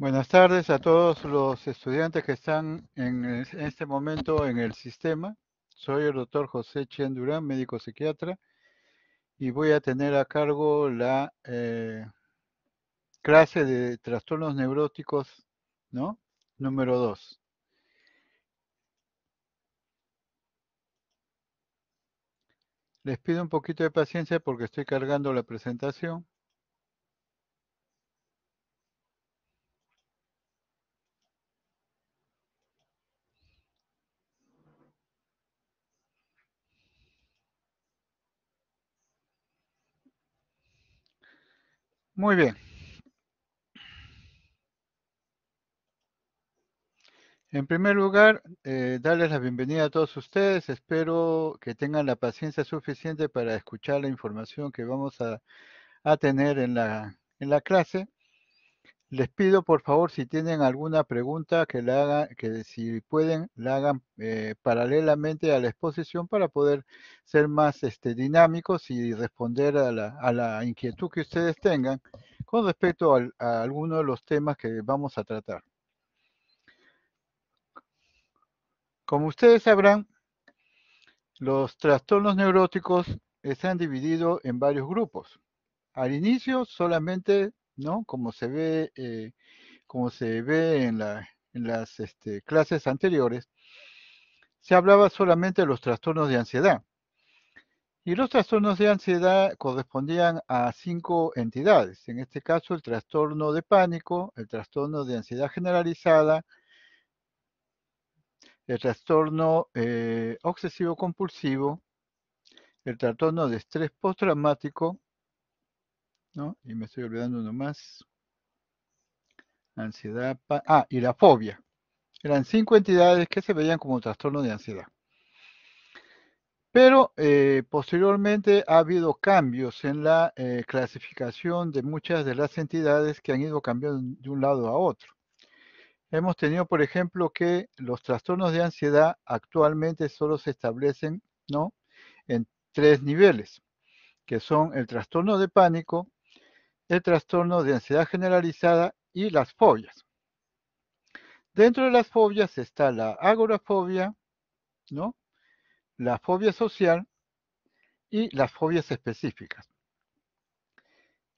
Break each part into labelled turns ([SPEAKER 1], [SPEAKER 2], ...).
[SPEAKER 1] Buenas tardes a todos los estudiantes que están en este momento en el sistema. Soy el doctor José Chen Durán, médico psiquiatra, y voy a tener a cargo la eh, clase de trastornos neuróticos, ¿no? Número 2. Les pido un poquito de paciencia porque estoy cargando la presentación. Muy bien. En primer lugar, eh, darles la bienvenida a todos ustedes. Espero que tengan la paciencia suficiente para escuchar la información que vamos a, tener en la, en la clase. Les pido por favor si tienen alguna pregunta que la hagan, que si pueden la hagan eh, paralelamente a la exposición para poder ser más este, dinámicos y responder a la, inquietud que ustedes tengan con respecto a alguno de los temas que vamos a tratar. Como ustedes sabrán, los trastornos neuróticos están divididos en varios grupos. Al inicio solamente como se ve, eh, como se ve en, las este, clases anteriores, se hablaba solamente de los trastornos de ansiedad. Y los trastornos de ansiedad correspondían a cinco entidades. En este caso, el trastorno de pánico, el trastorno de ansiedad generalizada, el trastorno eh, obsesivo compulsivo, el trastorno de estrés postraumático, y me estoy olvidando uno más. Ansiedad, ah, y la fobia. Eran cinco entidades que se veían como trastorno de ansiedad. Pero eh, posteriormente ha habido cambios en la eh, clasificación de muchas de las entidades que han ido cambiando de un lado a otro. Hemos tenido, por ejemplo, que los trastornos de ansiedad actualmente solo se establecen ¿no? en tres niveles, que son el trastorno de pánico, el trastorno de ansiedad generalizada y las fobias. Dentro de las fobias está la agorafobia, ¿no? la fobia social y las fobias específicas.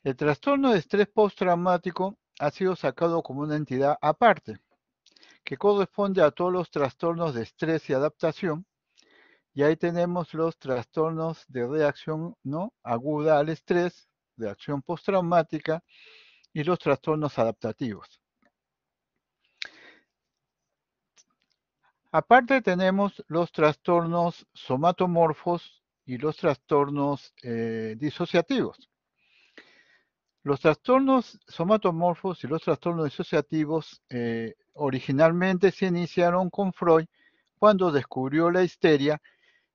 [SPEAKER 1] El trastorno de estrés postraumático ha sido sacado como una entidad aparte, que corresponde a todos los trastornos de estrés y adaptación. Y ahí tenemos los trastornos de reacción ¿no? aguda al estrés, de acción postraumática y los trastornos adaptativos. Aparte tenemos los trastornos somatomorfos y los trastornos eh, disociativos. Los trastornos somatomorfos y los trastornos disociativos eh, originalmente se iniciaron con Freud cuando descubrió la histeria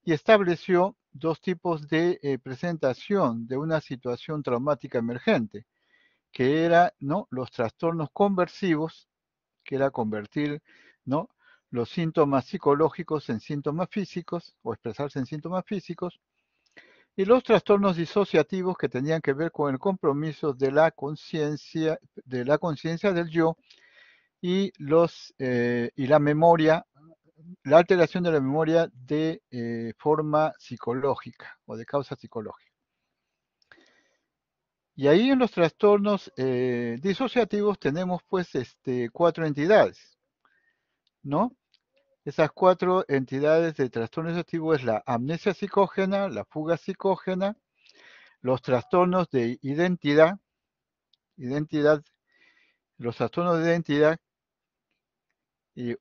[SPEAKER 1] y estableció dos tipos de eh, presentación de una situación traumática emergente, que era ¿no? los trastornos conversivos, que era convertir ¿no? los síntomas psicológicos en síntomas físicos o expresarse en síntomas físicos, y los trastornos disociativos que tenían que ver con el compromiso de la conciencia de la conciencia del yo y los eh, y la memoria la alteración de la memoria de eh, forma psicológica o de causa psicológica. Y ahí en los trastornos eh, disociativos tenemos pues este, cuatro entidades, ¿no? Esas cuatro entidades de trastorno disociativo es la amnesia psicógena, la fuga psicógena, los trastornos de identidad, identidad, los trastornos de identidad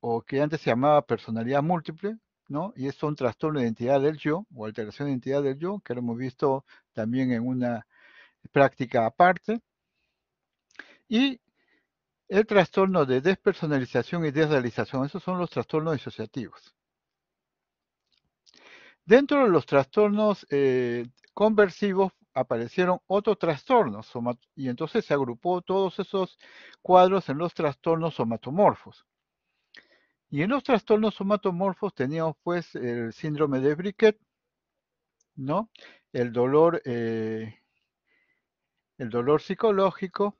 [SPEAKER 1] o que antes se llamaba personalidad múltiple, ¿no? Y es un trastorno de identidad del yo o alteración de identidad del yo, que lo hemos visto también en una práctica aparte. Y el trastorno de despersonalización y desrealización, esos son los trastornos disociativos. Dentro de los trastornos eh, conversivos aparecieron otros trastornos, y entonces se agrupó todos esos cuadros en los trastornos somatomorfos. Y en los trastornos somatomorfos teníamos pues el síndrome de Briquet, ¿no? El dolor, eh, el dolor psicológico,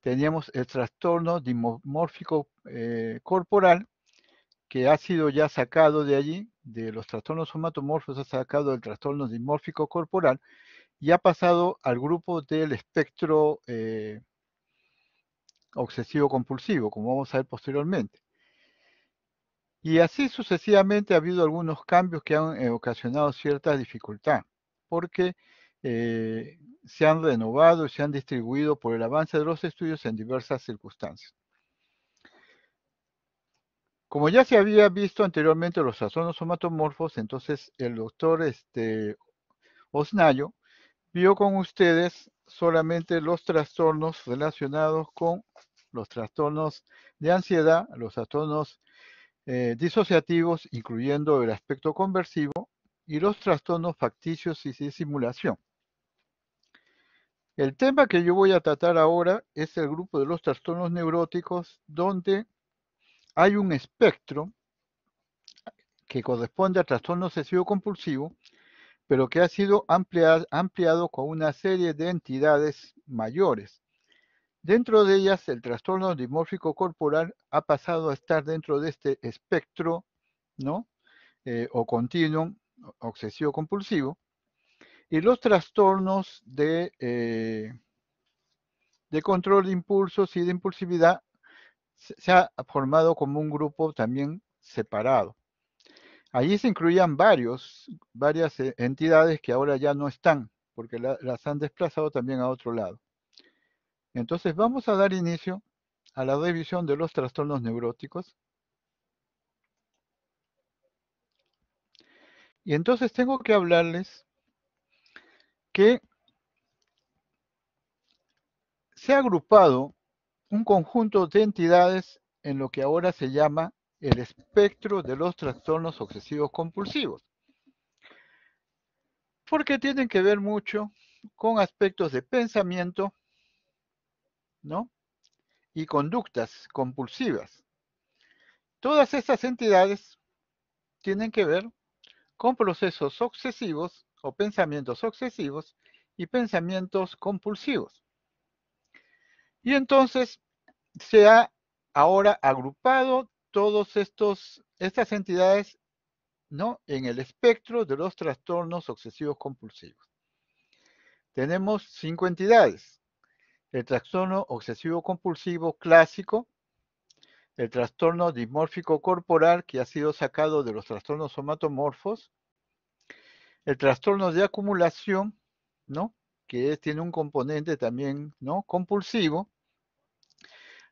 [SPEAKER 1] teníamos el trastorno dimórfico eh, corporal, que ha sido ya sacado de allí, de los trastornos somatomorfos, ha sacado el trastorno dimórfico corporal y ha pasado al grupo del espectro eh, obsesivo compulsivo, como vamos a ver posteriormente. Y así sucesivamente ha habido algunos cambios que han eh, ocasionado cierta dificultad, porque eh, se han renovado y se han distribuido por el avance de los estudios en diversas circunstancias. Como ya se había visto anteriormente los trastornos somatomorfos, entonces el doctor este, Osnayo vio con ustedes solamente los trastornos relacionados con los trastornos de ansiedad, los trastornos eh, disociativos, incluyendo el aspecto conversivo, y los trastornos facticios y simulación. El tema que yo voy a tratar ahora es el grupo de los trastornos neuróticos, donde hay un espectro que corresponde al trastorno obsesivo-compulsivo, pero que ha sido ampliado con una serie de entidades mayores. Dentro de ellas, el trastorno dimórfico corporal ha pasado a estar dentro de este espectro, ¿no? Eh, o continuo, obsesivo-compulsivo. Y los trastornos eh, de, control de impulsos y de impulsividad se ha formado como un grupo también separado. Allí se incluían varios, varias eh, entidades que ahora ya no están, porque las han desplazado también a otro lado. Entonces vamos a dar inicio a la revisión de los trastornos neuróticos. Y entonces tengo que hablarles que se ha agrupado un conjunto de entidades en lo que ahora se llama el espectro de los trastornos obsesivos compulsivos. Porque tienen que ver mucho con aspectos de pensamiento, ¿no? y conductas compulsivas. Todas estas entidades tienen que ver con procesos obsesivos o pensamientos obsesivos y pensamientos compulsivos. Y entonces se ha ahora agrupado todas estas entidades ¿no? en el espectro de los trastornos obsesivos compulsivos. Tenemos cinco entidades el trastorno obsesivo-compulsivo clásico, el trastorno dimórfico corporal que ha sido sacado de los trastornos somatomorfos, el trastorno de acumulación, ¿no? que tiene un componente también ¿no? compulsivo,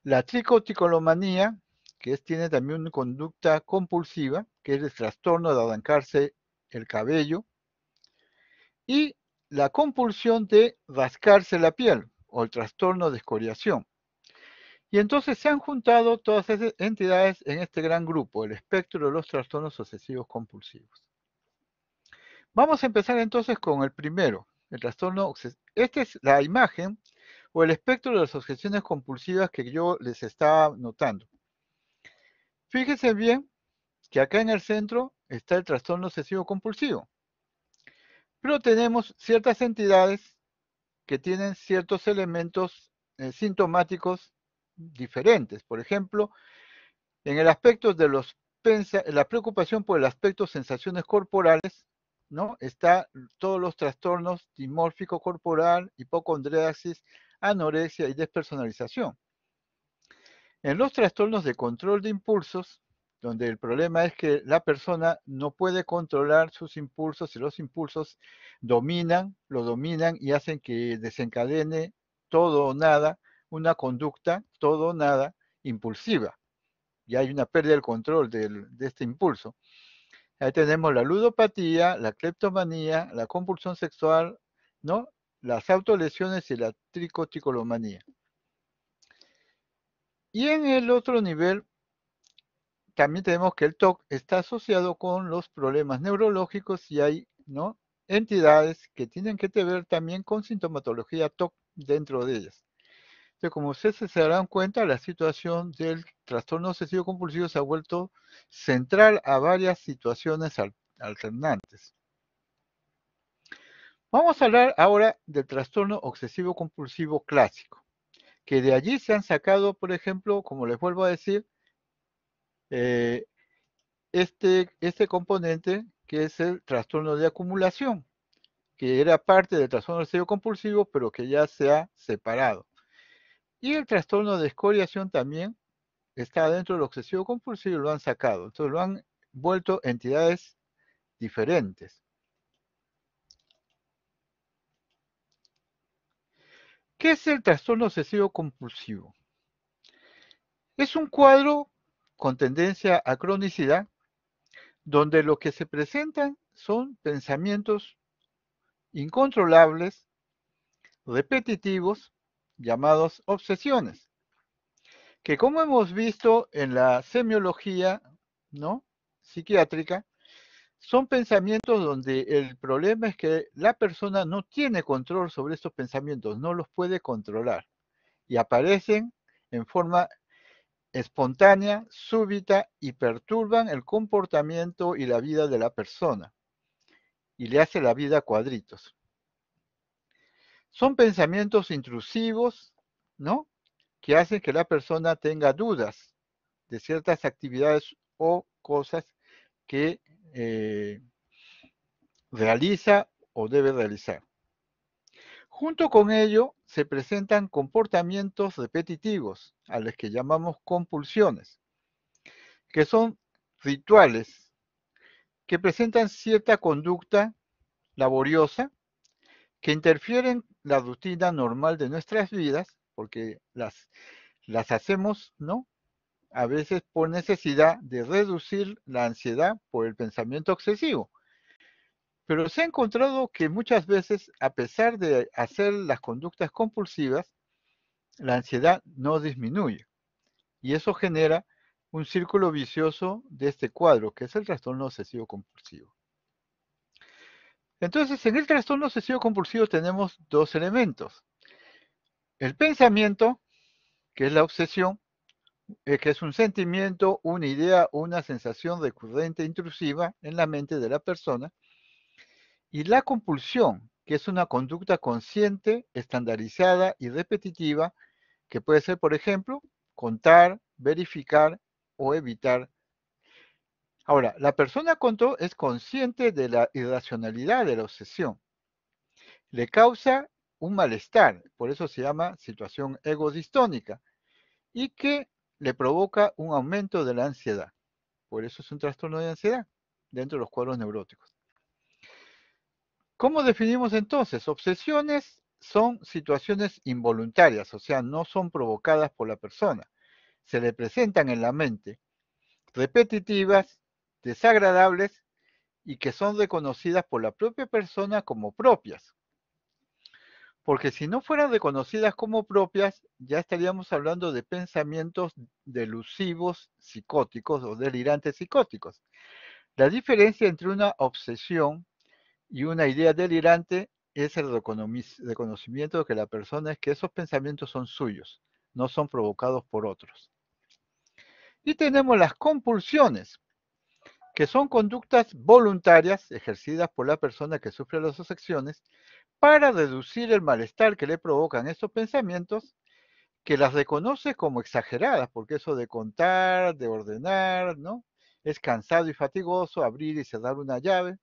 [SPEAKER 1] la tricoticolomanía, que es, tiene también una conducta compulsiva, que es el trastorno de arrancarse el cabello, y la compulsión de rascarse la piel, o el trastorno de escoriación. Y entonces se han juntado todas esas entidades en este gran grupo, el espectro de los trastornos obsesivos compulsivos. Vamos a empezar entonces con el primero, el trastorno obsesivo. Esta es la imagen o el espectro de las obsesiones compulsivas que yo les estaba notando. Fíjense bien que acá en el centro está el trastorno obsesivo compulsivo. Pero tenemos ciertas entidades que tienen ciertos elementos eh, sintomáticos diferentes. Por ejemplo, en el aspecto de los la preocupación por el aspecto sensaciones corporales, ¿no? Está todos los trastornos dimórfico corporal, hipocondriasis, anorexia y despersonalización. En los trastornos de control de impulsos, donde el problema es que la persona no puede controlar sus impulsos y los impulsos dominan, lo dominan y hacen que desencadene todo o nada, una conducta todo o nada impulsiva. Y hay una pérdida del control de este impulso. Ahí tenemos la ludopatía, la cleptomanía, la compulsión sexual, ¿no? las autolesiones y la tricoticolomanía. Y en el otro nivel también tenemos que el TOC está asociado con los problemas neurológicos y hay ¿no? entidades que tienen que ver también con sintomatología TOC dentro de ellas. Entonces, como ustedes se darán cuenta, la situación del trastorno obsesivo compulsivo se ha vuelto central a varias situaciones alternantes. Vamos a hablar ahora del trastorno obsesivo compulsivo clásico, que de allí se han sacado, por ejemplo, como les vuelvo a decir, eh, este, este componente que es el trastorno de acumulación, que era parte del trastorno obsesivo compulsivo, pero que ya se ha separado. Y el trastorno de escoriación también está dentro del obsesivo compulsivo y lo han sacado. Entonces lo han vuelto entidades diferentes. ¿Qué es el trastorno obsesivo compulsivo? Es un cuadro con tendencia a cronicidad, donde lo que se presentan son pensamientos incontrolables, repetitivos, llamados obsesiones, que como hemos visto en la semiología ¿no? psiquiátrica, son pensamientos donde el problema es que la persona no tiene control sobre estos pensamientos, no los puede controlar y aparecen en forma espontánea, súbita y perturban el comportamiento y la vida de la persona y le hace la vida cuadritos. Son pensamientos intrusivos, ¿no? Que hacen que la persona tenga dudas de ciertas actividades o cosas que eh, realiza o debe realizar. Junto con ello, se presentan comportamientos repetitivos, a los que llamamos compulsiones, que son rituales que presentan cierta conducta laboriosa, que interfieren la rutina normal de nuestras vidas, porque las, las hacemos, ¿no? A veces por necesidad de reducir la ansiedad por el pensamiento obsesivo. Pero se ha encontrado que muchas veces, a pesar de hacer las conductas compulsivas, la ansiedad no disminuye. Y eso genera un círculo vicioso de este cuadro, que es el trastorno obsesivo compulsivo. Entonces, en el trastorno obsesivo compulsivo tenemos dos elementos. El pensamiento, que es la obsesión, eh, que es un sentimiento, una idea, una sensación recurrente intrusiva en la mente de la persona, y la compulsión, que es una conducta consciente, estandarizada y repetitiva, que puede ser, por ejemplo, contar, verificar o evitar. Ahora, la persona todo es consciente de la irracionalidad de la obsesión. Le causa un malestar, por eso se llama situación egodistónica, y que le provoca un aumento de la ansiedad. Por eso es un trastorno de ansiedad dentro de los cuadros neuróticos. ¿Cómo definimos entonces? Obsesiones son situaciones involuntarias, o sea, no son provocadas por la persona. Se le presentan en la mente, repetitivas, desagradables y que son reconocidas por la propia persona como propias. Porque si no fueran reconocidas como propias, ya estaríamos hablando de pensamientos delusivos psicóticos o delirantes psicóticos. La diferencia entre una obsesión y una idea delirante es el reconocimiento de que la persona es que esos pensamientos son suyos, no son provocados por otros. Y tenemos las compulsiones, que son conductas voluntarias ejercidas por la persona que sufre las obsesiones para reducir el malestar que le provocan estos pensamientos, que las reconoce como exageradas, porque eso de contar, de ordenar, ¿no? Es cansado y fatigoso abrir y cerrar una llave.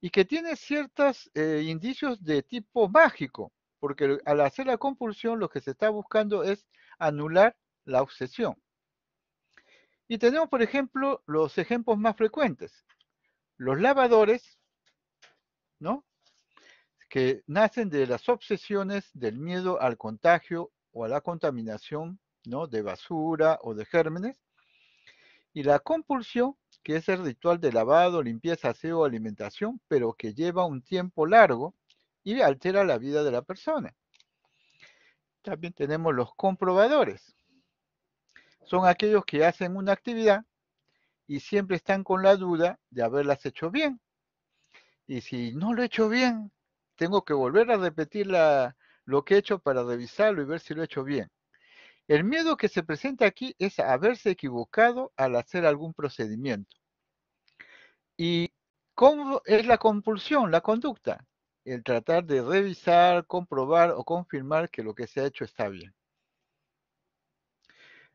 [SPEAKER 1] Y que tiene ciertos eh, indicios de tipo mágico, porque al hacer la compulsión lo que se está buscando es anular la obsesión. Y tenemos, por ejemplo, los ejemplos más frecuentes. Los lavadores, ¿no? Que nacen de las obsesiones del miedo al contagio o a la contaminación, ¿no? De basura o de gérmenes. Y la compulsión que es el ritual de lavado, limpieza, aseo, alimentación, pero que lleva un tiempo largo y altera la vida de la persona. También tenemos los comprobadores. Son aquellos que hacen una actividad y siempre están con la duda de haberlas hecho bien. Y si no lo he hecho bien, tengo que volver a repetir lo que he hecho para revisarlo y ver si lo he hecho bien. El miedo que se presenta aquí es haberse equivocado al hacer algún procedimiento. ¿Y cómo es la compulsión, la conducta? El tratar de revisar, comprobar o confirmar que lo que se ha hecho está bien.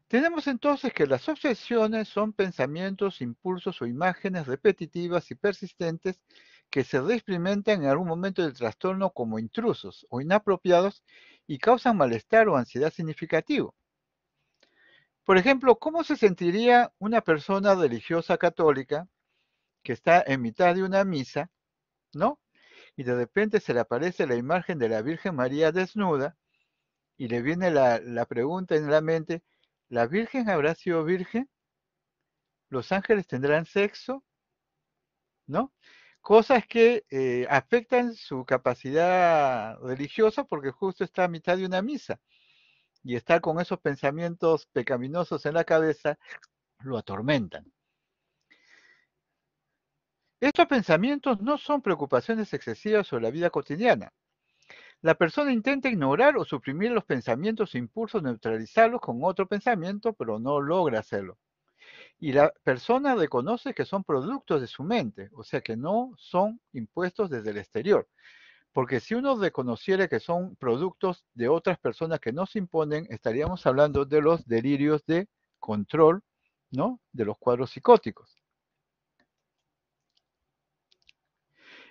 [SPEAKER 1] Tenemos entonces que las obsesiones son pensamientos, impulsos o imágenes repetitivas y persistentes que se reexperimentan en algún momento del trastorno como intrusos o inapropiados y causan malestar o ansiedad significativo. Por ejemplo, ¿cómo se sentiría una persona religiosa católica que está en mitad de una misa, ¿no? Y de repente se le aparece la imagen de la Virgen María desnuda y le viene la, pregunta en la mente, ¿la Virgen habrá sido virgen? ¿Los ángeles tendrán sexo? ¿No? Cosas que eh, afectan su capacidad religiosa porque justo está a mitad de una misa y está con esos pensamientos pecaminosos en la cabeza, lo atormentan. Estos pensamientos no son preocupaciones excesivas sobre la vida cotidiana. La persona intenta ignorar o suprimir los pensamientos o e impulsos, neutralizarlos con otro pensamiento, pero no logra hacerlo. Y la persona reconoce que son productos de su mente, o sea que no son impuestos desde el exterior. Porque si uno reconociera que son productos de otras personas que no se imponen, estaríamos hablando de los delirios de control, ¿no? De los cuadros psicóticos.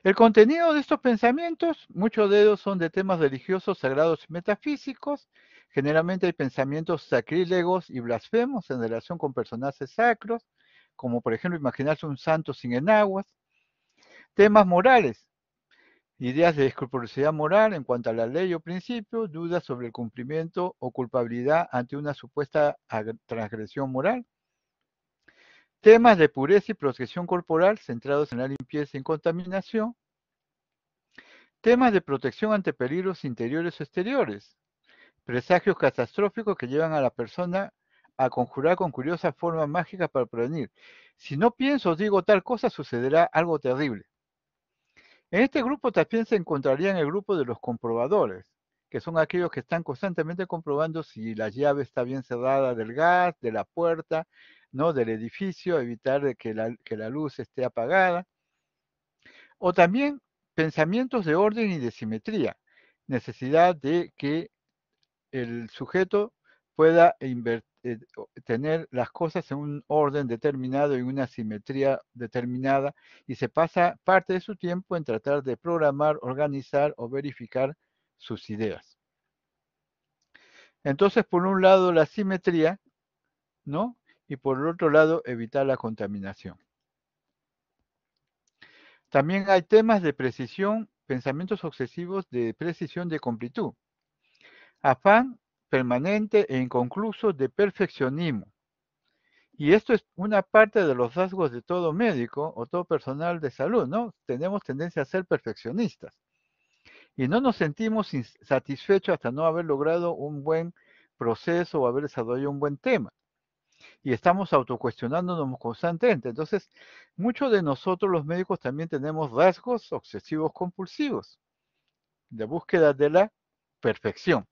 [SPEAKER 1] El contenido de estos pensamientos, muchos de ellos son de temas religiosos, sagrados y metafísicos. Generalmente hay pensamientos sacrílegos y blasfemos en relación con personajes sacros, como por ejemplo imaginarse un santo sin enaguas. Temas morales, ideas de escrupulosidad moral en cuanto a la ley o principio, dudas sobre el cumplimiento o culpabilidad ante una supuesta transgresión moral, Temas de pureza y protección corporal centrados en la limpieza y contaminación. Temas de protección ante peligros interiores o exteriores. Presagios catastróficos que llevan a la persona a conjurar con curiosas formas mágicas para prevenir. Si no pienso o digo tal cosa, sucederá algo terrible. En este grupo también se encontraría el grupo de los comprobadores, que son aquellos que están constantemente comprobando si la llave está bien cerrada del gas, de la puerta, del edificio, evitar que la, luz esté apagada. O también pensamientos de orden y de simetría, necesidad de que el sujeto pueda eh, tener las cosas en un orden determinado y una simetría determinada y se pasa parte de su tiempo en tratar de programar, organizar o verificar sus ideas. Entonces, por un lado, la simetría, ¿no? y por el otro lado evitar la contaminación. También hay temas de precisión, pensamientos obsesivos de precisión de completud, afán permanente e inconcluso de perfeccionismo. Y esto es una parte de los rasgos de todo médico o todo personal de salud, ¿no? Tenemos tendencia a ser perfeccionistas. Y no nos sentimos satisfechos hasta no haber logrado un buen proceso o haber desarrollado un buen tema y estamos autocuestionándonos constantemente. Entonces, muchos de nosotros los médicos también tenemos rasgos obsesivos compulsivos, de búsqueda de la perfección.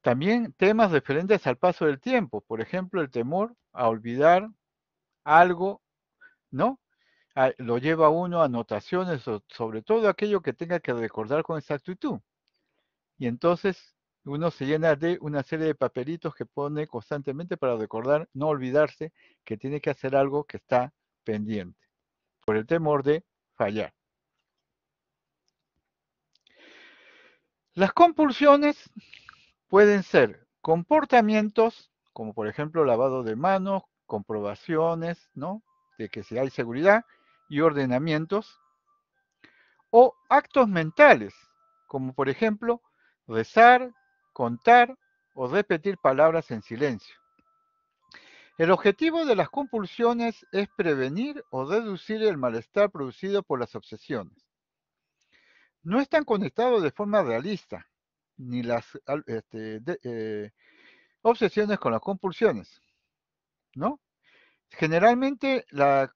[SPEAKER 1] También temas referentes al paso del tiempo, por ejemplo, el temor a olvidar algo, ¿no? lo lleva uno a anotaciones sobre todo aquello que tenga que recordar con exactitud. Y entonces uno se llena de una serie de papelitos que pone constantemente para recordar, no olvidarse que tiene que hacer algo que está pendiente, por el temor de fallar. Las compulsiones pueden ser comportamientos, como por ejemplo lavado de manos, comprobaciones, ¿no? De que si hay seguridad y ordenamientos, o actos mentales, como por ejemplo rezar, contar o repetir palabras en silencio. El objetivo de las compulsiones es prevenir o reducir el malestar producido por las obsesiones. No están conectados de forma realista, ni las este, eh, obsesiones con las compulsiones, ¿no? Generalmente la,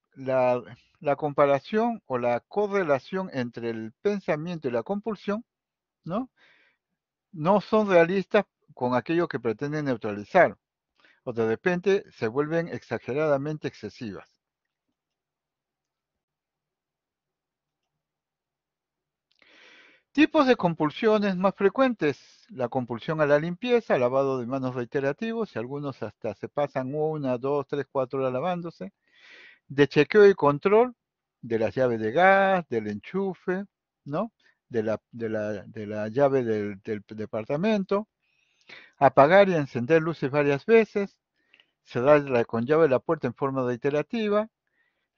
[SPEAKER 1] comparación o la correlación entre el pensamiento y la compulsión, ¿no? no son realistas con aquello que pretenden neutralizar, o de repente se vuelven exageradamente excesivas. Tipos de compulsiones más frecuentes, la compulsión a la limpieza, lavado de manos reiterativos, y algunos hasta se pasan una, dos, tres, cuatro horas lavándose, de chequeo y control de las llaves de gas, del enchufe, ¿no? de la, llave del, departamento, apagar y encender luces varias veces, cerrar con llave la puerta en forma de iterativa,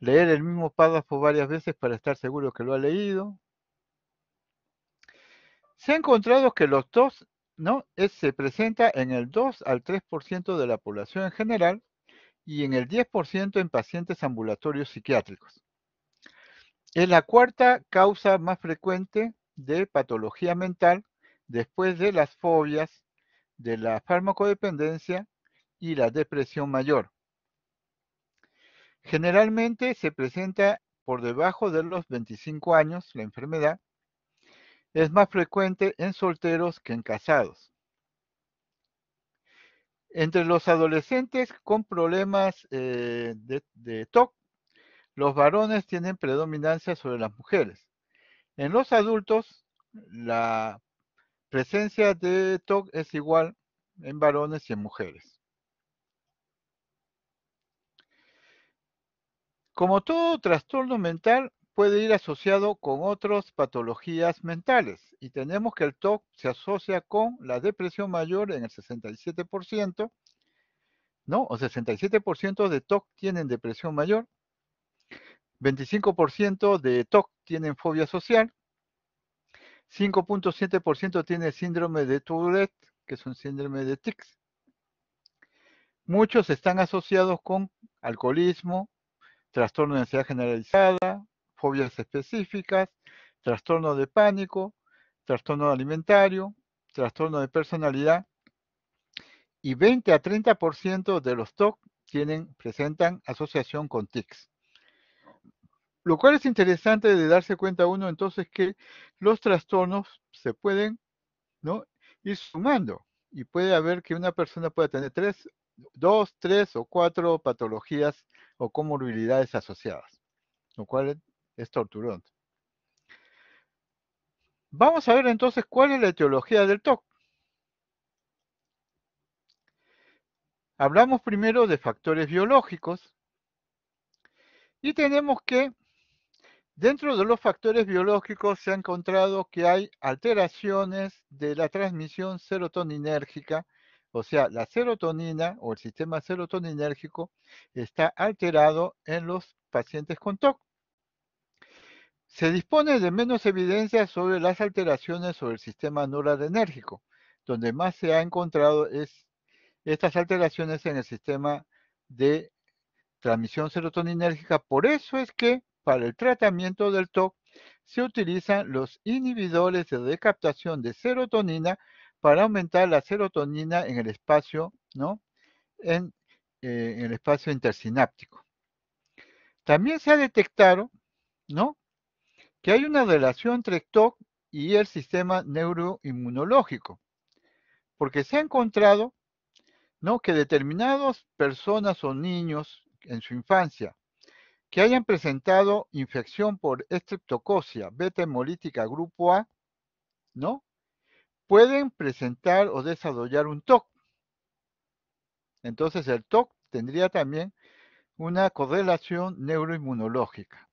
[SPEAKER 1] leer el mismo párrafo varias veces para estar seguro que lo ha leído. Se ha encontrado que los dos ¿no? se presenta en el 2 al 3% de la población en general y en el 10% en pacientes ambulatorios psiquiátricos. Es la cuarta causa más frecuente de patología mental después de las fobias, de la farmacodependencia y la depresión mayor. Generalmente se presenta por debajo de los 25 años la enfermedad. Es más frecuente en solteros que en casados. Entre los adolescentes con problemas eh, de, de TOC, los varones tienen predominancia sobre las mujeres. En los adultos, la presencia de TOC es igual en varones y en mujeres. Como todo trastorno mental, puede ir asociado con otras patologías mentales y tenemos que el TOC se asocia con la depresión mayor en el 67%, ¿no? O 67% de TOC tienen depresión mayor 25% de TOC tienen fobia social, 5.7% tiene síndrome de Tourette, que es un síndrome de tics. Muchos están asociados con alcoholismo, trastorno de ansiedad generalizada, fobias específicas, trastorno de pánico, trastorno alimentario, trastorno de personalidad. Y 20 a 30% de los TOC tienen, presentan asociación con tics. Lo cual es interesante de darse cuenta uno entonces que los trastornos se pueden ¿no? ir sumando y puede haber que una persona pueda tener tres, dos, tres o cuatro patologías o comorbilidades asociadas, lo cual es torturante. Vamos a ver entonces cuál es la etiología del TOC. Hablamos primero de factores biológicos y tenemos que Dentro de los factores biológicos se ha encontrado que hay alteraciones de la transmisión serotoninérgica, o sea, la serotonina o el sistema serotoninérgico está alterado en los pacientes con TOC. Se dispone de menos evidencia sobre las alteraciones sobre el sistema noradrenérgico. Donde más se ha encontrado es estas alteraciones en el sistema de transmisión serotoninérgica. Por eso es que para el tratamiento del TOC se utilizan los inhibidores de decaptación de serotonina para aumentar la serotonina en el espacio, ¿no? En, eh, el espacio intersináptico. También se ha detectado, ¿no? Que hay una relación entre TOC y el sistema neuroinmunológico, porque se ha encontrado, ¿no? Que determinadas personas o niños en su infancia que hayan presentado infección por estreptococia beta hemolítica grupo A, ¿no? Pueden presentar o desarrollar un TOC. Entonces el TOC tendría también una correlación neuroinmunológica.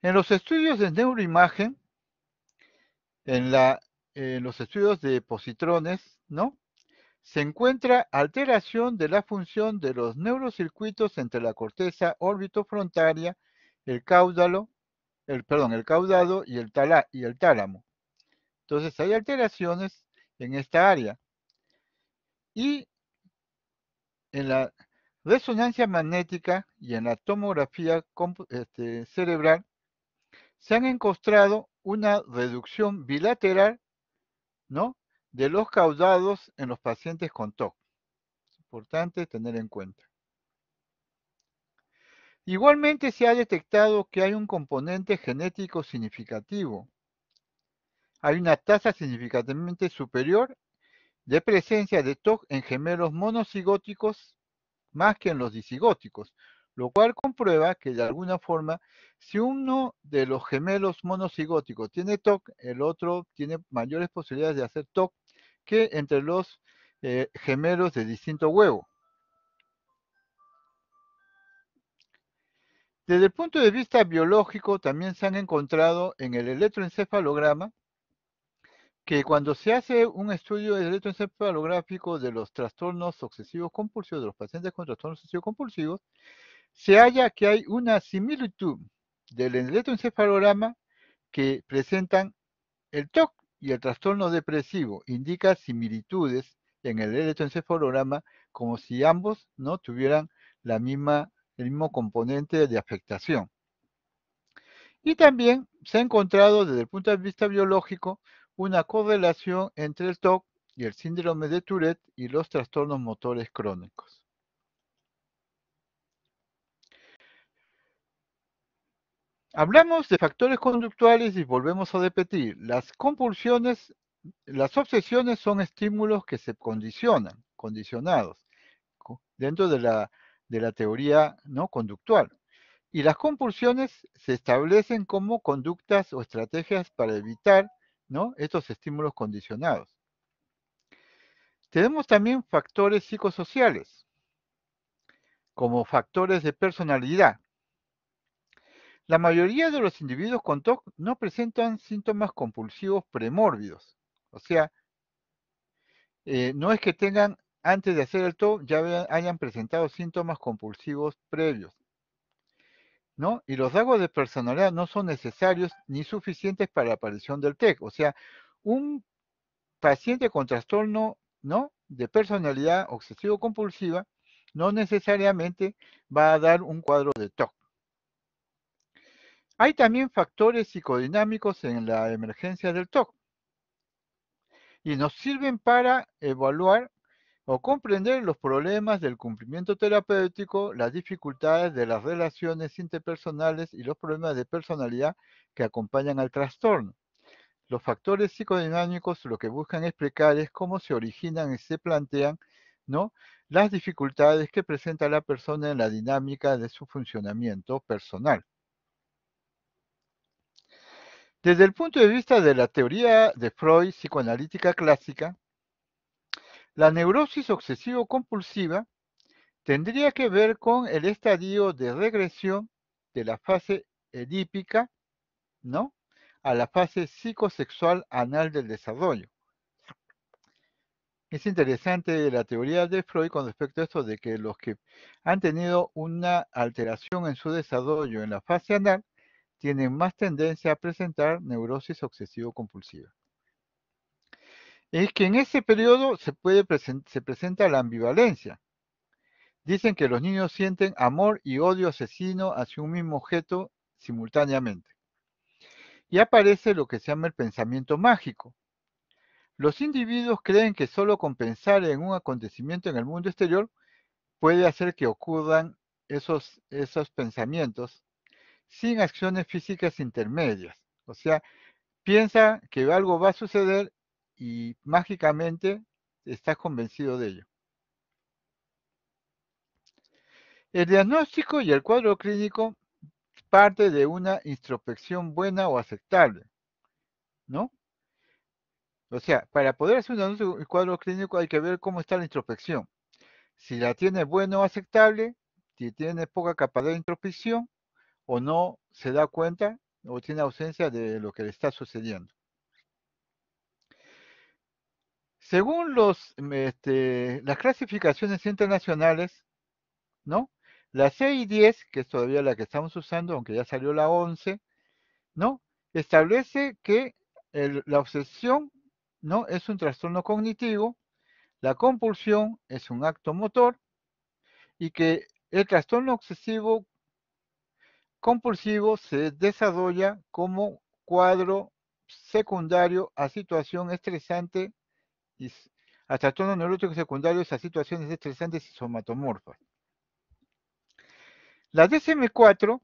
[SPEAKER 1] En los estudios de neuroimagen, en los estudios de positrones, ¿no? se encuentra alteración de la función de los neurocircuitos entre la corteza orbitofrontal, el caudalo, el, perdón, el caudado y el, y el tálamo. Entonces hay alteraciones en esta área. Y en la resonancia magnética y en la tomografía este, cerebral se han encontrado una reducción bilateral, ¿no? de los causados en los pacientes con TOC. Es importante tener en cuenta. Igualmente se ha detectado que hay un componente genético significativo. Hay una tasa significativamente superior de presencia de TOC en gemelos monocigóticos más que en los disigóticos, lo cual comprueba que de alguna forma, si uno de los gemelos monocigóticos tiene TOC, el otro tiene mayores posibilidades de hacer TOC que entre los eh, gemelos de distinto huevo. Desde el punto de vista biológico, también se han encontrado en el electroencefalograma que cuando se hace un estudio electroencefalográfico de los trastornos obsesivos compulsivos, de los pacientes con trastornos obsesivos compulsivos, se halla que hay una similitud del electroencefalograma que presentan el TOC y el trastorno depresivo indica similitudes en el electroencefalograma como si ambos no tuvieran la misma, el mismo componente de afectación. Y también se ha encontrado desde el punto de vista biológico una correlación entre el TOC y el síndrome de Tourette y los trastornos motores crónicos. Hablamos de factores conductuales y volvemos a repetir, las compulsiones, las obsesiones son estímulos que se condicionan, condicionados, dentro de la, de la teoría ¿no? conductual. Y las compulsiones se establecen como conductas o estrategias para evitar estos estímulos condicionados. Tenemos también factores psicosociales, como factores de personalidad, la mayoría de los individuos con TOC no presentan síntomas compulsivos premórbidos. O sea, eh, no es que tengan, antes de hacer el TOC, ya hayan presentado síntomas compulsivos previos. ¿No? Y los rasgos de personalidad no son necesarios ni suficientes para la aparición del TEC. O sea, un paciente con trastorno de personalidad obsesivo-compulsiva no necesariamente va a dar un cuadro de TOC. Hay también factores psicodinámicos en la emergencia del TOC y nos sirven para evaluar o comprender los problemas del cumplimiento terapéutico, las dificultades de las relaciones interpersonales y los problemas de personalidad que acompañan al trastorno. Los factores psicodinámicos lo que buscan explicar es cómo se originan y se plantean ¿no? las dificultades que presenta la persona en la dinámica de su funcionamiento personal. Desde el punto de vista de la teoría de Freud psicoanalítica clásica, la neurosis obsesivo-compulsiva tendría que ver con el estadio de regresión de la fase edípica, ¿no? A la fase psicosexual anal del desarrollo. Es interesante la teoría de Freud con respecto a esto de que los que han tenido una alteración en su desarrollo en la fase anal tienen más tendencia a presentar neurosis obsesivo-compulsiva. Es que en ese periodo se, presenta la ambivalencia. Dicen que los niños sienten amor y odio asesino hacia un mismo objeto simultáneamente. Y aparece lo que se llama el pensamiento mágico. Los individuos creen que solo con pensar en un acontecimiento en el mundo exterior puede hacer que ocurran esos, esos pensamientos sin acciones físicas intermedias. O sea, piensa que algo va a suceder y mágicamente estás convencido de ello. El diagnóstico y el cuadro clínico parte de una introspección buena o aceptable, ¿no? O sea, para poder hacer un cuadro clínico hay que ver cómo está la introspección. Si la tiene buena o aceptable, si tiene poca capacidad de introspección, o no se da cuenta o tiene ausencia de lo que le está sucediendo. Según los, em, este, las clasificaciones internacionales, ¿no? La ci 10, que es todavía la que estamos usando, aunque ya salió la 11, ¿no? Establece que la obsesión, ¿no? Es un trastorno cognitivo, la compulsión es un acto motor y que el trastorno obsesivo compulsivo se desarrolla como cuadro secundario a situación estresante y a trastornos neuróticos secundarios a situaciones estresantes y somatomorfas. La DSM-4,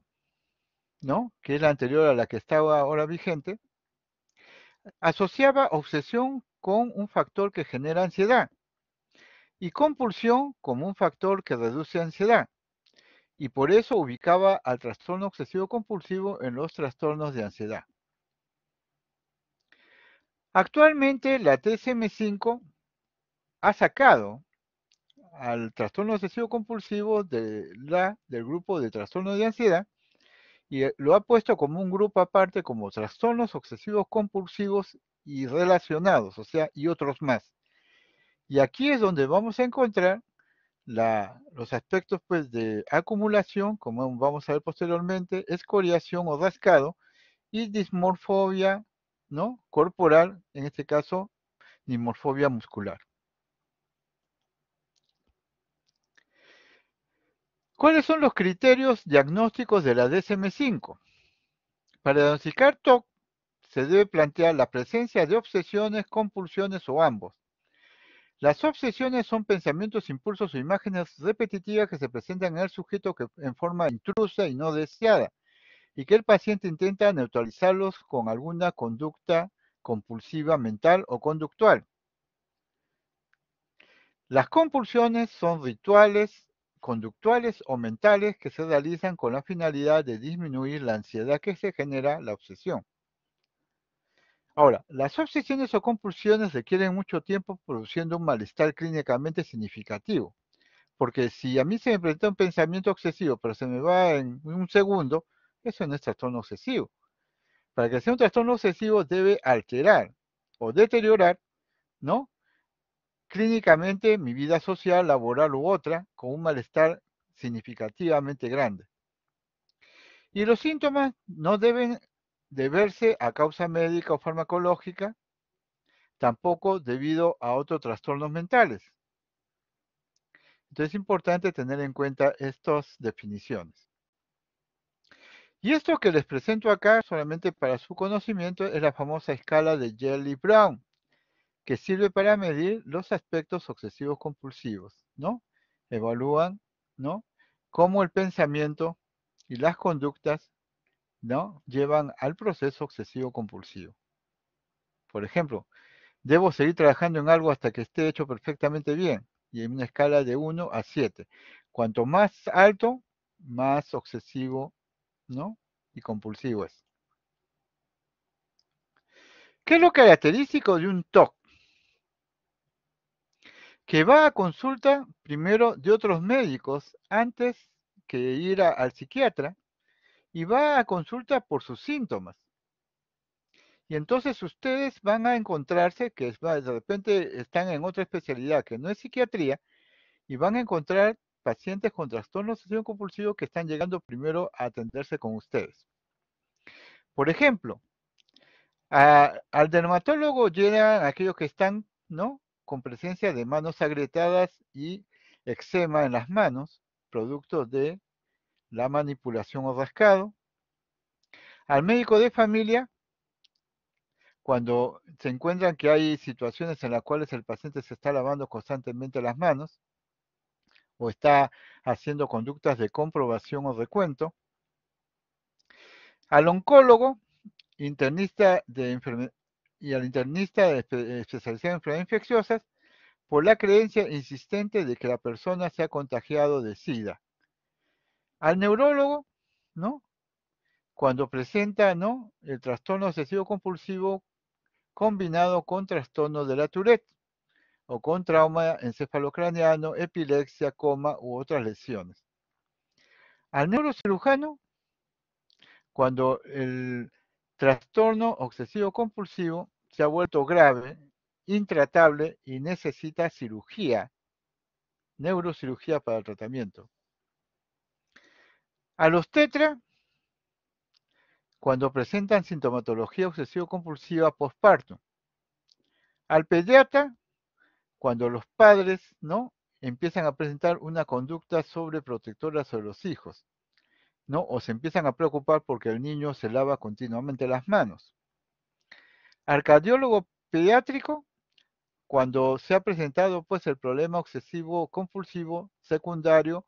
[SPEAKER 1] ¿no? que es la anterior a la que estaba ahora vigente, asociaba obsesión con un factor que genera ansiedad y compulsión como un factor que reduce ansiedad y por eso ubicaba al trastorno obsesivo compulsivo en los trastornos de ansiedad. Actualmente la TSM5 ha sacado al trastorno obsesivo compulsivo de la, del grupo de trastornos de ansiedad y eh, lo ha puesto como un grupo aparte como trastornos obsesivos compulsivos y relacionados, o sea, y otros más. Y aquí es donde vamos a encontrar los aspectos pues, de acumulación, como vamos a ver posteriormente, escoriación o rascado, y dismorfobia ¿no? corporal, en este caso, dismorfobia muscular. ¿Cuáles son los criterios diagnósticos de la DSM-5? Para diagnosticar TOC se debe plantear la presencia de obsesiones, compulsiones o ambos, las obsesiones son pensamientos, impulsos o imágenes repetitivas que se presentan en el sujeto en forma intrusa y no deseada y que el paciente intenta neutralizarlos con alguna conducta compulsiva mental o conductual. Las compulsiones son rituales conductuales o mentales que se realizan con la finalidad de disminuir la ansiedad que se genera la obsesión. Ahora, las obsesiones o compulsiones requieren mucho tiempo produciendo un malestar clínicamente significativo. Porque si a mí se me presenta un pensamiento obsesivo, pero se me va en un segundo, eso no es trastorno obsesivo. Para que sea un trastorno obsesivo debe alterar o deteriorar, ¿no? Clínicamente mi vida social, laboral u otra, con un malestar significativamente grande. Y los síntomas no deben deberse a causa médica o farmacológica, tampoco debido a otros trastornos mentales. Entonces es importante tener en cuenta estas definiciones. Y esto que les presento acá, solamente para su conocimiento, es la famosa escala de Jelly Brown, que sirve para medir los aspectos obsesivos compulsivos, ¿no? Evalúan, ¿no? Cómo el pensamiento y las conductas ¿no? llevan al proceso obsesivo compulsivo. Por ejemplo, debo seguir trabajando en algo hasta que esté hecho perfectamente bien y en una escala de 1 a 7. Cuanto más alto, más obsesivo ¿no? y compulsivo es. ¿Qué es lo característico de un TOC? Que va a consulta primero de otros médicos antes que ir al psiquiatra y va a consulta por sus síntomas. Y entonces ustedes van a encontrarse que de repente están en otra especialidad que no es psiquiatría y van a encontrar pacientes con trastorno obsesivo compulsivo que están llegando primero a atenderse con ustedes. Por ejemplo, al dermatólogo llegan aquellos que están, ¿no? Con presencia de manos agrietadas y eczema en las manos, producto de la manipulación o rascado. Al médico de familia, cuando se encuentran que hay situaciones en las cuales el paciente se está lavando constantemente las manos o está haciendo conductas de comprobación o recuento. Al oncólogo, internista de y al internista especializado en enfermedades infecciosas por la creencia insistente de que la persona se ha contagiado de SIDA al neurólogo, ¿no? Cuando presenta, ¿no? El trastorno obsesivo compulsivo combinado con trastorno de la Tourette o con trauma encefalocraneano, epilepsia, coma u otras lesiones. Al neurocirujano, cuando el trastorno obsesivo compulsivo se ha vuelto grave, intratable y necesita cirugía, neurocirugía para el tratamiento. A los tetra, cuando presentan sintomatología obsesivo-compulsiva postparto. Al pediatra, cuando los padres ¿no? empiezan a presentar una conducta sobreprotectora sobre los hijos, ¿no? o se empiezan a preocupar porque el niño se lava continuamente las manos. Al cardiólogo pediátrico, cuando se ha presentado pues, el problema obsesivo-compulsivo secundario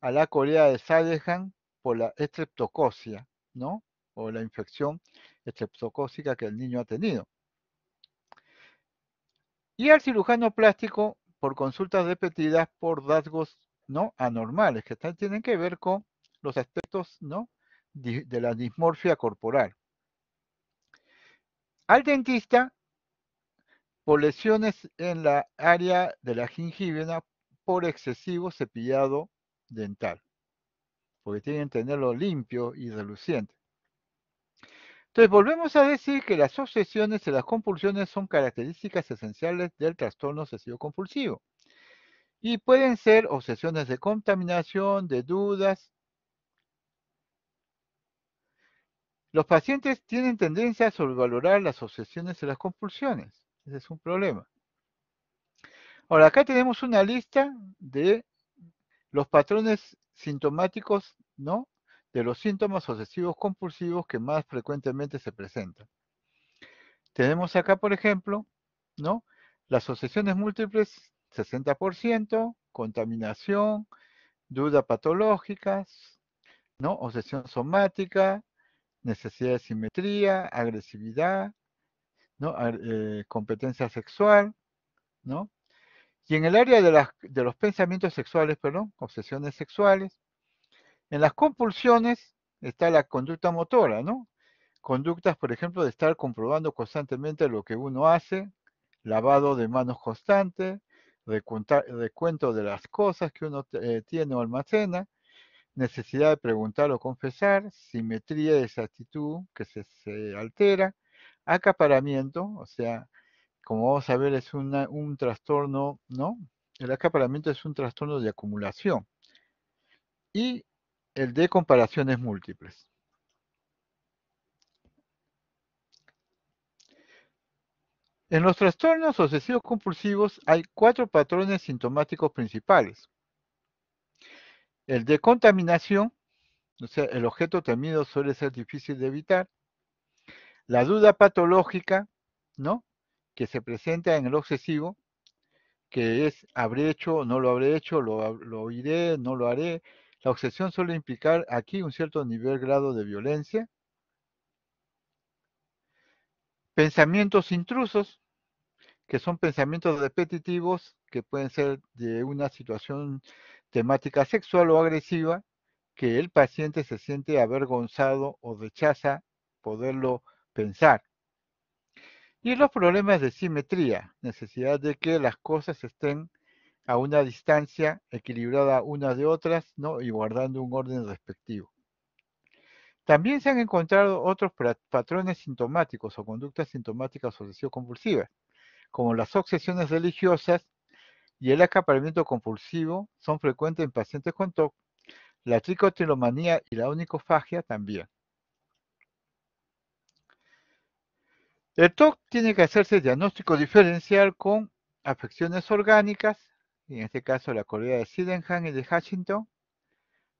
[SPEAKER 1] a la corea de Sadehan por la estreptocosia ¿no? O la infección estreptocócica que el niño ha tenido. Y al cirujano plástico por consultas repetidas por rasgos no anormales que tienen que ver con los aspectos ¿no? de la dismorfia corporal. Al dentista por lesiones en la área de la gingiva por excesivo cepillado dental porque tienen que tenerlo limpio y reluciente. Entonces, volvemos a decir que las obsesiones y las compulsiones son características esenciales del trastorno obsesivo-compulsivo. Y pueden ser obsesiones de contaminación, de dudas. Los pacientes tienen tendencia a sobrevalorar las obsesiones y las compulsiones. Ese es un problema. Ahora, acá tenemos una lista de los patrones sintomáticos, ¿no? De los síntomas obsesivos compulsivos que más frecuentemente se presentan. Tenemos acá, por ejemplo, ¿no? Las obsesiones múltiples, 60%, contaminación, duda patológicas, ¿no? Obsesión somática, necesidad de simetría, agresividad, ¿no? Eh, competencia sexual, ¿no? Y en el área de, las, de los pensamientos sexuales, perdón, obsesiones sexuales, en las compulsiones está la conducta motora, ¿no? Conductas, por ejemplo, de estar comprobando constantemente lo que uno hace, lavado de manos constante, recuento de las cosas que uno eh, tiene o almacena, necesidad de preguntar o confesar, simetría de esa actitud que se altera, acaparamiento, o sea, como vamos a ver, es un trastorno, ¿no? El acaparamiento es un trastorno de acumulación. Y el de comparaciones múltiples. En los trastornos obsesivos compulsivos hay cuatro patrones sintomáticos principales. El de contaminación, o sea, el objeto temido suele ser difícil de evitar. La duda patológica, ¿no? que se presenta en el obsesivo, que es habré hecho, no lo habré hecho, lo, lo iré, no lo haré. La obsesión suele implicar aquí un cierto nivel grado de violencia. Pensamientos intrusos, que son pensamientos repetitivos que pueden ser de una situación temática sexual o agresiva, que el paciente se siente avergonzado o rechaza poderlo pensar. Y los problemas de simetría, necesidad de que las cosas estén a una distancia equilibrada unas de otras ¿no? y guardando un orden respectivo. También se han encontrado otros patrones sintomáticos o conductas sintomáticas o obsesivo-compulsivas, como las obsesiones religiosas y el acaparamiento compulsivo son frecuentes en pacientes con TOC, la tricotilomanía y la onicofagia también. El TOC tiene que hacerse diagnóstico diferencial con afecciones orgánicas, en este caso la correa de Sydenham y de Hutchinson,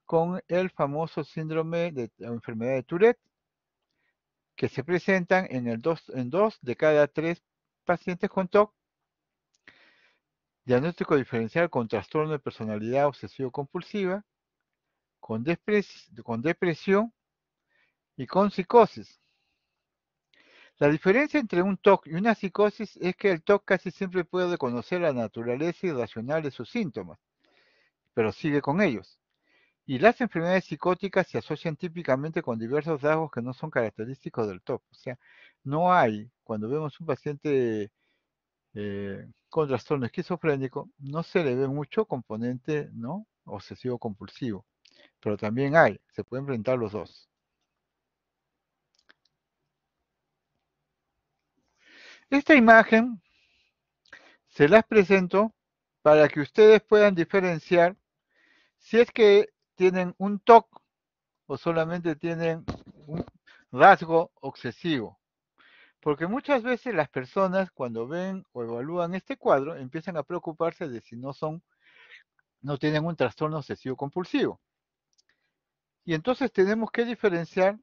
[SPEAKER 1] con el famoso síndrome de enfermedad de Tourette, que se presentan en, el dos, en dos de cada tres pacientes con TOC. Diagnóstico diferencial con trastorno de personalidad obsesivo-compulsiva, con depresión y con psicosis. La diferencia entre un TOC y una psicosis es que el TOC casi siempre puede reconocer la naturaleza irracional de sus síntomas, pero sigue con ellos. Y las enfermedades psicóticas se asocian típicamente con diversos rasgos que no son característicos del TOC. O sea, no hay, cuando vemos un paciente eh, con trastorno esquizofrénico, no se le ve mucho componente ¿no? obsesivo compulsivo, pero también hay, se pueden enfrentar los dos. Esta imagen se las presento para que ustedes puedan diferenciar si es que tienen un TOC o solamente tienen un rasgo obsesivo. Porque muchas veces las personas cuando ven o evalúan este cuadro empiezan a preocuparse de si no son, no tienen un trastorno obsesivo compulsivo. Y entonces tenemos que diferenciar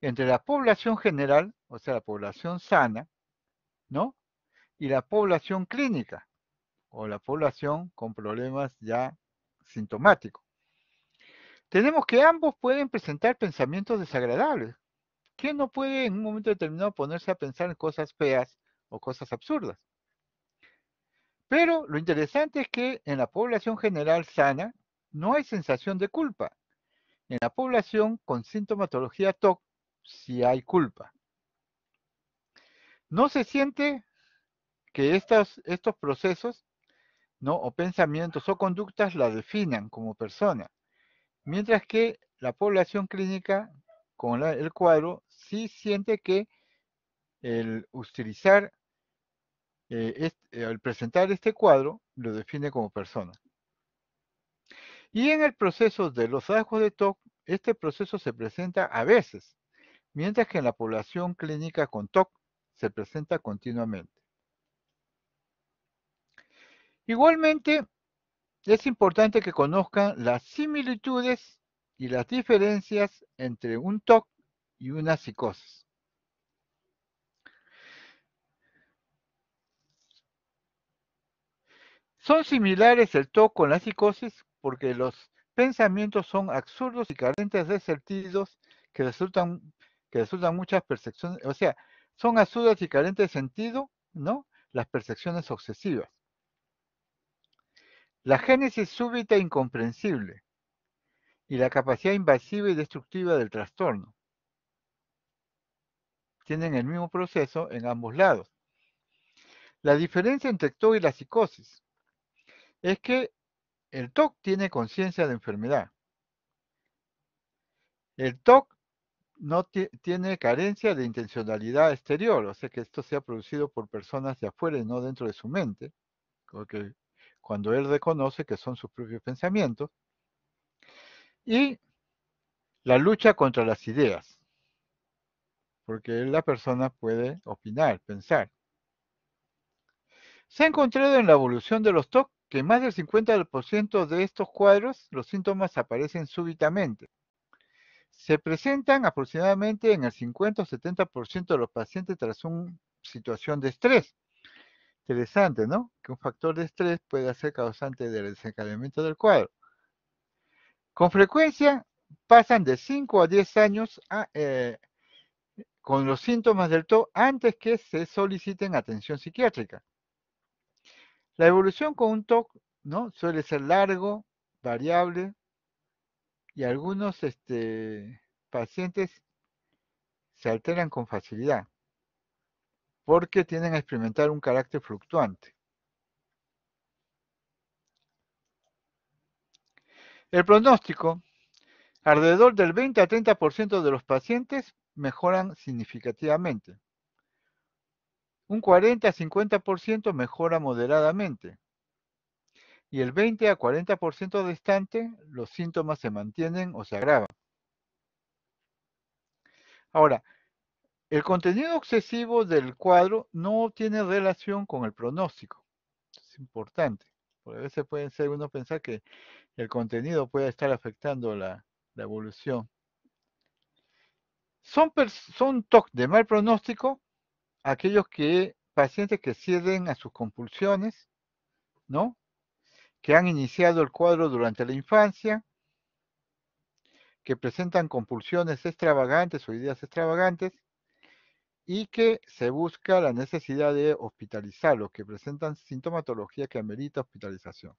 [SPEAKER 1] entre la población general, o sea, la población sana, ¿no? Y la población clínica o la población con problemas ya sintomáticos. Tenemos que ambos pueden presentar pensamientos desagradables. ¿Quién no puede en un momento determinado ponerse a pensar en cosas feas o cosas absurdas? Pero lo interesante es que en la población general sana no hay sensación de culpa. En la población con sintomatología TOC sí hay culpa no se siente que estos, estos procesos ¿no? o pensamientos o conductas la definan como persona, mientras que la población clínica con el cuadro sí siente que el utilizar, el eh, eh, presentar este cuadro, lo define como persona. Y en el proceso de los rasgos de TOC, este proceso se presenta a veces, mientras que en la población clínica con TOC se presenta continuamente. Igualmente, es importante que conozcan las similitudes y las diferencias entre un TOC y una psicosis. Son similares el TOC con la psicosis porque los pensamientos son absurdos y carentes de sentidos que resultan, que resultan muchas percepciones, o sea, son azudas y carentes de sentido, ¿no? Las percepciones obsesivas. La génesis súbita e incomprensible y la capacidad invasiva y destructiva del trastorno tienen el mismo proceso en ambos lados. La diferencia entre TOC y la psicosis es que el TOC tiene conciencia de enfermedad. El TOC no tiene carencia de intencionalidad exterior, o sea que esto sea producido por personas de afuera y no dentro de su mente, cuando él reconoce que son sus propios pensamientos, y la lucha contra las ideas, porque la persona puede opinar, pensar. Se ha encontrado en la evolución de los TOC que más del 50% de estos cuadros, los síntomas aparecen súbitamente. Se presentan aproximadamente en el 50 o 70% de los pacientes tras una situación de estrés. Interesante, ¿no? Que un factor de estrés puede ser causante del desencadenamiento del cuadro. Con frecuencia pasan de 5 a 10 años eh, con los síntomas del TOC antes que se soliciten atención psiquiátrica. La evolución con un TOC ¿no? suele ser largo, variable, y algunos este, pacientes se alteran con facilidad porque tienen a experimentar un carácter fluctuante. El pronóstico, alrededor del 20 a 30% de los pacientes mejoran significativamente. Un 40 a 50% mejora moderadamente y el 20 a 40% restante los síntomas se mantienen o se agravan. Ahora, el contenido excesivo del cuadro no tiene relación con el pronóstico. Es importante. Porque a veces puede ser uno pensar que el contenido puede estar afectando la, evolución. Son, son TOC de mal pronóstico aquellos que pacientes que ceden a sus compulsiones, ¿no? que han iniciado el cuadro durante la infancia, que presentan compulsiones extravagantes o ideas extravagantes, y que se busca la necesidad de hospitalizarlos, que presentan sintomatología que amerita hospitalización.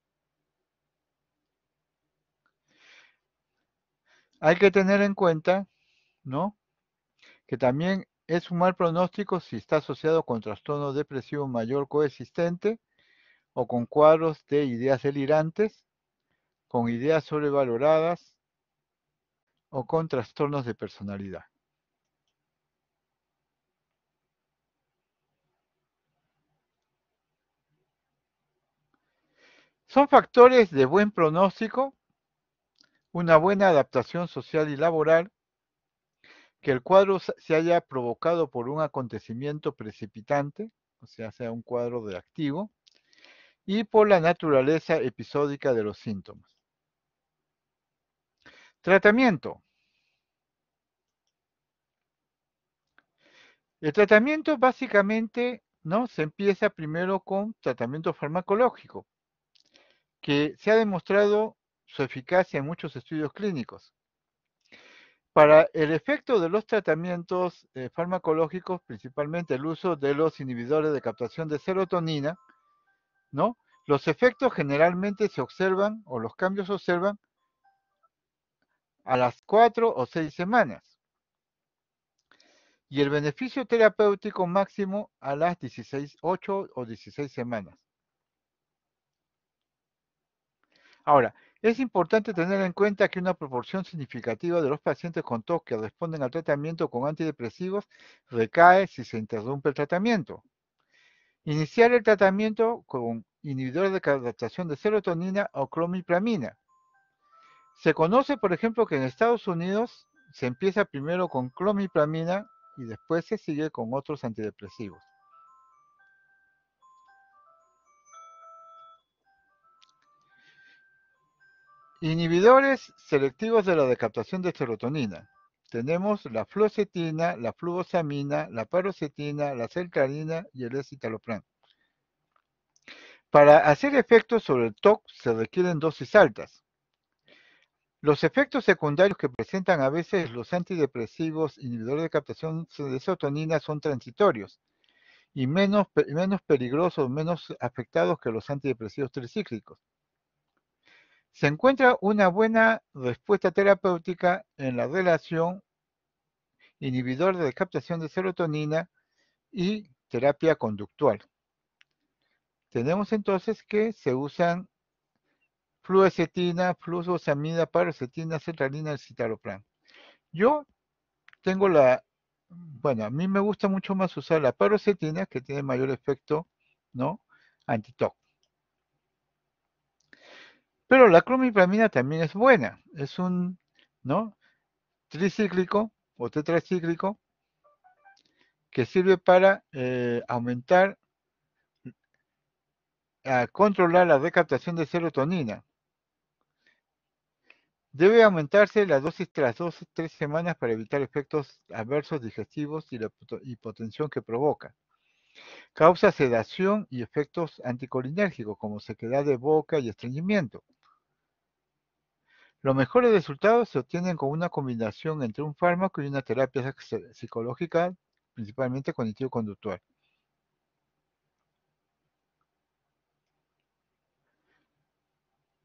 [SPEAKER 1] Hay que tener en cuenta, ¿no? Que también es un mal pronóstico si está asociado con trastorno depresivo mayor coexistente o con cuadros de ideas delirantes, con ideas sobrevaloradas o con trastornos de personalidad. Son factores de buen pronóstico, una buena adaptación social y laboral, que el cuadro se haya provocado por un acontecimiento precipitante, o sea, sea un cuadro de activo, y por la naturaleza episódica de los síntomas. Tratamiento. El tratamiento básicamente ¿no? se empieza primero con tratamiento farmacológico, que se ha demostrado su eficacia en muchos estudios clínicos. Para el efecto de los tratamientos eh, farmacológicos, principalmente el uso de los inhibidores de captación de serotonina, los efectos generalmente se observan o los cambios se observan a las cuatro o seis semanas. Y el beneficio terapéutico máximo a las 16, o 16 semanas. Ahora, es importante tener en cuenta que una proporción significativa de los pacientes con TOC que responden al tratamiento con antidepresivos recae si se interrumpe el tratamiento. Iniciar el tratamiento con inhibidores de captación de serotonina o clomipramina. Se conoce, por ejemplo, que en Estados Unidos se empieza primero con clomipramina y después se sigue con otros antidepresivos. Inhibidores selectivos de la decaptación de serotonina tenemos la fluocetina, la fluosamina, la parocetina, la sertralina y el escitalopram. Para hacer efectos sobre el TOC se requieren dosis altas. Los efectos secundarios que presentan a veces los antidepresivos inhibidores de captación de serotonina son transitorios y menos, menos peligrosos, menos afectados que los antidepresivos tricíclicos. Se encuentra una buena respuesta terapéutica en la relación inhibidor de captación de serotonina y terapia conductual. Tenemos entonces que se usan fluocetina, fluosamida, parocetina, cetralina, citalopram. Yo tengo la, bueno, a mí me gusta mucho más usar la parocetina que tiene mayor efecto, ¿no? Antitox. Pero la cromipramina también es buena. Es un, Tricíclico o tetracíclico que sirve para eh, aumentar, a controlar la recaptación de serotonina. Debe aumentarse la dosis tras dos o tres semanas para evitar efectos adversos digestivos y la hipotensión que provoca. Causa sedación y efectos anticolinérgicos como sequedad de boca y estreñimiento. Los mejores resultados se obtienen con una combinación entre un fármaco y una terapia eh, psicológica, principalmente cognitivo-conductual.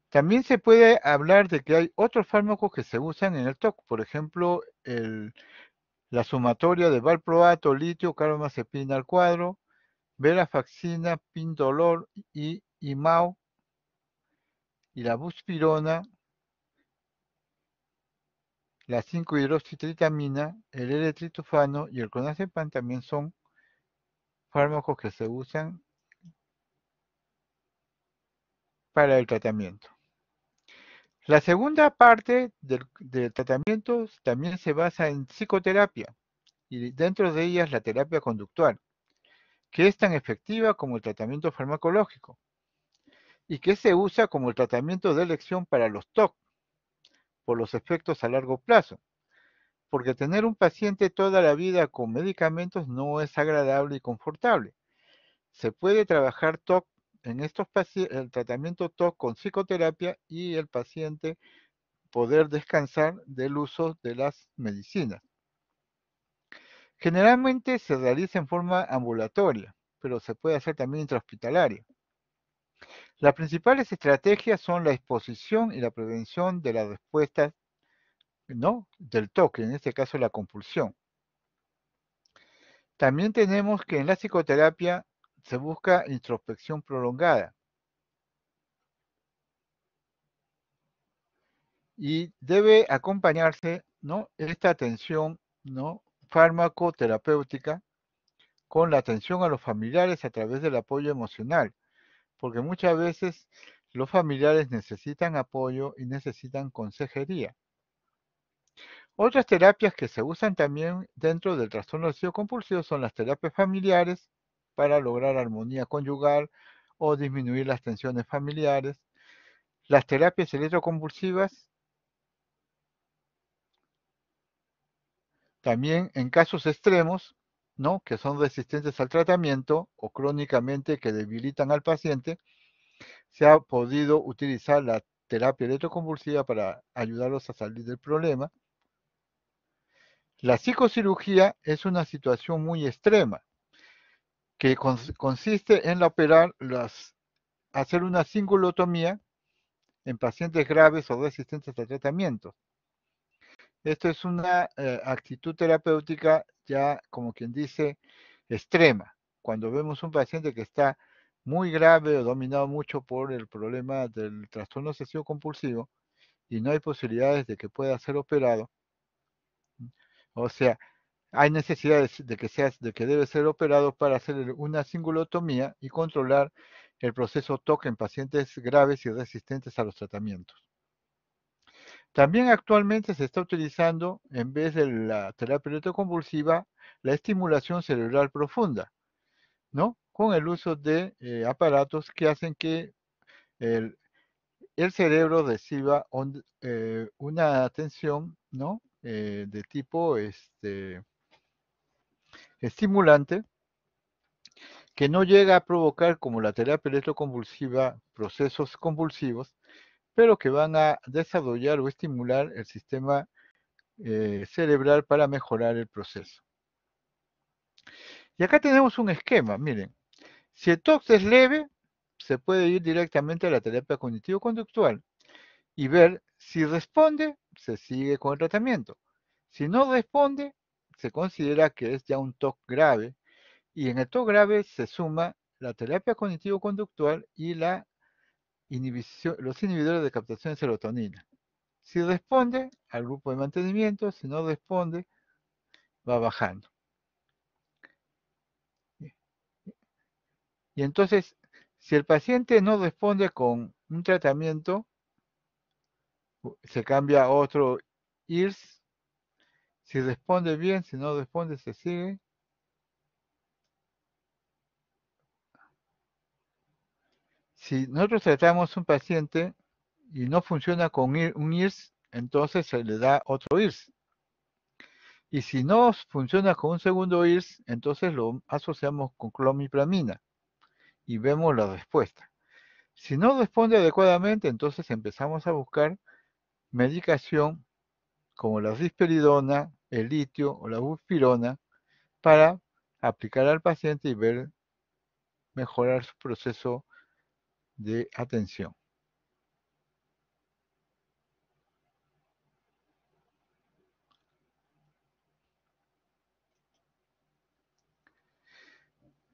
[SPEAKER 1] También se puede hablar de que hay otros fármacos que se usan en el TOC, por ejemplo, la sumatoria de valproato, litio, carbamazepina al cuadro, verafaxina, pindolor y imao, y la buspirona, la 5-hidroxitritamina, el l y el clonazepam también son fármacos que se usan para el tratamiento. La segunda parte del, del, tratamiento también se basa en psicoterapia y dentro de ellas la terapia conductual, que es tan efectiva como el tratamiento farmacológico y que se usa como el tratamiento de elección para los TOC, por los efectos a largo plazo, porque tener un paciente toda la vida con medicamentos no es agradable y confortable. Se puede trabajar TOC en estos pacientes, el tratamiento TOC con psicoterapia y el paciente poder descansar del uso de las medicinas. Generalmente se realiza en forma ambulatoria, pero se puede hacer también intrahospitalaria. Las principales estrategias son la exposición y la prevención de las respuestas ¿no? del toque, en este caso la compulsión. También tenemos que en la psicoterapia se busca introspección prolongada. Y debe acompañarse ¿no? esta atención ¿no? farmacoterapéutica con la atención a los familiares a través del apoyo emocional porque muchas veces los familiares necesitan apoyo y necesitan consejería. Otras terapias que se usan también dentro del trastorno obsesivo compulsivo son las terapias familiares para lograr armonía conyugal o disminuir las tensiones familiares, las terapias electroconvulsivas, también en casos extremos que son resistentes al tratamiento o crónicamente que debilitan al paciente, se ha podido utilizar la terapia electroconvulsiva para ayudarlos a salir del problema. La psicocirugía es una situación muy extrema que consiste en operar las, hacer una singulotomía en pacientes graves o resistentes al tratamiento esto es una eh, actitud terapéutica ya, como quien dice, extrema. Cuando vemos un paciente que está muy grave o dominado mucho por el problema del trastorno obsesivo compulsivo y no hay posibilidades de que pueda ser operado. O sea, hay necesidades de que, sea, de que debe ser operado para hacer una singulotomía y controlar el proceso TOC en pacientes graves y resistentes a los tratamientos. También actualmente se está utilizando, en vez de la terapia electroconvulsiva, la estimulación cerebral profunda, ¿no? Con el uso de eh, aparatos que hacen que el, cerebro reciba eh, una atención, ¿no? Eh, de tipo este, estimulante que no llega a provocar, como la terapia electroconvulsiva, procesos convulsivos, pero que van a desarrollar o estimular el sistema eh, cerebral para mejorar el proceso. Y acá tenemos un esquema, miren, si el TOC es leve, se puede ir directamente a la terapia cognitivo-conductual y ver si responde, se sigue con el tratamiento. Si no responde, se considera que es ya un TOC grave y en el TOC grave se suma la terapia cognitivo-conductual y la los inhibidores de captación de serotonina. Si responde al grupo de mantenimiento, si no responde, va bajando. Y entonces, si el paciente no responde con un tratamiento, se cambia a otro IRS. Si responde bien, si no responde, se sigue. si nosotros tratamos un paciente y no funciona con un IRS, entonces se le da otro IRS. Y si no funciona con un segundo IRS, entonces lo asociamos con clomipramina y vemos la respuesta. Si no responde adecuadamente, entonces empezamos a buscar medicación como la risperidona, el litio o la bufirona para aplicar al paciente y ver mejorar su proceso de atención.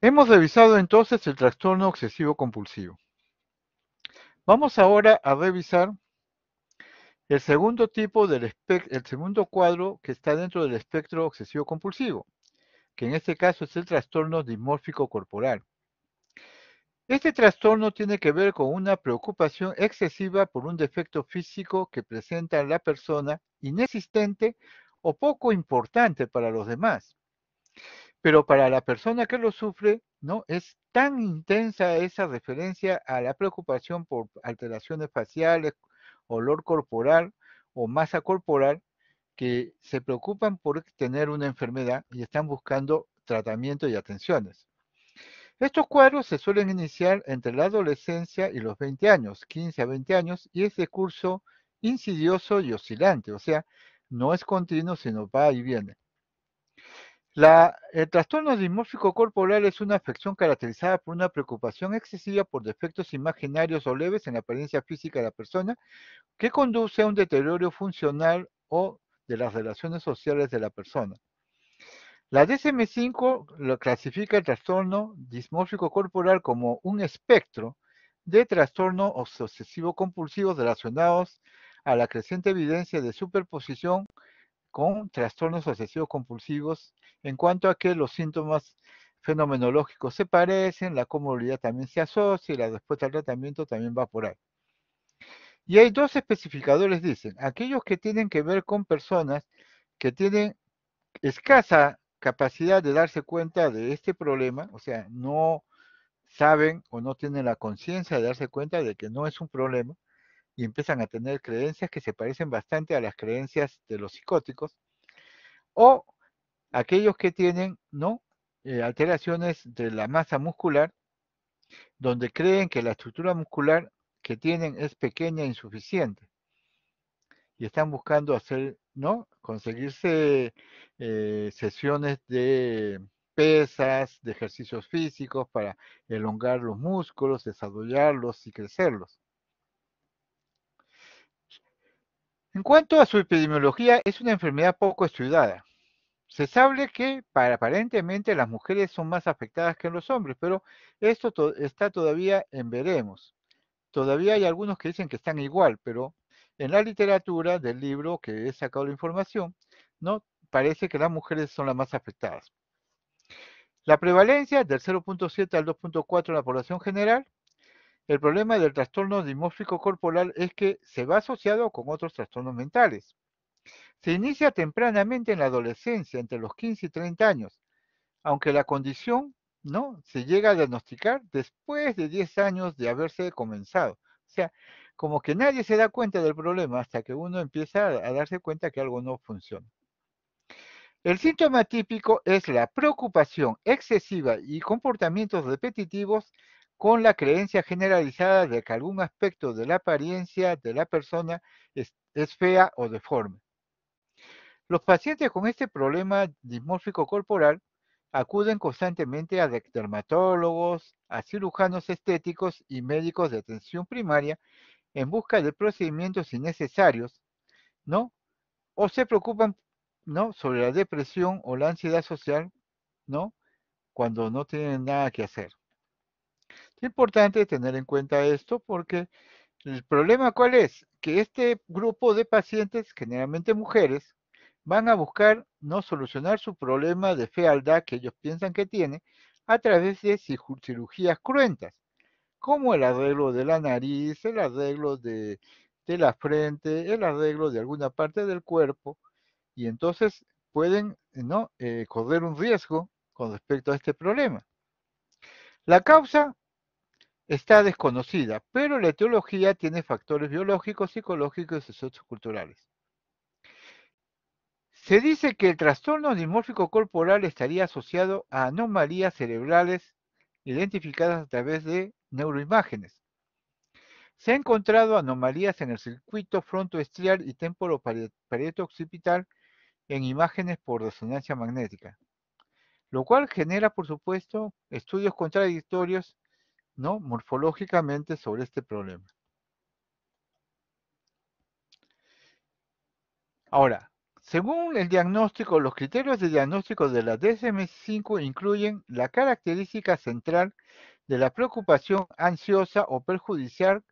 [SPEAKER 1] Hemos revisado entonces el trastorno obsesivo compulsivo. Vamos ahora a revisar el segundo tipo del el segundo cuadro que está dentro del espectro obsesivo compulsivo, que en este caso es el trastorno dimórfico corporal. Este trastorno tiene que ver con una preocupación excesiva por un defecto físico que presenta la persona inexistente o poco importante para los demás. Pero para la persona que lo sufre, no es tan intensa esa referencia a la preocupación por alteraciones faciales, olor corporal o masa corporal que se preocupan por tener una enfermedad y están buscando tratamiento y atenciones. Estos cuadros se suelen iniciar entre la adolescencia y los 20 años, 15 a 20 años, y es de curso insidioso y oscilante, o sea, no es continuo, sino va y viene. el trastorno dimórfico corporal es una afección caracterizada por una preocupación excesiva por defectos imaginarios o leves en la apariencia física de la persona que conduce a un deterioro funcional o de las relaciones sociales de la persona. La DSM-5 lo clasifica el trastorno dismórfico corporal como un espectro de trastornos obsesivo-compulsivos relacionados a la creciente evidencia de superposición con trastornos obsesivos compulsivos en cuanto a que los síntomas fenomenológicos se parecen, la comorbilidad también se asocia y la respuesta al tratamiento también va por ahí. Y hay dos especificadores, dicen, aquellos que tienen que ver con personas que tienen escasa capacidad de darse cuenta de este problema, o sea, no saben o no tienen la conciencia de darse cuenta de que no es un problema y empiezan a tener creencias que se parecen bastante a las creencias de los psicóticos, o aquellos que tienen ¿no? Eh, alteraciones de la masa muscular, donde creen que la estructura muscular que tienen es pequeña e insuficiente, y están buscando hacer ¿no? Conseguirse eh, sesiones de pesas, de ejercicios físicos para elongar los músculos, desarrollarlos y crecerlos. En cuanto a su epidemiología, es una enfermedad poco estudiada. Se sabe que aparentemente las mujeres son más afectadas que los hombres, pero esto está todavía en veremos. Todavía hay algunos que dicen que están igual, pero en la literatura del libro que he sacado la información, ¿no? parece que las mujeres son las más afectadas. La prevalencia del 0.7 al 2.4 en la población general. El problema del trastorno dimórfico corporal es que se va asociado con otros trastornos mentales. Se inicia tempranamente en la adolescencia, entre los 15 y 30 años, aunque la condición ¿no? se llega a diagnosticar después de 10 años de haberse comenzado. O sea, como que nadie se da cuenta del problema hasta que uno empieza a darse cuenta que algo no funciona. El síntoma típico es la preocupación excesiva y comportamientos repetitivos con la creencia generalizada de que algún aspecto de la apariencia de la persona es, fea o deforme. Los pacientes con este problema dismórfico corporal acuden constantemente a dermatólogos, a cirujanos estéticos y médicos de atención primaria en busca de procedimientos innecesarios, ¿no? O se preocupan, ¿no? Sobre la depresión o la ansiedad social, ¿no? Cuando no tienen nada que hacer. Es importante tener en cuenta esto porque el problema cuál es? Que este grupo de pacientes, generalmente mujeres, van a buscar no solucionar su problema de fealdad que ellos piensan que tiene a través de cirugías cruentas como el arreglo de la nariz, el arreglo de, la frente, el arreglo de alguna parte del cuerpo, y entonces pueden eh, correr un riesgo con respecto a este problema. La causa está desconocida, pero la etiología tiene factores biológicos, psicológicos y socioculturales. Se dice que el trastorno dimórfico corporal estaría asociado a anomalías cerebrales identificadas a través de neuroimágenes. Se han encontrado anomalías en el circuito frontoestrial y temporoparieto occipital en imágenes por resonancia magnética, lo cual genera, por supuesto, estudios contradictorios ¿no? morfológicamente sobre este problema. Ahora, según el diagnóstico, los criterios de diagnóstico de la DSM-5 incluyen la característica central de la preocupación ansiosa o perjudicial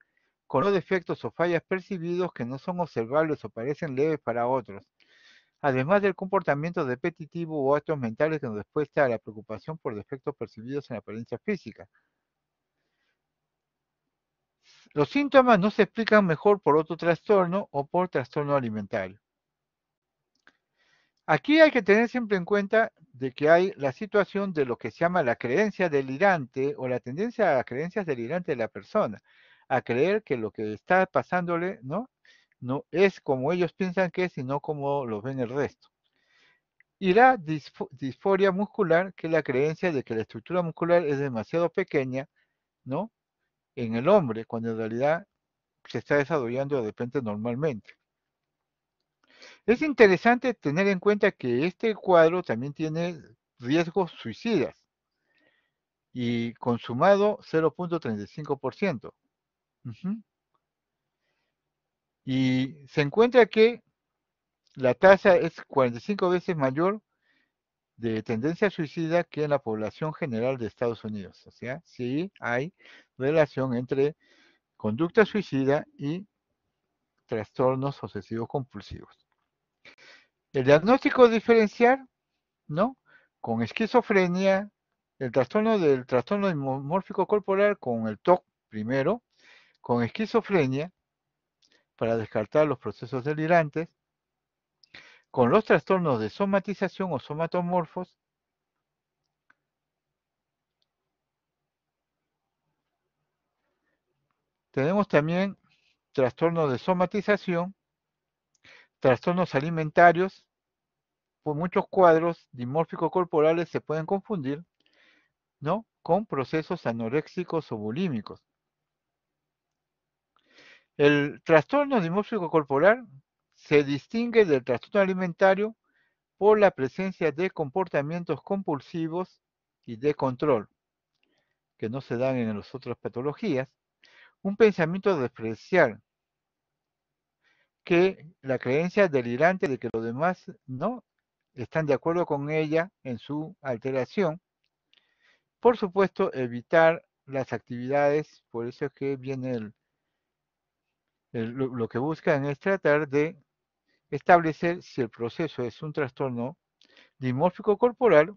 [SPEAKER 1] con los defectos o fallas percibidos que no son observables o parecen leves para otros, además del comportamiento repetitivo u actos mentales en respuesta a la preocupación por defectos percibidos en la apariencia física. Los síntomas no se explican mejor por otro trastorno o por trastorno alimentario. Aquí hay que tener siempre en cuenta de que hay la situación de lo que se llama la creencia delirante o la tendencia a creencias delirantes de la persona, a creer que lo que está pasándole, ¿no? No es como ellos piensan que es, sino como lo ven el resto. Y la disforia muscular, que es la creencia de que la estructura muscular es demasiado pequeña, ¿no? En el hombre, cuando en realidad se está desarrollando de repente normalmente. Es interesante tener en cuenta que este cuadro también tiene riesgos suicidas y consumado 0.35%. Y se encuentra que la tasa es 45 veces mayor de tendencia suicida que en la población general de Estados Unidos. O sea, sí hay relación entre conducta suicida y trastornos obsesivos compulsivos. El diagnóstico diferencial, ¿no? Con esquizofrenia, el trastorno del trastorno morfico corporal con el TOC primero, con esquizofrenia, para descartar los procesos delirantes, con los trastornos de somatización o somatomorfos, tenemos también trastornos de somatización trastornos alimentarios, por pues, muchos cuadros dimórficos corporales se pueden confundir ¿no? con procesos anoréxicos o bulímicos. El trastorno dimórfico corporal se distingue del trastorno alimentario por la presencia de comportamientos compulsivos y de control, que no se dan en las otras patologías, un pensamiento desprecial que la creencia delirante de que los demás no están de acuerdo con ella en su alteración. Por supuesto, evitar las actividades, por eso es que viene el, lo que buscan es tratar de establecer si el proceso es un trastorno dimórfico corporal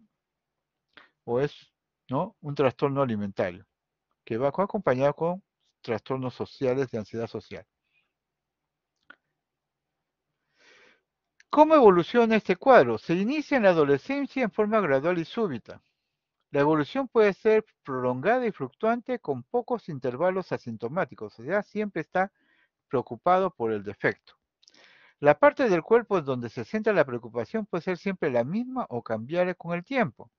[SPEAKER 1] o es ¿no? un trastorno alimentario, que va acompañado con trastornos sociales de ansiedad social. ¿Cómo evoluciona este cuadro? Se inicia en la adolescencia en forma gradual y súbita. La evolución puede ser prolongada y fluctuante con pocos intervalos asintomáticos, o sea, siempre está preocupado por el defecto. La parte del cuerpo donde se centra la preocupación puede ser siempre la misma o cambiar con el tiempo.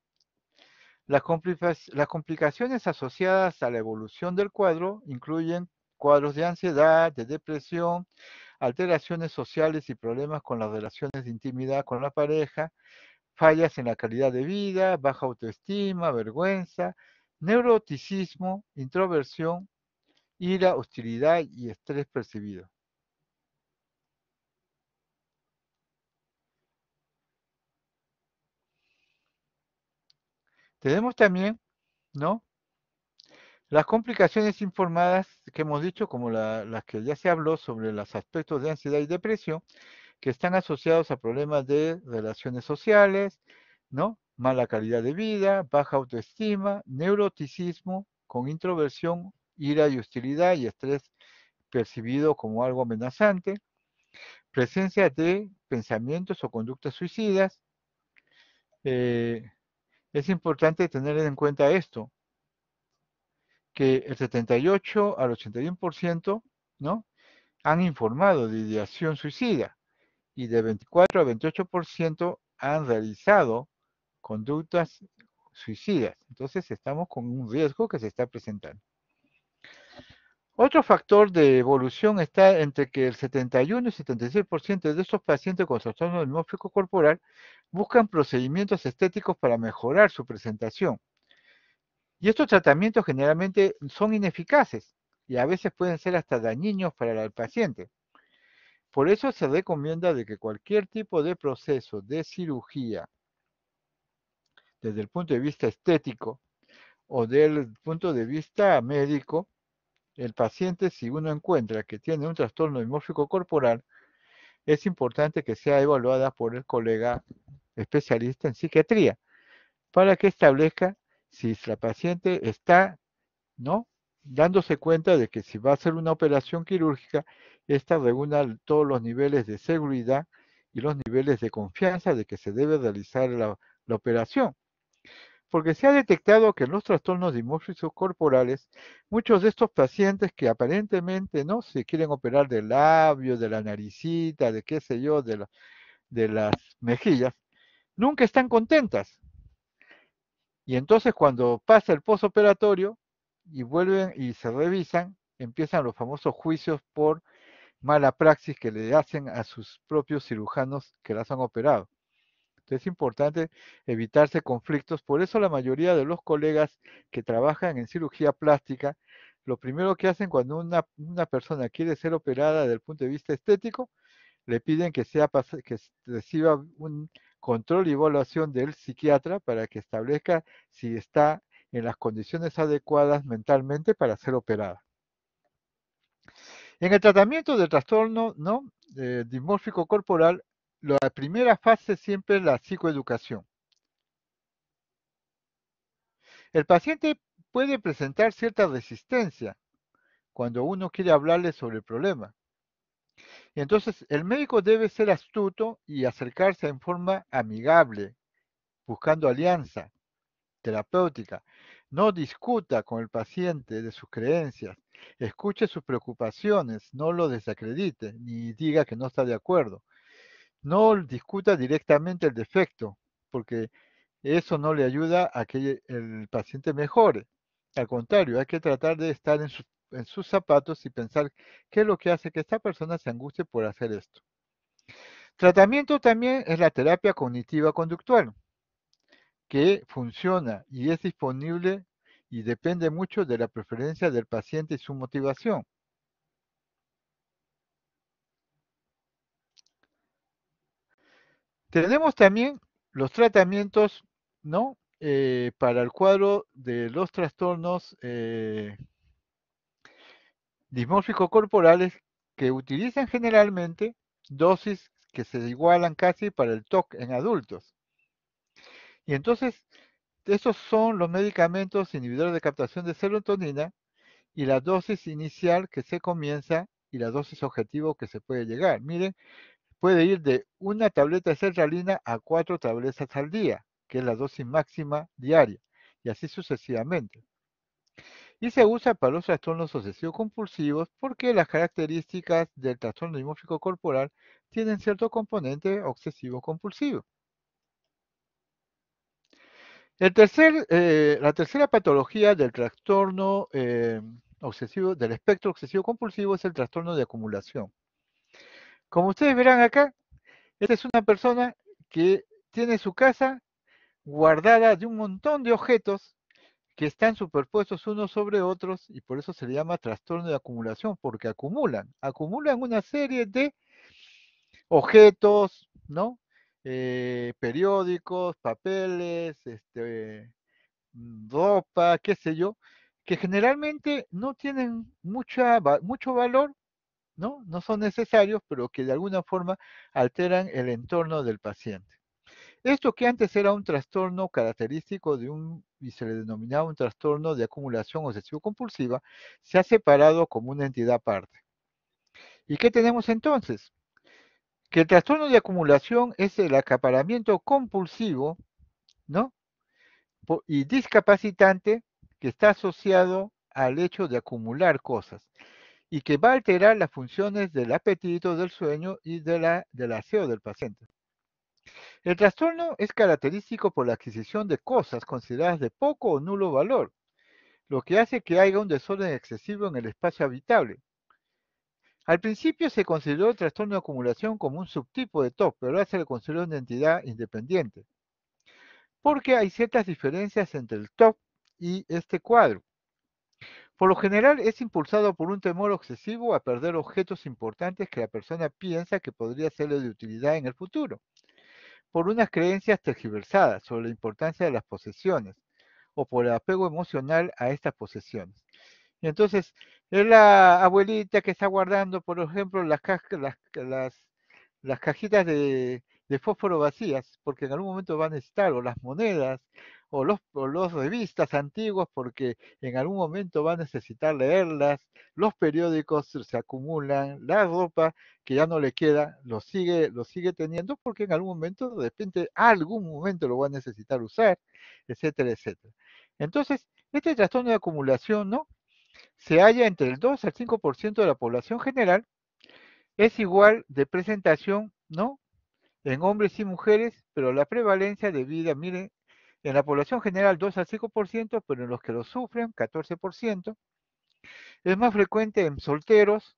[SPEAKER 1] Las, complicaciones asociadas a la evolución del cuadro incluyen cuadros de ansiedad, de depresión, alteraciones sociales y problemas con las relaciones de intimidad con la pareja, fallas en la calidad de vida, baja autoestima, vergüenza, neuroticismo, introversión, ira, hostilidad y estrés percibido. Tenemos también, ¿no? Las complicaciones informadas que hemos dicho, como las que ya se habló sobre los aspectos de ansiedad y depresión, que están asociados a problemas de relaciones sociales, ¿no? mala calidad de vida, baja autoestima, neuroticismo con introversión, ira y hostilidad y estrés percibido como algo amenazante, presencia de pensamientos o conductas suicidas. Eh, es importante tener en cuenta esto, que el 78 al 81% ¿no? han informado de ideación suicida y de 24 al 28% han realizado conductas suicidas. Entonces estamos con un riesgo que se está presentando. Otro factor de evolución está entre que el 71 y el 76% de estos pacientes con trastorno demófico corporal buscan procedimientos estéticos para mejorar su presentación y estos tratamientos generalmente son ineficaces y a veces pueden ser hasta dañinos para el paciente. Por eso se recomienda de que cualquier tipo de proceso de cirugía, desde el punto de vista estético o del punto de vista médico, el paciente, si uno encuentra que tiene un trastorno dimórfico corporal, es importante que sea evaluada por el colega especialista en psiquiatría para que establezca si la paciente está, ¿no? Dándose cuenta de que si va a hacer una operación quirúrgica, esta reúna todos los niveles de seguridad y los niveles de confianza de que se debe realizar la, operación. Porque se ha detectado que en los trastornos dimórficos corporales, muchos de estos pacientes que aparentemente no se quieren operar del labio, de la naricita, de qué sé yo, de, de las mejillas, nunca están contentas, y entonces cuando pasa el postoperatorio y vuelven y se revisan, empiezan los famosos juicios por mala praxis que le hacen a sus propios cirujanos que las han operado. Entonces es importante evitarse conflictos. Por eso la mayoría de los colegas que trabajan en cirugía plástica, lo primero que hacen cuando una, persona quiere ser operada desde el punto de vista estético, le piden que, sea, que reciba un, control y evaluación del psiquiatra para que establezca si está en las condiciones adecuadas mentalmente para ser operada. En el tratamiento del trastorno ¿no? Eh, dimórfico corporal, la primera fase siempre es la psicoeducación. El paciente puede presentar cierta resistencia cuando uno quiere hablarle sobre el problema. Entonces, el médico debe ser astuto y acercarse en forma amigable, buscando alianza terapéutica. No discuta con el paciente de sus creencias, escuche sus preocupaciones, no lo desacredite ni diga que no está de acuerdo. No discuta directamente el defecto, porque eso no le ayuda a que el paciente mejore. Al contrario, hay que tratar de estar en sus en sus zapatos y pensar qué es lo que hace que esta persona se anguste por hacer esto. Tratamiento también es la terapia cognitiva conductual, que funciona y es disponible y depende mucho de la preferencia del paciente y su motivación. Tenemos también los tratamientos, ¿no? Eh, para el cuadro de los trastornos eh, dismórficos corporales que utilizan generalmente dosis que se igualan casi para el TOC en adultos. Y entonces, estos son los medicamentos inhibidores de captación de serotonina y la dosis inicial que se comienza y la dosis objetivo que se puede llegar. Miren, puede ir de una tableta de sertralina a cuatro tabletas al día, que es la dosis máxima diaria, y así sucesivamente y se usa para los trastornos obsesivo-compulsivos porque las características del trastorno dimórfico corporal tienen cierto componente obsesivo-compulsivo. Tercer, eh, la tercera patología del trastorno eh, obsesivo, del espectro obsesivo-compulsivo es el trastorno de acumulación. Como ustedes verán acá, esta es una persona que tiene su casa guardada de un montón de objetos que están superpuestos unos sobre otros y por eso se le llama trastorno de acumulación, porque acumulan, acumulan una serie de objetos, ¿no? Eh, periódicos, papeles, este, mm, ropa, qué sé yo, que generalmente no tienen mucho valor, ¿no? No son necesarios, pero que de alguna forma alteran el entorno del paciente. Esto que antes era un trastorno característico de un y se le denominaba un trastorno de acumulación obsesivo-compulsiva, se ha separado como una entidad aparte. ¿Y qué tenemos entonces? Que el trastorno de acumulación es el acaparamiento compulsivo, ¿no? Y discapacitante que está asociado al hecho de acumular cosas y que va a alterar las funciones del apetito, del sueño y de la, del aseo del paciente. El trastorno es característico por la adquisición de cosas consideradas de poco o nulo valor, lo que hace que haya un desorden excesivo en el espacio habitable. Al principio se consideró el trastorno de acumulación como un subtipo de TOC, pero ahora se le considera una entidad independiente, porque hay ciertas diferencias entre el TOC y este cuadro. Por lo general es impulsado por un temor excesivo a perder objetos importantes que la persona piensa que podría serle de utilidad en el futuro por unas creencias tergiversadas sobre la importancia de las posesiones o por el apego emocional a estas posesiones. entonces, es la abuelita que está guardando, por ejemplo, las, las, las cajitas de, de fósforo vacías, porque en algún momento van a necesitar o las monedas, o los, revistas antiguas, porque en algún momento va a necesitar leerlas, los periódicos se acumulan, la ropa que ya no le queda, lo sigue, lo sigue teniendo, porque en algún momento, de repente, algún momento lo va a necesitar usar, etcétera, etcétera. Entonces, este trastorno de acumulación, ¿no? Se halla entre el 2 al 5% de la población general, es igual de presentación, ¿no? en hombres y mujeres, pero la prevalencia de vida, miren, en la población general 2 al 5%, pero en los que lo sufren 14%. Es más frecuente en solteros.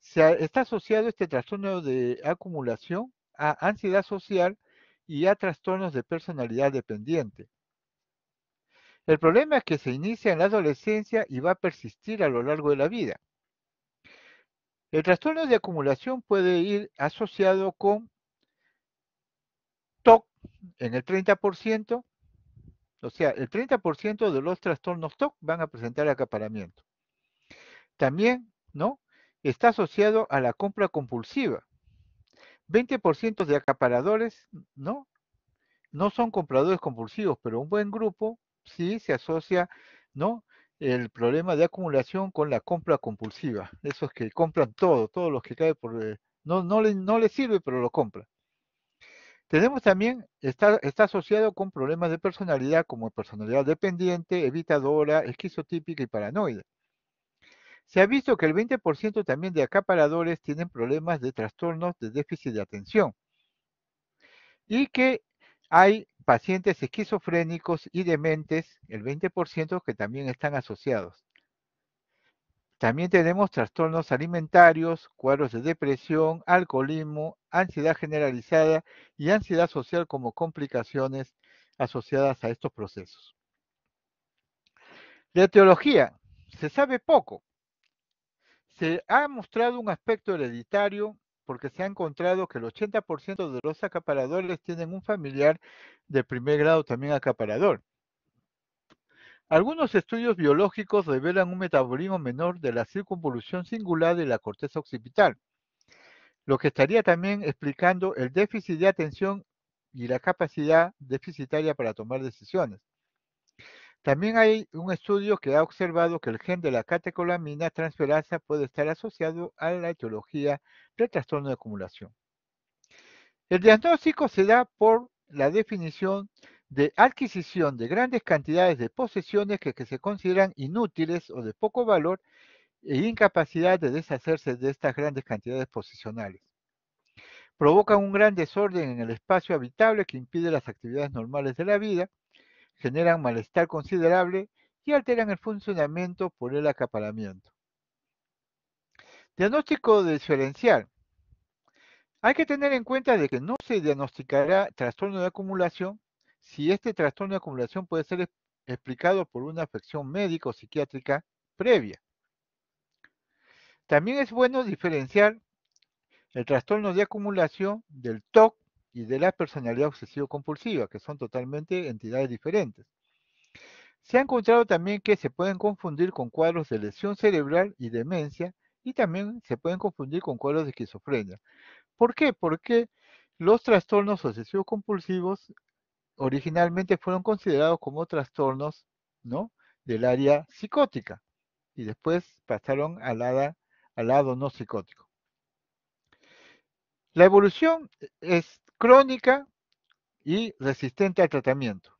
[SPEAKER 1] Se, está asociado este trastorno de acumulación a ansiedad social y a trastornos de personalidad dependiente. El problema es que se inicia en la adolescencia y va a persistir a lo largo de la vida. El trastorno de acumulación puede ir asociado con TOC en el 30%, o sea, el 30% de los trastornos TOC van a presentar acaparamiento. También, ¿no? Está asociado a la compra compulsiva. 20% de acaparadores, ¿no? No son compradores compulsivos, pero un buen grupo sí se asocia, ¿no? El problema de acumulación con la compra compulsiva. Esos que compran todo, todos los que caen por... Eh, no, no, no les sirve, pero lo compran. Tenemos también, está, asociado con problemas de personalidad como personalidad dependiente, evitadora, esquizotípica y paranoide. Se ha visto que el 20% también de acaparadores tienen problemas de trastornos de déficit de atención y que hay pacientes esquizofrénicos y dementes, el 20%, que también están asociados. También tenemos trastornos alimentarios, cuadros de depresión, alcoholismo, ansiedad generalizada y ansiedad social como complicaciones asociadas a estos procesos. De teología, se sabe poco. Se ha mostrado un aspecto hereditario porque se ha encontrado que el 80% de los acaparadores tienen un familiar de primer grado también acaparador. Algunos estudios biológicos revelan un metabolismo menor de la circunvolución singular de la corteza occipital, lo que estaría también explicando el déficit de atención y la capacidad deficitaria para tomar decisiones. También hay un estudio que ha observado que el gen de la catecolamina transferasa puede estar asociado a la etiología del trastorno de acumulación. El diagnóstico se da por la definición de adquisición de grandes cantidades de posesiones que, se consideran inútiles o de poco valor e incapacidad de deshacerse de estas grandes cantidades posicionales. Provocan un gran desorden en el espacio habitable que impide las actividades normales de la vida, generan malestar considerable y alteran el funcionamiento por el acaparamiento. Diagnóstico diferencial. Hay que tener en cuenta de que no se diagnosticará trastorno de acumulación si este trastorno de acumulación puede ser explicado por una afección médica o psiquiátrica previa. También es bueno diferenciar el trastorno de acumulación del TOC y de la personalidad obsesivo-compulsiva, que son totalmente entidades diferentes. Se ha encontrado también que se pueden confundir con cuadros de lesión cerebral y demencia, y también se pueden confundir con cuadros de esquizofrenia. ¿Por qué? Porque los trastornos obsesivos compulsivos originalmente fueron considerados como trastornos ¿no? del área psicótica y después pasaron al, al lado no psicótico. La evolución es crónica y resistente al tratamiento.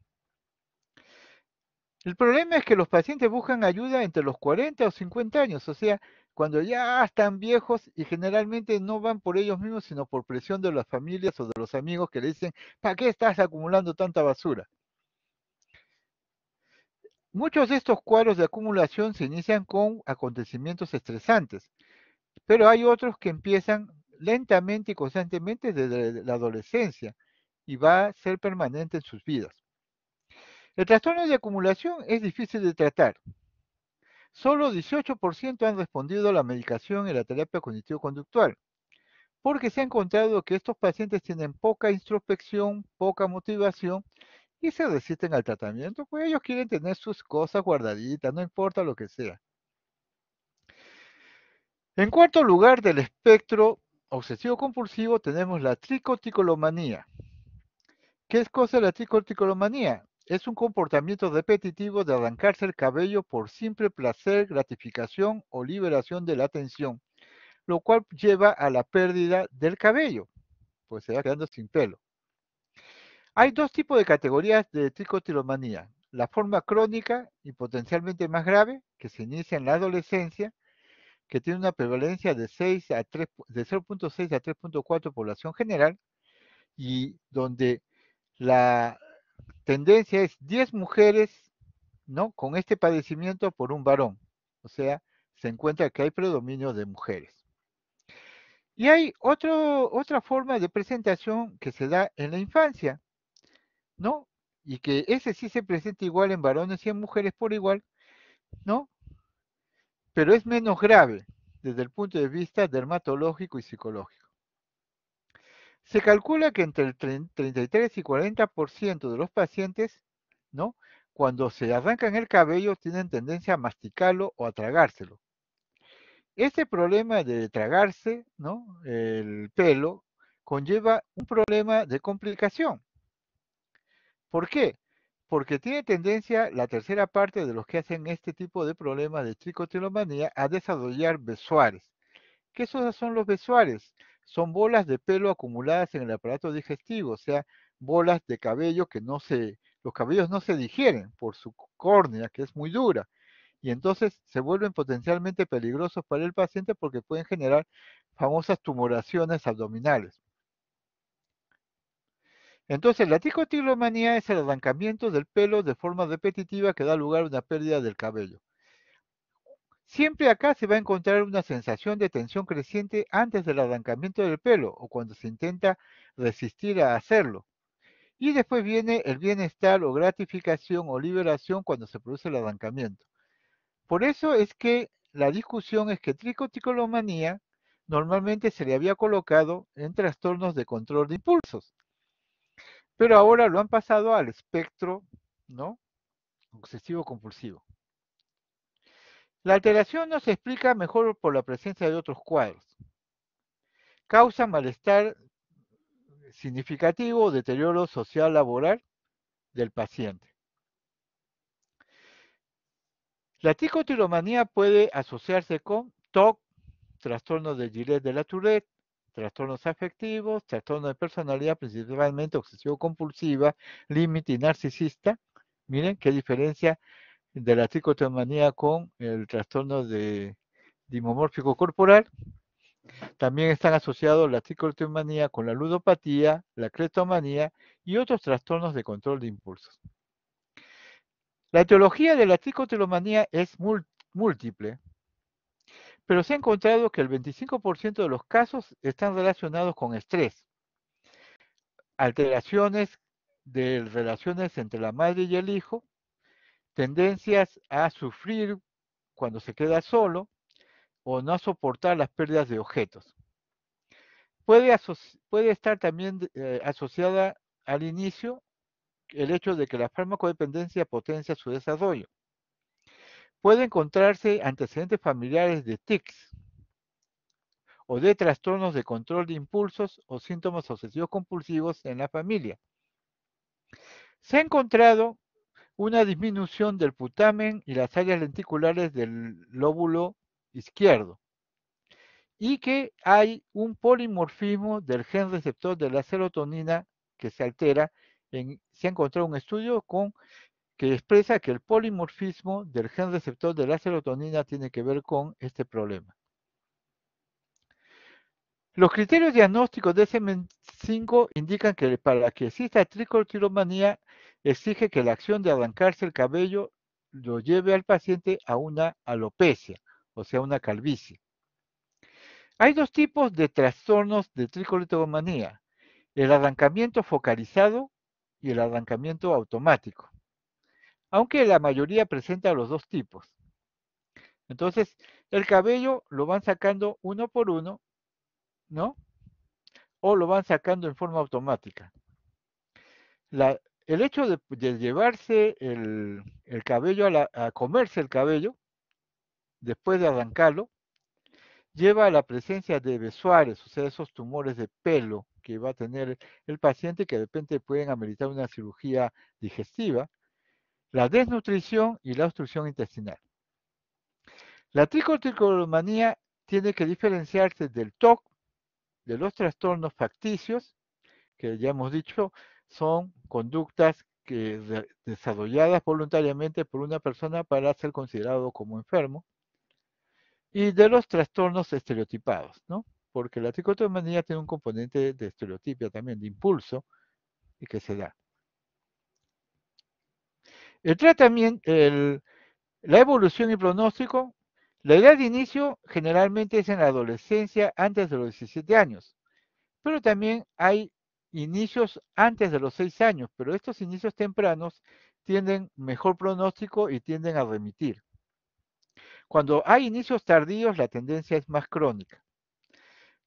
[SPEAKER 1] El problema es que los pacientes buscan ayuda entre los 40 o 50 años, o sea, cuando ya están viejos y generalmente no van por ellos mismos, sino por presión de las familias o de los amigos que le dicen, ¿para qué estás acumulando tanta basura? Muchos de estos cuadros de acumulación se inician con acontecimientos estresantes, pero hay otros que empiezan lentamente y constantemente desde la adolescencia y va a ser permanente en sus vidas. El trastorno de acumulación es difícil de tratar, Solo 18% han respondido a la medicación y la terapia cognitivo-conductual, porque se ha encontrado que estos pacientes tienen poca introspección, poca motivación y se resisten al tratamiento, pues ellos quieren tener sus cosas guardaditas, no importa lo que sea. En cuarto lugar del espectro obsesivo-compulsivo tenemos la tricoticolomanía. ¿Qué es cosa de la tricoticolomanía? Es un comportamiento repetitivo de arrancarse el cabello por simple placer, gratificación o liberación de la tensión, lo cual lleva a la pérdida del cabello, pues se va quedando sin pelo. Hay dos tipos de categorías de tricotilomanía. La forma crónica y potencialmente más grave, que se inicia en la adolescencia, que tiene una prevalencia de de 0.6 a 3.4 población general, y donde la, tendencia es 10 mujeres, ¿no? Con este padecimiento por un varón. O sea, se encuentra que hay predominio de mujeres. Y hay otro, otra forma de presentación que se da en la infancia, ¿no? Y que ese sí se presenta igual en varones y en mujeres por igual, ¿no? Pero es menos grave desde el punto de vista dermatológico y psicológico. Se calcula que entre el 33 y 40% de los pacientes, ¿no? Cuando se arrancan el cabello, tienen tendencia a masticarlo o a tragárselo. Este problema de tragarse, El pelo conlleva un problema de complicación. ¿Por qué? Porque tiene tendencia la tercera parte de los que hacen este tipo de problemas de tricotilomanía a desarrollar besuares. ¿Qué son los besuares? son bolas de pelo acumuladas en el aparato digestivo, o sea, bolas de cabello que no se, los cabellos no se digieren por su córnea, que es muy dura. Y entonces se vuelven potencialmente peligrosos para el paciente porque pueden generar famosas tumoraciones abdominales. Entonces, la ticotilomanía es el arrancamiento del pelo de forma repetitiva que da lugar a una pérdida del cabello. Siempre acá se va a encontrar una sensación de tensión creciente antes del arrancamiento del pelo o cuando se intenta resistir a hacerlo. Y después viene el bienestar o gratificación o liberación cuando se produce el arrancamiento. Por eso es que la discusión es que tricoticomanía normalmente se le había colocado en trastornos de control de impulsos. Pero ahora lo han pasado al espectro, ¿no? Obsesivo compulsivo. La alteración no se explica mejor por la presencia de otros cuadros. Causa malestar significativo o deterioro social laboral del paciente. La ticotiromanía puede asociarse con TOC, trastorno de Gillette de la Tourette, trastornos afectivos, trastorno de personalidad, principalmente obsesivo-compulsiva, límite y narcisista. Miren qué diferencia de la tricotomanía con el trastorno de dimomórfico corporal. También están asociados la tricotomanía con la ludopatía, la cretomanía y otros trastornos de control de impulsos. La etiología de la tricotomanía es múltiple, pero se ha encontrado que el 25% de los casos están relacionados con estrés, alteraciones de relaciones entre la madre y el hijo, tendencias a sufrir cuando se queda solo o no soportar las pérdidas de objetos. Puede, puede estar también eh, asociada al inicio el hecho de que la farmacodependencia potencia su desarrollo. Puede encontrarse antecedentes familiares de tics o de trastornos de control de impulsos o síntomas obsesivos compulsivos en la familia. Se ha encontrado una disminución del putamen y las áreas lenticulares del lóbulo izquierdo y que hay un polimorfismo del gen receptor de la serotonina que se altera. En, se ha encontrado un estudio con, que expresa que el polimorfismo del gen receptor de la serotonina tiene que ver con este problema. Los criterios diagnósticos de SM5 indican que para que exista tricotilomanía exige que la acción de arrancarse el cabello lo lleve al paciente a una alopecia, o sea, una calvicie. Hay dos tipos de trastornos de tricolitomanía. el arrancamiento focalizado y el arrancamiento automático, aunque la mayoría presenta los dos tipos. Entonces, el cabello lo van sacando uno por uno, ¿no? O lo van sacando en forma automática. La, el hecho de, pues, llevarse el, cabello, a, comerse el cabello, después de arrancarlo, lleva a la presencia de besuares, o sea, esos tumores de pelo que va a tener el paciente que de repente pueden ameritar una cirugía digestiva, la desnutrición y la obstrucción intestinal. La tricotilomanía tiene que diferenciarse del TOC, de los trastornos facticios, que ya hemos dicho, son conductas que, desarrolladas voluntariamente por una persona para ser considerado como enfermo, y de los trastornos estereotipados, ¿no? Porque la tricotomanía tiene un componente de estereotipia también, de impulso, y que se da. El tratamiento, la evolución y pronóstico, la edad de inicio generalmente es en la adolescencia antes de los 17 años, pero también hay inicios antes de los seis años, pero estos inicios tempranos tienen mejor pronóstico y tienden a remitir. Cuando hay inicios tardíos, la tendencia es más crónica.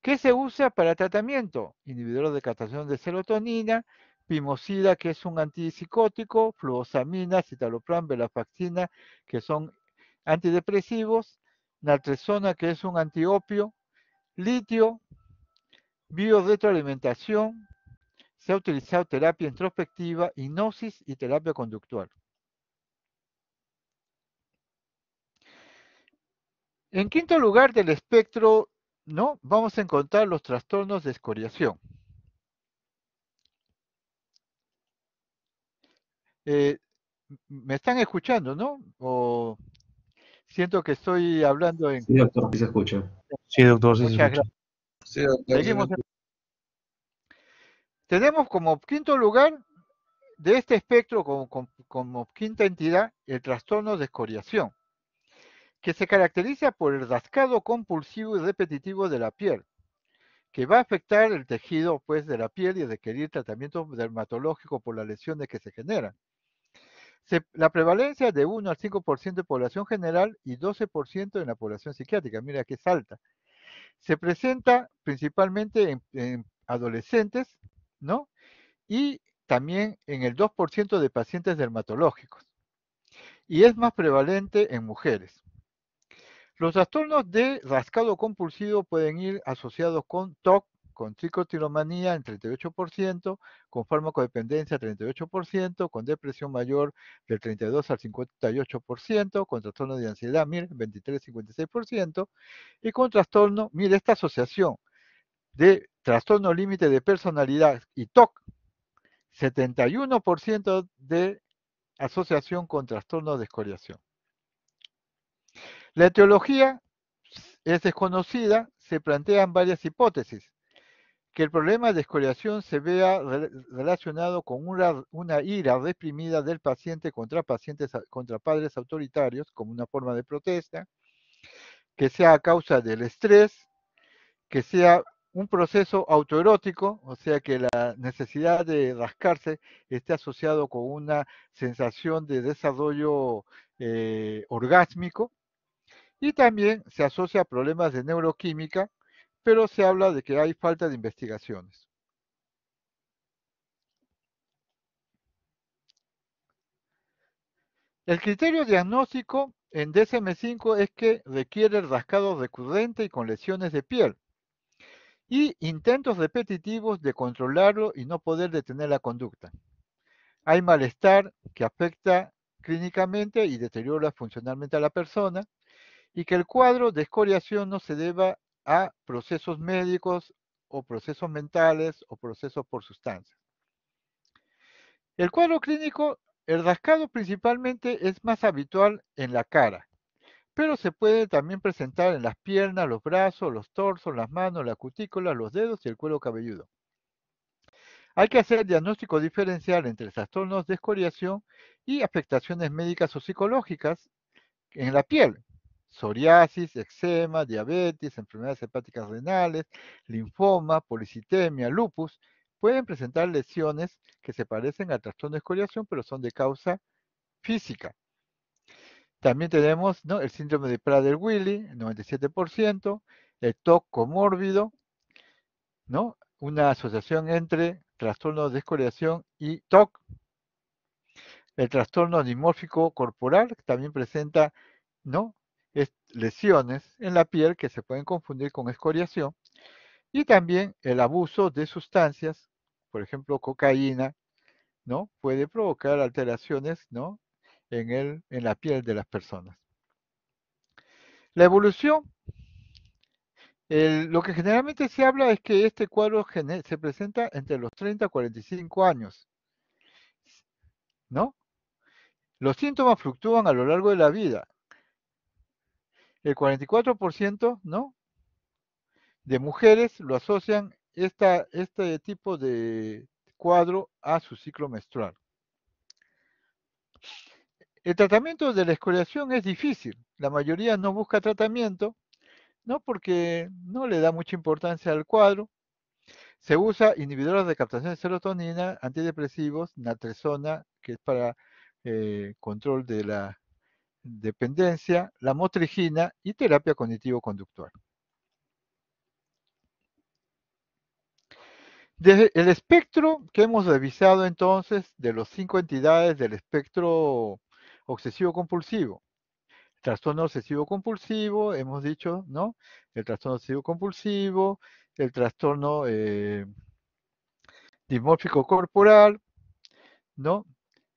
[SPEAKER 1] ¿Qué se usa para tratamiento? Inhibidor de catación de serotonina, pimosida, que es un antipsicótico, fluosamina, citalopram, belafaxina, que son antidepresivos, naltrexona, que es un antiopio, litio, biodetroalimentación, se ha utilizado terapia introspectiva, hipnosis y terapia conductual. En quinto lugar del espectro, ¿no? Vamos a encontrar los trastornos de escoriación. Eh, me están escuchando, ¿no? O siento que estoy hablando en. Sí, doctor, sí se escucha. Sí, doctor, sí se escucha. Sí, doctor, Seguimos. Tenemos como quinto lugar de este espectro, como, como, quinta entidad, el trastorno de escoriación, que se caracteriza por el rascado compulsivo y repetitivo de la piel, que va a afectar el tejido pues, de la piel y requerir tratamiento dermatológico por las lesiones que se generan. la prevalencia de 1 al 5% de población general y 12% en la población psiquiátrica, mira que es alta. Se presenta principalmente en adolescentes y también en el 2% de pacientes dermatológicos. Y es más prevalente en mujeres. Los trastornos de rascado compulsivo pueden ir asociados con TOC, con tricotilomanía en 38%, con farmacodependencia 38%, con depresión mayor del 32 al 58%, con trastorno de ansiedad, mire, 23-56%, y con trastorno, mire, esta asociación de trastorno límite de personalidad y TOC, 71% de asociación con trastorno de escoriación. La etiología es desconocida, se plantean varias hipótesis. Que el problema de escoriación se vea relacionado con una, una ira reprimida del paciente contra, pacientes, contra padres autoritarios como una forma de protesta, que sea a causa del estrés, que sea un proceso autoerótico, o sea que la necesidad de rascarse esté asociado con una sensación de desarrollo eh, orgásmico, y también se asocia a problemas de neuroquímica, pero se habla de que hay falta de investigaciones. El criterio diagnóstico en DSM-5 es que requiere el rascado recurrente y con lesiones de piel y intentos repetitivos de controlarlo y no poder detener la conducta. Hay malestar que afecta clínicamente y deteriora funcionalmente a la persona y que el cuadro de escoriación no se deba a procesos médicos o procesos mentales o procesos por sustancias. El cuadro clínico, el rascado principalmente es más habitual en la cara, pero se puede también presentar en las piernas, los brazos, los torsos, las manos, la cutícula, los dedos y el cuello cabelludo. Hay que hacer diagnóstico diferencial entre trastornos de escoriación y afectaciones médicas o psicológicas en la piel, psoriasis, eczema, diabetes, enfermedades hepáticas renales, linfoma, policitemia, lupus, pueden presentar lesiones que se parecen al trastorno de escoriación, pero son de causa física. También tenemos el síndrome de Prader-Willi, 97%, el TOC comórbido, ¿no? una asociación entre trastorno de escoriación y TOC. El trastorno dimórfico corporal también presenta ¿no? lesiones en la piel que se pueden confundir con escoriación. Y también el abuso de sustancias, por ejemplo, cocaína, ¿no? puede provocar alteraciones ¿no? en, en la piel de las personas. La evolución. lo que generalmente se habla es que este cuadro se presenta entre los 30 a 45 años. ¿No? Los síntomas fluctúan a lo largo de la vida. El 44%, ¿no? De mujeres lo asocian esta, este tipo de cuadro a su ciclo menstrual. El tratamiento de la escoriación es difícil. La mayoría no busca tratamiento, no porque no le da mucha importancia al cuadro. Se usa inhibidores de captación de serotonina, antidepresivos, natresona, que es para eh, control de la dependencia, la motrigina y terapia cognitivo-conductual. Desde el espectro que hemos revisado entonces de las cinco entidades del espectro obsesivo-compulsivo. Trastorno obsesivo-compulsivo, hemos dicho, ¿no? El trastorno obsesivo-compulsivo, el trastorno eh, dismórfico corporal, ¿no?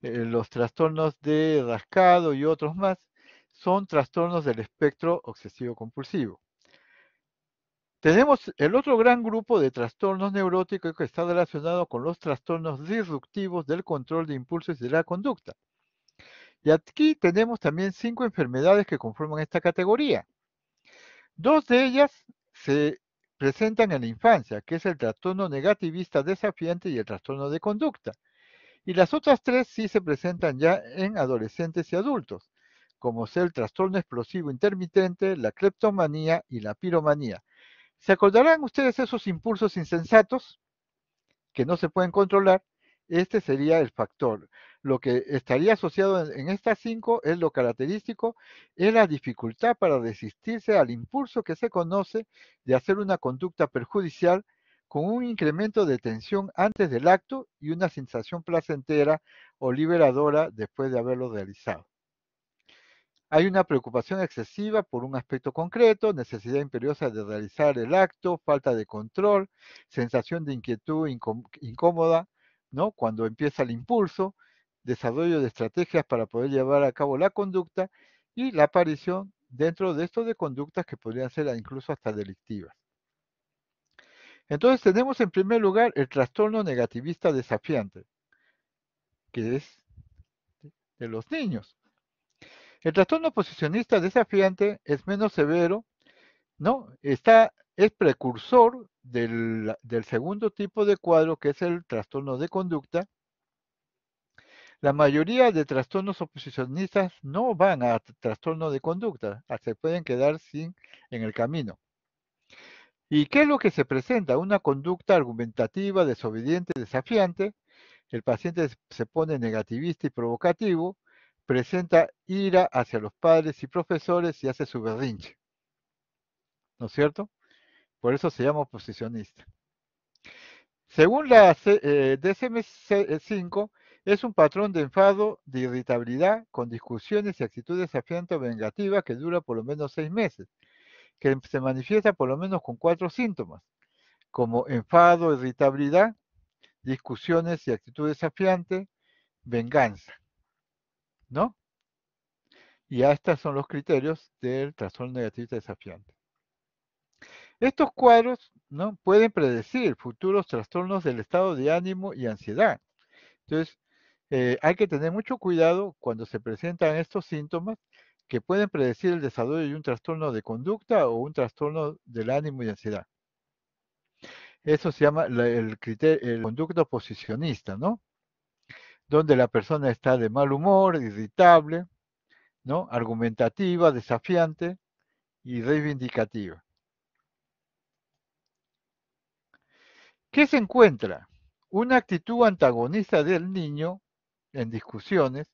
[SPEAKER 1] Eh, los trastornos de rascado y otros más son trastornos del espectro obsesivo-compulsivo. Tenemos el otro gran grupo de trastornos neuróticos que está relacionado con los trastornos disruptivos del control de impulsos y de la conducta. Y aquí tenemos también cinco enfermedades que conforman esta categoría. Dos de ellas se presentan en la infancia, que es el trastorno negativista desafiante y el trastorno de conducta. Y las otras tres sí se presentan ya en adolescentes y adultos, como ser el trastorno explosivo intermitente, la cleptomanía y la piromanía. ¿Se acordarán ustedes esos impulsos insensatos que no se pueden controlar? Este sería el factor lo que estaría asociado en, estas cinco es lo característico, es la dificultad para resistirse al impulso que se conoce de hacer una conducta perjudicial con un incremento de tensión antes del acto y una sensación placentera o liberadora después de haberlo realizado. Hay una preocupación excesiva por un aspecto concreto, necesidad imperiosa de realizar el acto, falta de control, sensación de inquietud incómoda, ¿no? Cuando empieza el impulso, desarrollo de estrategias para poder llevar a cabo la conducta y la aparición dentro de esto de conductas que podrían ser incluso hasta delictivas. Entonces tenemos en primer lugar el trastorno negativista desafiante, que es de los niños. El trastorno posicionista desafiante es menos severo, ¿no? Está, es precursor del segundo tipo de cuadro, que es el trastorno de conducta, la mayoría de trastornos oposicionistas no van a trastorno de conducta, se pueden quedar sin en el camino. ¿Y qué es lo que se presenta? Una conducta argumentativa, desobediente, desafiante. El paciente se pone negativista y provocativo, presenta ira hacia los padres y profesores y hace su berrinche. ¿No es cierto? Por eso se llama oposicionista. Según la eh, DSM-5, es un patrón de enfado, de irritabilidad, con discusiones y actitudes o vengativas que dura por lo menos seis meses, que se manifiesta por lo menos con cuatro síntomas, como enfado, irritabilidad, discusiones y actitudes desafiante, venganza. ¿No? Y estos son los criterios del trastorno negativista desafiante. Estos cuadros ¿no? pueden predecir futuros trastornos del estado de ánimo y ansiedad. Entonces, eh, hay que tener mucho cuidado cuando se presentan estos síntomas que pueden predecir el desarrollo de un trastorno de conducta o un trastorno del ánimo y ansiedad. Eso se llama el, conducto el posicionista, ¿no? Donde la persona está de mal humor, irritable, ¿no? Argumentativa, desafiante y reivindicativa. ¿Qué se encuentra? Una actitud antagonista del niño en discusiones,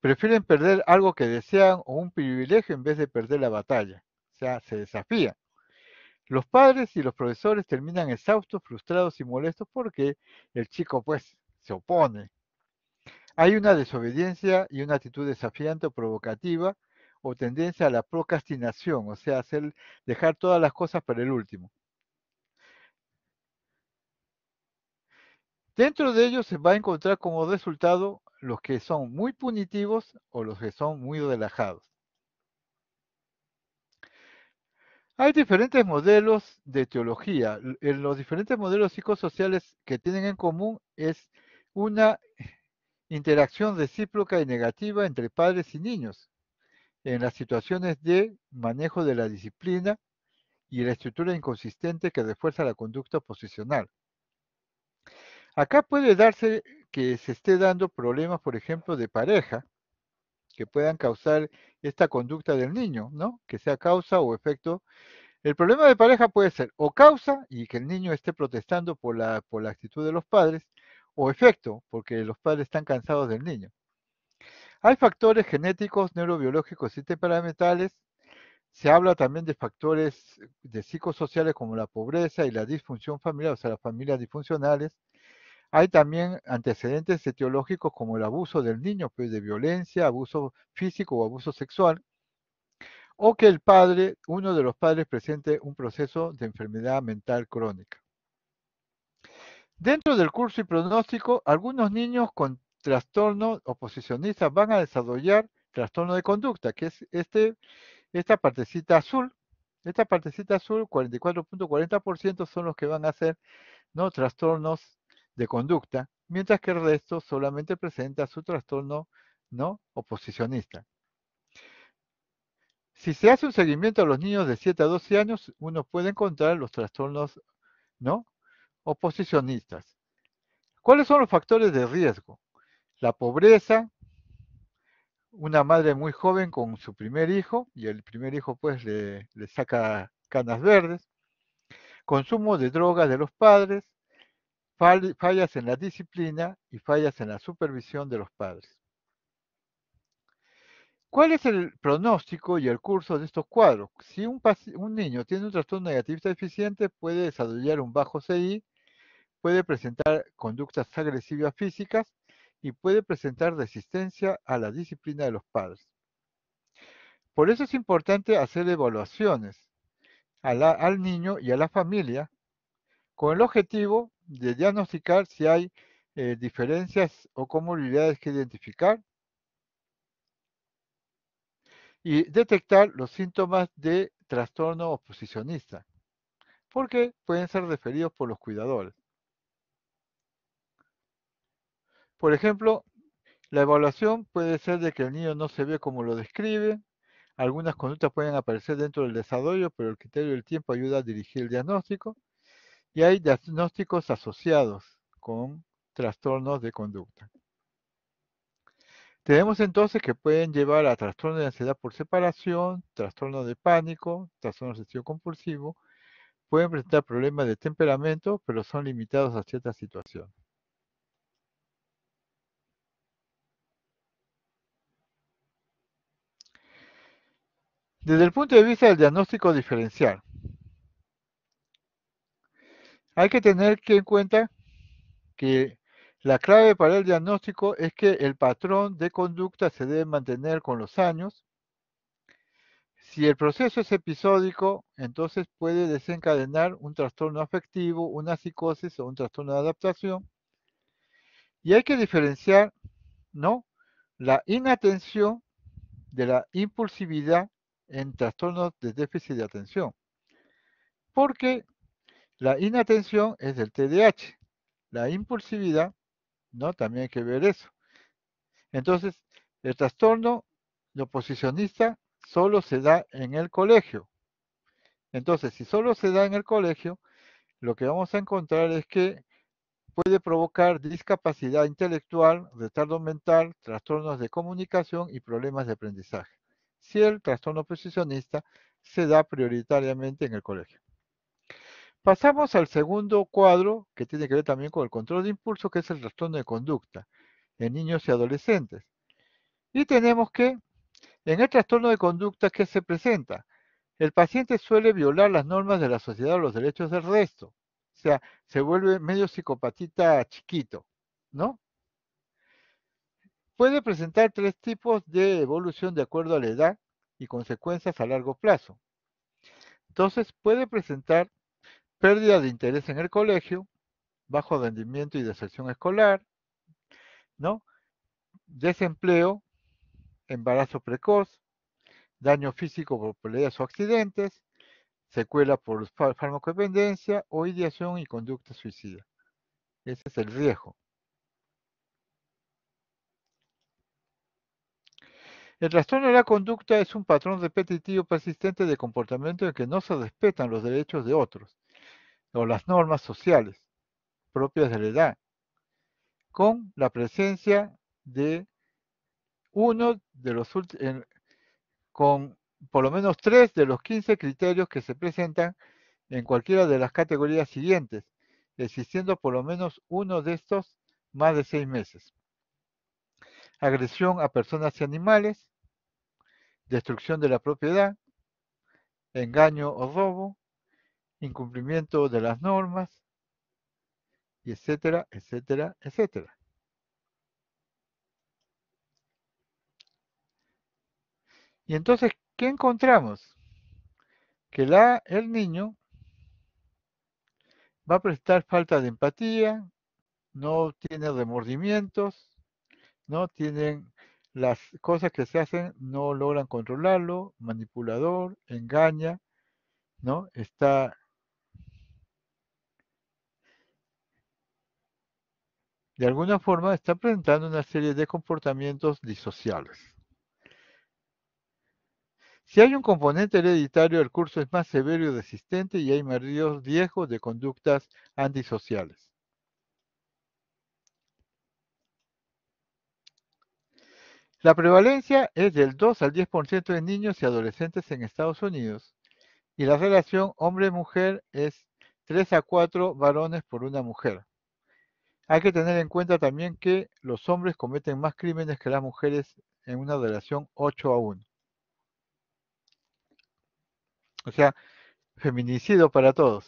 [SPEAKER 1] prefieren perder algo que desean o un privilegio en vez de perder la batalla. O sea, se desafían. Los padres y los profesores terminan exhaustos, frustrados y molestos porque el chico pues se opone. Hay una desobediencia y una actitud desafiante o provocativa o tendencia a la procrastinación, o sea, hacer, dejar todas las cosas para el último. Dentro de ellos se va a encontrar como resultado los que son muy punitivos o los que son muy relajados. Hay diferentes modelos de teología. Eh, los diferentes modelos psicosociales que tienen en común es una interacción recíproca y negativa entre padres y niños en las situaciones de manejo de la disciplina y la estructura inconsistente que refuerza la conducta posicional. Acá puede darse que se esté dando problemas, por ejemplo, de pareja, que puedan causar esta conducta del niño, ¿no? Que sea causa o efecto. El problema de pareja puede ser o causa y que el niño esté protestando por la, actitud de los padres, o efecto, porque los padres están cansados del niño. Hay factores genéticos, neurobiológicos y temperamentales. Se habla también de factores de psicosociales como la pobreza y la disfunción familiar, o sea, las familias disfuncionales. Hay también antecedentes etiológicos como el abuso del niño, pues de violencia, abuso físico o abuso sexual, o que el padre, uno de los padres presente un proceso de enfermedad mental crónica. Dentro del curso y pronóstico, algunos niños con trastorno oposicionista van a desarrollar trastorno de conducta, que es este, esta partecita azul. Esta partecita azul, 44.40% son los que van a hacer ¿no? trastornos de conducta, mientras que el resto solamente presenta su trastorno no oposicionista. Si se hace un seguimiento a los niños de 7 a 12 años, uno puede encontrar los trastornos no oposicionistas. ¿Cuáles son los factores de riesgo? La pobreza, una madre muy joven con su primer hijo, y el primer hijo pues le, le saca canas verdes, consumo de drogas de los padres, fallas en la disciplina y fallas en la supervisión de los padres. ¿Cuál es el pronóstico y el curso de estos cuadros? Si un, niño tiene un trastorno negativista deficiente, puede desarrollar un bajo CI, puede presentar conductas agresivas físicas y puede presentar resistencia a la disciplina de los padres. Por eso es importante hacer evaluaciones al niño y a la familia con el objetivo de diagnosticar si hay eh, diferencias o comorbilidades que identificar y detectar los síntomas de trastorno oposicionista, porque pueden ser referidos por los cuidadores. Por ejemplo, la evaluación puede ser de que el niño no se ve como lo describe, algunas conductas pueden aparecer dentro del desarrollo, pero el criterio del tiempo ayuda a dirigir el diagnóstico y hay diagnósticos asociados con trastornos de conducta. Tenemos entonces que pueden llevar a trastorno de ansiedad por separación, trastorno de pánico, trastorno obsesivo compulsivo, pueden presentar problemas de temperamento, pero son limitados a ciertas situaciones. Desde el punto de vista del diagnóstico diferencial, hay que tener en cuenta que la clave para el diagnóstico es que el patrón de conducta se debe mantener con los años. Si el proceso es episódico, entonces puede desencadenar un trastorno afectivo, una psicosis o un trastorno de adaptación. Y hay que diferenciar, ¿no? La inatención de la impulsividad en trastornos de déficit de atención. Porque la inatención es del TDAH. La impulsividad, ¿no? También hay que ver eso. Entonces, el trastorno de oposicionista solo se da en el colegio. Entonces, si solo se da en el colegio, lo que vamos a encontrar es que puede provocar discapacidad intelectual, retardo mental, trastornos de comunicación y problemas de aprendizaje. Si el trastorno oposicionista se da prioritariamente en el colegio. Pasamos al segundo cuadro que tiene que ver también con el control de impulso, que es el trastorno de conducta en niños y adolescentes. Y tenemos que, en el trastorno de conducta que se presenta, el paciente suele violar las normas de la sociedad o los derechos del resto. O sea, se vuelve medio psicopatita chiquito, ¿no? Puede presentar tres tipos de evolución de acuerdo a la edad y consecuencias a largo plazo. Entonces, puede presentar pérdida de interés en el colegio, bajo rendimiento y deserción escolar, ¿no? desempleo, embarazo precoz, daño físico por peleas o accidentes, secuela por farmacodependencia o ideación y conducta suicida. Ese es el riesgo. El trastorno de la conducta es un patrón repetitivo persistente de comportamiento en que no se respetan los derechos de otros, o las normas sociales propias de la edad, con la presencia de uno de los últimos, con por lo menos tres de los 15 criterios que se presentan en cualquiera de las categorías siguientes, existiendo por lo menos uno de estos más de seis meses. Agresión a personas y animales, destrucción de la propiedad, engaño o robo, incumplimiento de las normas, y etcétera, etcétera, etcétera. Y entonces, ¿qué encontramos? Que la, el niño va a prestar falta de empatía, no tiene remordimientos, no tienen las cosas que se hacen, no logran controlarlo, manipulador, engaña, ¿no? Está de alguna forma está presentando una serie de comportamientos disociales. Si hay un componente hereditario, el curso es más severo y resistente y hay maridos viejos de conductas antisociales. La prevalencia es del 2 al 10% de niños y adolescentes en Estados Unidos y la relación hombre-mujer es 3 a 4 varones por una mujer. Hay que tener en cuenta también que los hombres cometen más crímenes que las mujeres en una relación 8 a 1. O sea, feminicidio para todos.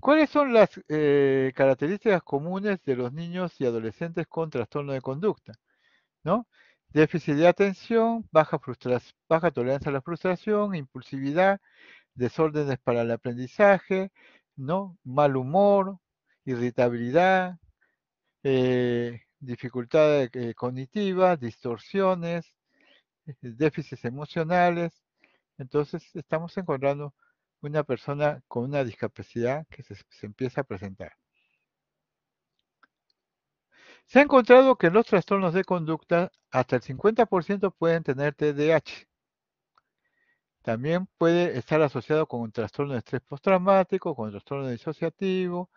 [SPEAKER 1] ¿Cuáles son las eh, características comunes de los niños y adolescentes con trastorno de conducta? ¿No? Déficit de atención, baja tolerancia a la frustración, impulsividad, desórdenes para el aprendizaje, ¿no? mal humor, irritabilidad, eh, dificultad cognitiva, eh, cognitivas, distorsiones, eh, déficits emocionales. Entonces estamos encontrando una persona con una discapacidad que se, se empieza a presentar. Se ha encontrado que los trastornos de conducta hasta el 50% pueden tener TDAH. También puede estar asociado con un trastorno de estrés postraumático, con trastorno disociativo,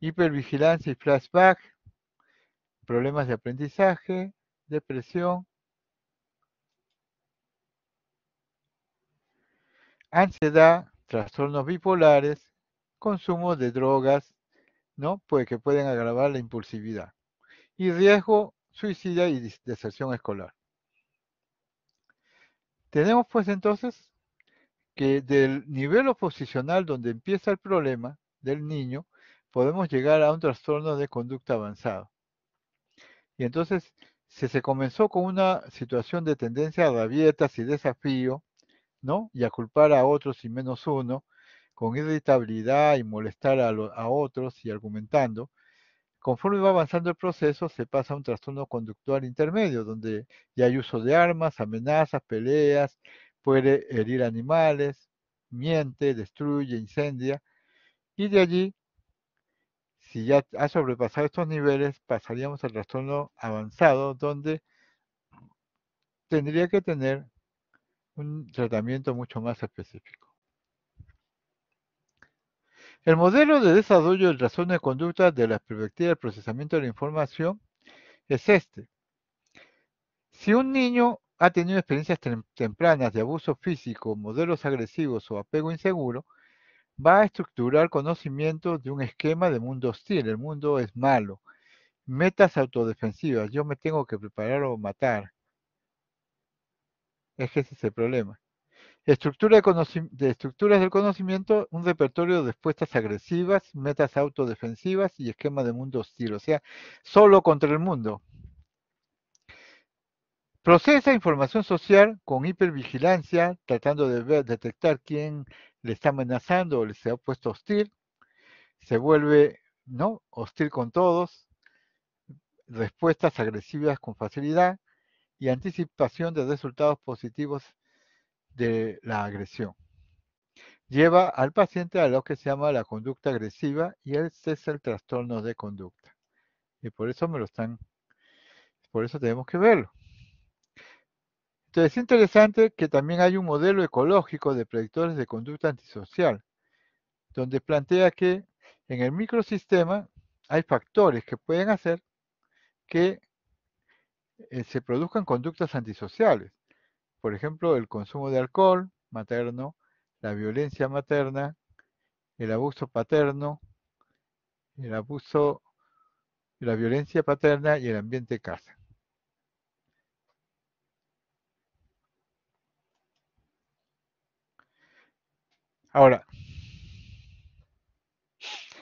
[SPEAKER 1] hipervigilancia y flashback, problemas de aprendizaje, depresión, ansiedad, trastornos bipolares, consumo de drogas, ¿no? Pues, que pueden agravar la impulsividad. Y riesgo, suicida y deserción escolar. Tenemos pues entonces que del nivel oposicional donde empieza el problema del niño, podemos llegar a un trastorno de conducta avanzado. Y entonces, si se comenzó con una situación de tendencia a rabietas y desafío, ¿no? Y a culpar a otros y menos uno, con irritabilidad y molestar a, a otros y argumentando, Conforme va avanzando el proceso, se pasa a un trastorno conductual intermedio, donde ya hay uso de armas, amenazas, peleas, puede herir animales, miente, destruye, incendia. Y de allí, si ya ha sobrepasado estos niveles, pasaríamos al trastorno avanzado, donde tendría que tener un tratamiento mucho más específico. El modelo de desarrollo de razón de conducta de la perspectiva del procesamiento de la información es este. Si un niño ha tenido experiencias tempranas de abuso físico, modelos agresivos o apego inseguro, va a estructurar conocimiento de un esquema de mundo hostil. El mundo es malo. Metas autodefensivas. Yo me tengo que preparar o matar. Es ese es el problema. Estructura de, estructuras del conocimiento, un repertorio de respuestas agresivas, metas autodefensivas y esquema de mundo hostil, o sea, solo contra el mundo. Procesa información social con hipervigilancia, tratando de detectar quién le está amenazando o le se ha puesto hostil. Se vuelve ¿no? hostil con todos. Respuestas agresivas con facilidad y anticipación de resultados positivos de la agresión. Lleva al paciente a lo que se llama la conducta agresiva y ese es el trastorno de conducta. Y por eso me lo están, por eso tenemos que verlo. Entonces es interesante que también hay un modelo ecológico de predictores de conducta antisocial, donde plantea que en el microsistema hay factores que pueden hacer que eh, se produzcan conductas antisociales por ejemplo, el consumo de alcohol materno, la violencia materna, el abuso paterno, el abuso, la violencia paterna y el ambiente casa. Ahora,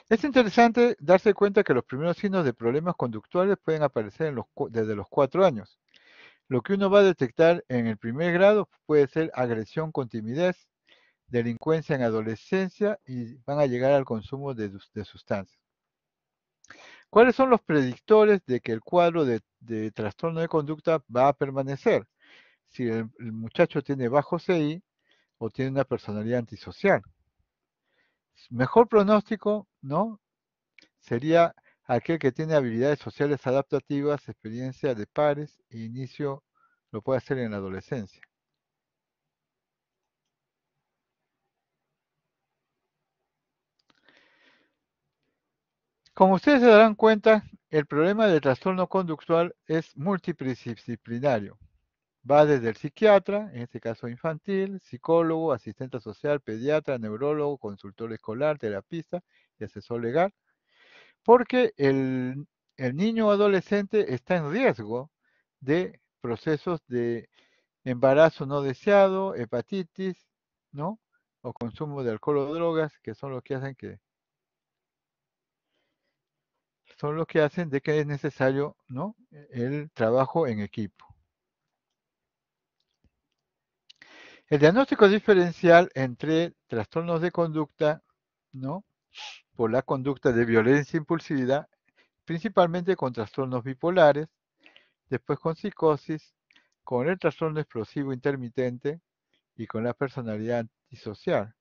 [SPEAKER 1] es interesante darse cuenta que los primeros signos de problemas conductuales pueden aparecer desde los cuatro años. Lo que uno va a detectar en el primer grado puede ser agresión con timidez, delincuencia en adolescencia y van a llegar al consumo de, sustancias. ¿Cuáles son los predictores de que el cuadro de, trastorno de conducta va a permanecer? Si el, el, muchacho tiene bajo CI o tiene una personalidad antisocial. Mejor pronóstico, ¿no? Sería Aquel que tiene habilidades sociales adaptativas, experiencia de pares e inicio lo puede hacer en la adolescencia. Como ustedes se darán cuenta, el problema del trastorno conductual es multidisciplinario. Va desde el psiquiatra, en este caso infantil, psicólogo, asistente social, pediatra, neurólogo, consultor escolar, terapista y asesor legal, porque el, niño o adolescente está en riesgo de procesos de embarazo no deseado, hepatitis, ¿no? O consumo de alcohol o drogas, que son los que hacen que son los que hacen de que es necesario, ¿no? El trabajo en equipo. El diagnóstico diferencial entre trastornos de conducta, ¿no? por la conducta de violencia impulsiva impulsividad, principalmente con trastornos bipolares, después con psicosis, con el trastorno explosivo intermitente y con la personalidad antisocial.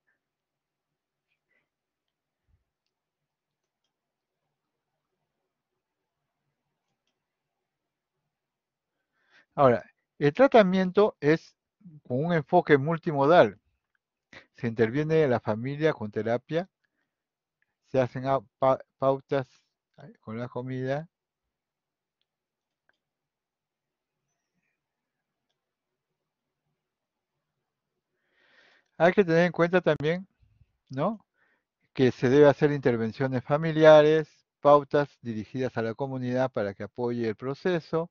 [SPEAKER 1] Ahora, el tratamiento es con un enfoque multimodal. Se interviene en la familia con terapia se hacen pautas con la comida. Hay que tener en cuenta también, ¿no? Que se debe hacer intervenciones familiares, pautas dirigidas a la comunidad para que apoye el proceso,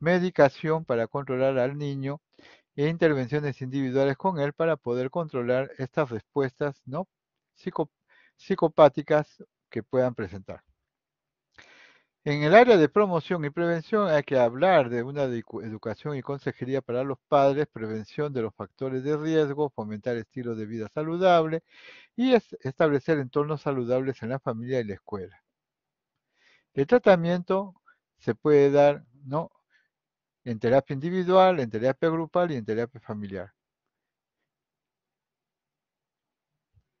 [SPEAKER 1] medicación para controlar al niño e intervenciones individuales con él para poder controlar estas respuestas, ¿no? psicopáticas que puedan presentar. En el área de promoción y prevención hay que hablar de una educación y consejería para los padres, prevención de los factores de riesgo, fomentar estilo de vida saludable y establecer entornos saludables en la familia y la escuela. El tratamiento se puede dar ¿no? en terapia individual, en terapia grupal y en terapia familiar.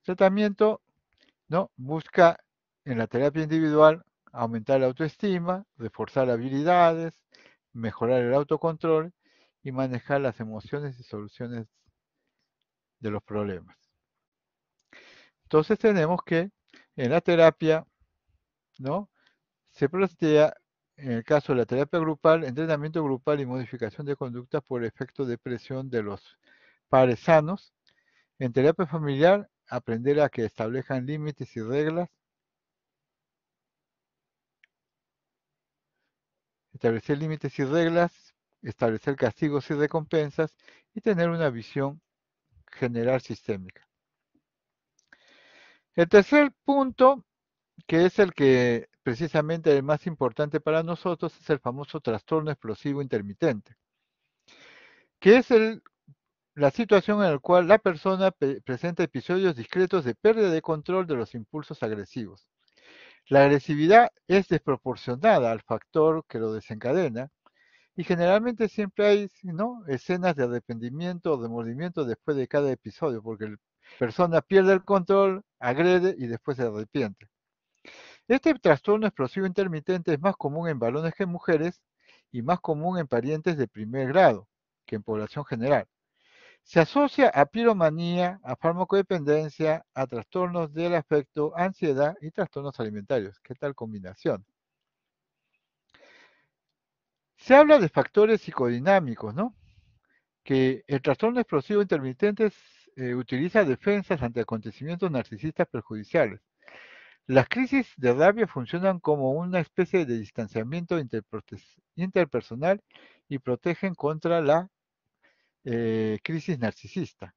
[SPEAKER 1] Tratamiento Busca en la terapia individual aumentar la autoestima, reforzar habilidades, mejorar el autocontrol y manejar las emociones y soluciones de los problemas. Entonces tenemos que en la terapia, ¿no? Se plantea, en el caso de la terapia grupal, entrenamiento grupal y modificación de conducta por efecto de presión de los pares sanos. En terapia familiar, aprender a que establezcan límites y reglas, establecer límites y reglas, establecer castigos y recompensas y tener una visión general sistémica. El tercer punto, que es el que precisamente el más importante para nosotros, es el famoso trastorno explosivo intermitente, que es el la situación en la cual la persona presenta episodios discretos de pérdida de control de los impulsos agresivos. La agresividad es desproporcionada al factor que lo desencadena y generalmente siempre hay escenas de arrepentimiento o de mordimiento después de cada episodio, porque la persona pierde el control, agrede y después se arrepiente. Este trastorno explosivo intermitente es más común en varones que en mujeres y más común en parientes de primer grado que en población general. Se asocia a piromanía, a farmacodependencia, a trastornos del afecto, ansiedad y trastornos alimentarios. ¿Qué tal combinación? Se habla de factores psicodinámicos, ¿no? Que el trastorno explosivo intermitente eh, utiliza defensas ante acontecimientos narcisistas perjudiciales. Las crisis de rabia funcionan como una especie de distanciamiento interpersonal y protegen contra la eh, crisis narcisista.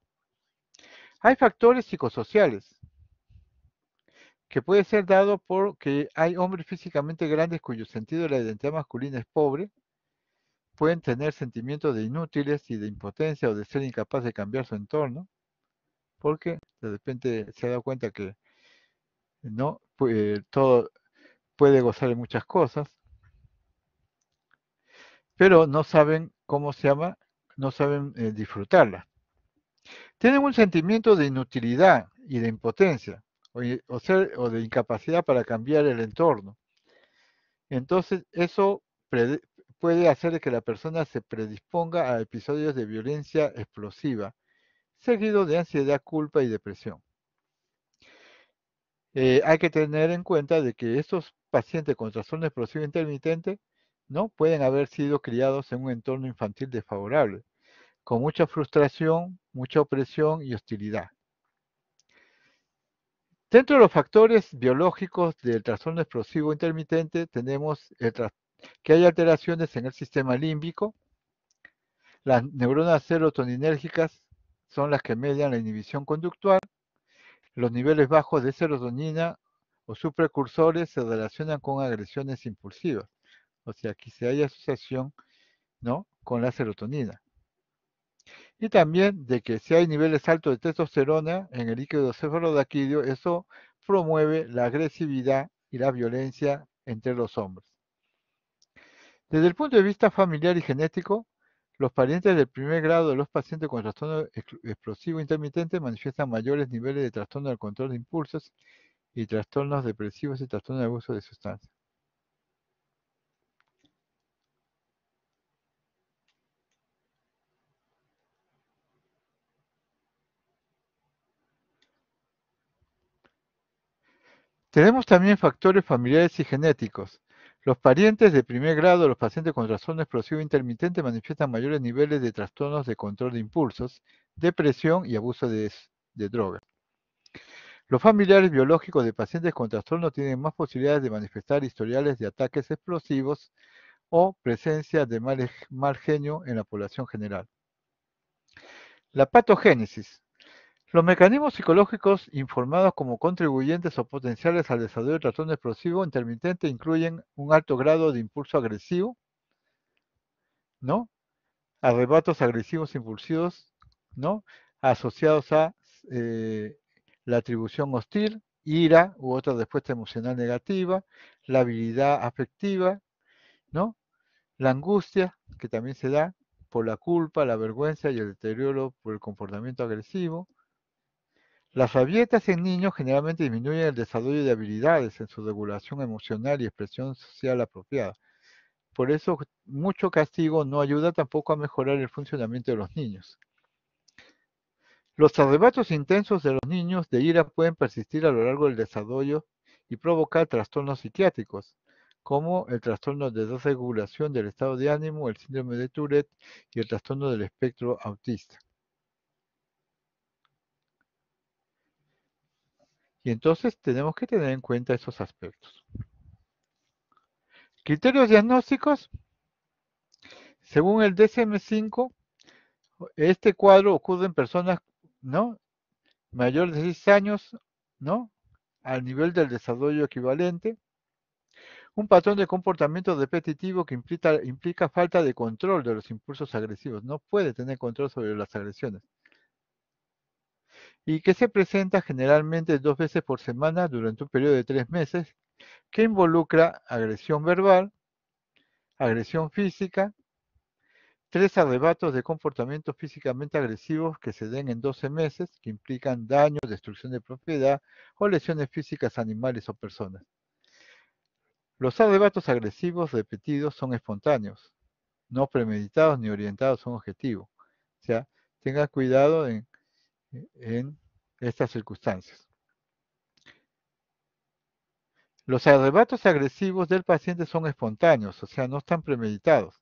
[SPEAKER 1] Hay factores psicosociales que puede ser dado porque hay hombres físicamente grandes cuyo sentido de la identidad masculina es pobre, pueden tener sentimientos de inútiles y de impotencia o de ser incapaz de cambiar su entorno, porque de repente se ha dado cuenta que no eh, todo puede gozar de muchas cosas, pero no saben cómo se llama no saben eh, disfrutarla. Tienen un sentimiento de inutilidad y de impotencia, o, de incapacidad para cambiar el entorno. Entonces, eso puede hacer que la persona se predisponga a episodios de violencia explosiva, seguido de ansiedad, culpa y depresión. Eh, hay que tener en cuenta de que estos pacientes con trastorno explosivo intermitente ¿no? pueden haber sido criados en un entorno infantil desfavorable, con mucha frustración, mucha opresión y hostilidad. Dentro de los factores biológicos del trastorno explosivo intermitente tenemos que hay alteraciones en el sistema límbico. Las neuronas serotoninérgicas son las que median la inhibición conductual. Los niveles bajos de serotonina o sus precursores se relacionan con agresiones impulsivas o sea, aquí se hay asociación, ¿no? Con la serotonina. Y también de que si hay niveles altos de testosterona en el líquido cefalorraquídeo, eso promueve la agresividad y la violencia entre los hombres. Desde el punto de vista familiar y genético, los parientes del primer grado de los pacientes con trastorno explosivo intermitente manifiestan mayores niveles de trastorno del control de impulsos y trastornos depresivos y trastorno de abuso de sustancias. Tenemos también factores familiares y genéticos. Los parientes de primer grado de los pacientes con trastorno explosivo intermitente manifiestan mayores niveles de trastornos de control de impulsos, depresión y abuso de, droga. drogas. Los familiares biológicos de pacientes con trastorno tienen más posibilidades de manifestar historiales de ataques explosivos o presencia de mal genio en la población general. La patogénesis. Los mecanismos psicológicos informados como contribuyentes o potenciales al desarrollo del trastorno explosivo intermitente incluyen un alto grado de impulso agresivo, ¿no? Arrebatos agresivos impulsivos, ¿no? Asociados a eh, la atribución hostil, ira u otra respuesta emocional negativa, la habilidad afectiva, ¿no? La angustia, que también se da por la culpa, la vergüenza y el deterioro por el comportamiento agresivo, las rabietas en niños generalmente disminuyen el desarrollo de habilidades en su regulación emocional y expresión social apropiada. Por eso mucho castigo no ayuda tampoco a mejorar el funcionamiento de los niños. Los arrebatos intensos de los niños de ira pueden persistir a lo largo del desarrollo y provocar trastornos psiquiátricos, como el trastorno de desregulación del estado de ánimo, el síndrome de Tourette y el trastorno del espectro autista. Y entonces tenemos que tener en cuenta esos aspectos. Criterios diagnósticos. Según el DSM-5, este cuadro ocurre en personas ¿no? mayores de 6 años, ¿no? al nivel del desarrollo equivalente. Un patrón de comportamiento repetitivo que implica, implica falta de control de los impulsos agresivos. No puede tener control sobre las agresiones y que se presenta generalmente dos veces por semana durante un periodo de tres meses, que involucra agresión verbal, agresión física, tres arrebatos de comportamientos físicamente agresivos que se den en 12 meses, que implican daño, destrucción de propiedad o lesiones físicas a animales o personas. Los arrebatos agresivos repetidos son espontáneos, no premeditados ni orientados a un objetivo. O sea, tenga cuidado en en estas circunstancias. Los arrebatos agresivos del paciente son espontáneos, o sea, no están premeditados,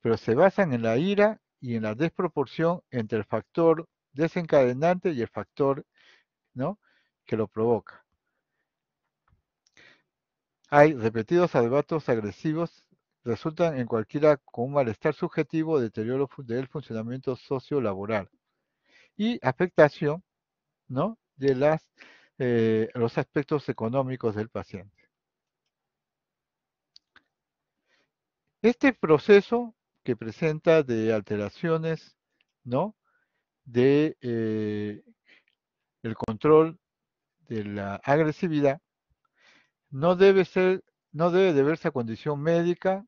[SPEAKER 1] pero se basan en la ira y en la desproporción entre el factor desencadenante y el factor ¿no? que lo provoca. Hay repetidos arrebatos agresivos, resultan en cualquiera con un malestar subjetivo, deterioro del funcionamiento sociolaboral y afectación ¿no? de las, eh, los aspectos económicos del paciente. Este proceso que presenta de alteraciones ¿no? de eh, el control de la agresividad no debe ser no debe deberse a condición médica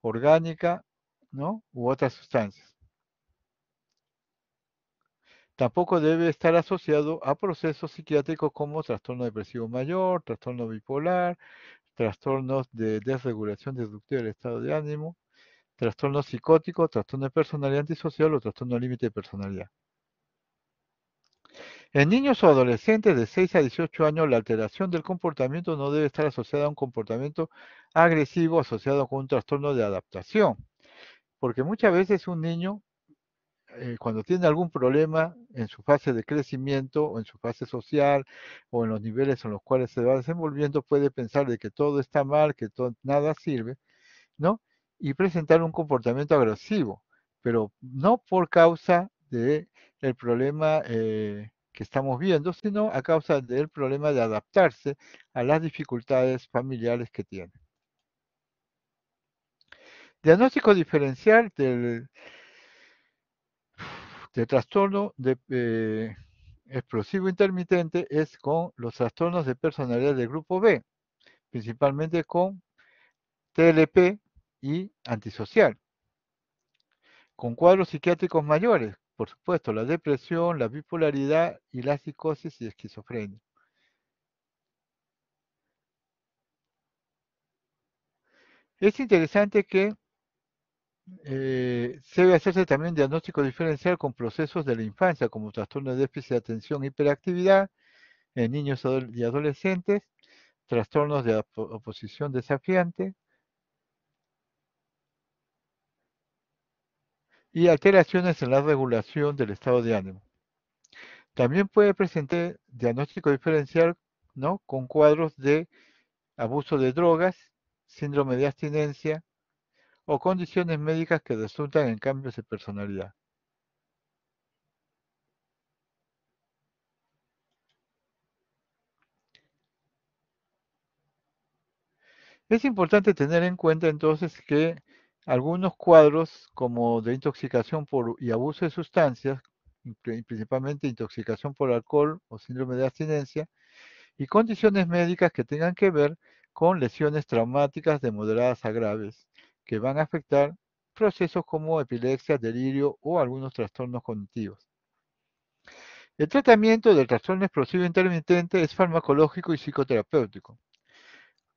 [SPEAKER 1] orgánica no u otras sustancias Tampoco debe estar asociado a procesos psiquiátricos como trastorno depresivo mayor, trastorno bipolar, trastornos de desregulación deductiva del estado de ánimo, trastorno psicótico, trastorno de personalidad antisocial o trastorno límite de personalidad. En niños o adolescentes de 6 a 18 años, la alteración del comportamiento no debe estar asociada a un comportamiento agresivo asociado con un trastorno de adaptación. Porque muchas veces un niño, eh, cuando tiene algún problema en su fase de crecimiento o en su fase social o en los niveles en los cuales se va desenvolviendo puede pensar de que todo está mal, que todo, nada sirve, ¿no? Y presentar un comportamiento agresivo, pero no por causa del problema eh, que estamos viendo, sino a causa del problema de adaptarse a las dificultades familiares que tiene. Diagnóstico diferencial del de trastorno eh, explosivo intermitente es con los trastornos de personalidad del grupo B, principalmente con TLP y antisocial. Con cuadros psiquiátricos mayores, por supuesto, la depresión, la bipolaridad y la psicosis y esquizofrenia. Es interesante que eh, se debe hacerse también diagnóstico diferencial con procesos de la infancia, como trastorno de déficit de atención y hiperactividad en niños y adolescentes, trastornos de oposición desafiante y alteraciones en la regulación del estado de ánimo. También puede presentar diagnóstico diferencial ¿no? con cuadros de abuso de drogas, síndrome de abstinencia, o condiciones médicas que resultan en cambios de personalidad. Es importante tener en cuenta entonces que algunos cuadros como de intoxicación por y abuso de sustancias, principalmente intoxicación por alcohol o síndrome de abstinencia, y condiciones médicas que tengan que ver con lesiones traumáticas de moderadas a graves, que van a afectar procesos como epilepsia, delirio o algunos trastornos cognitivos. El tratamiento del trastorno explosivo intermitente es farmacológico y psicoterapéutico.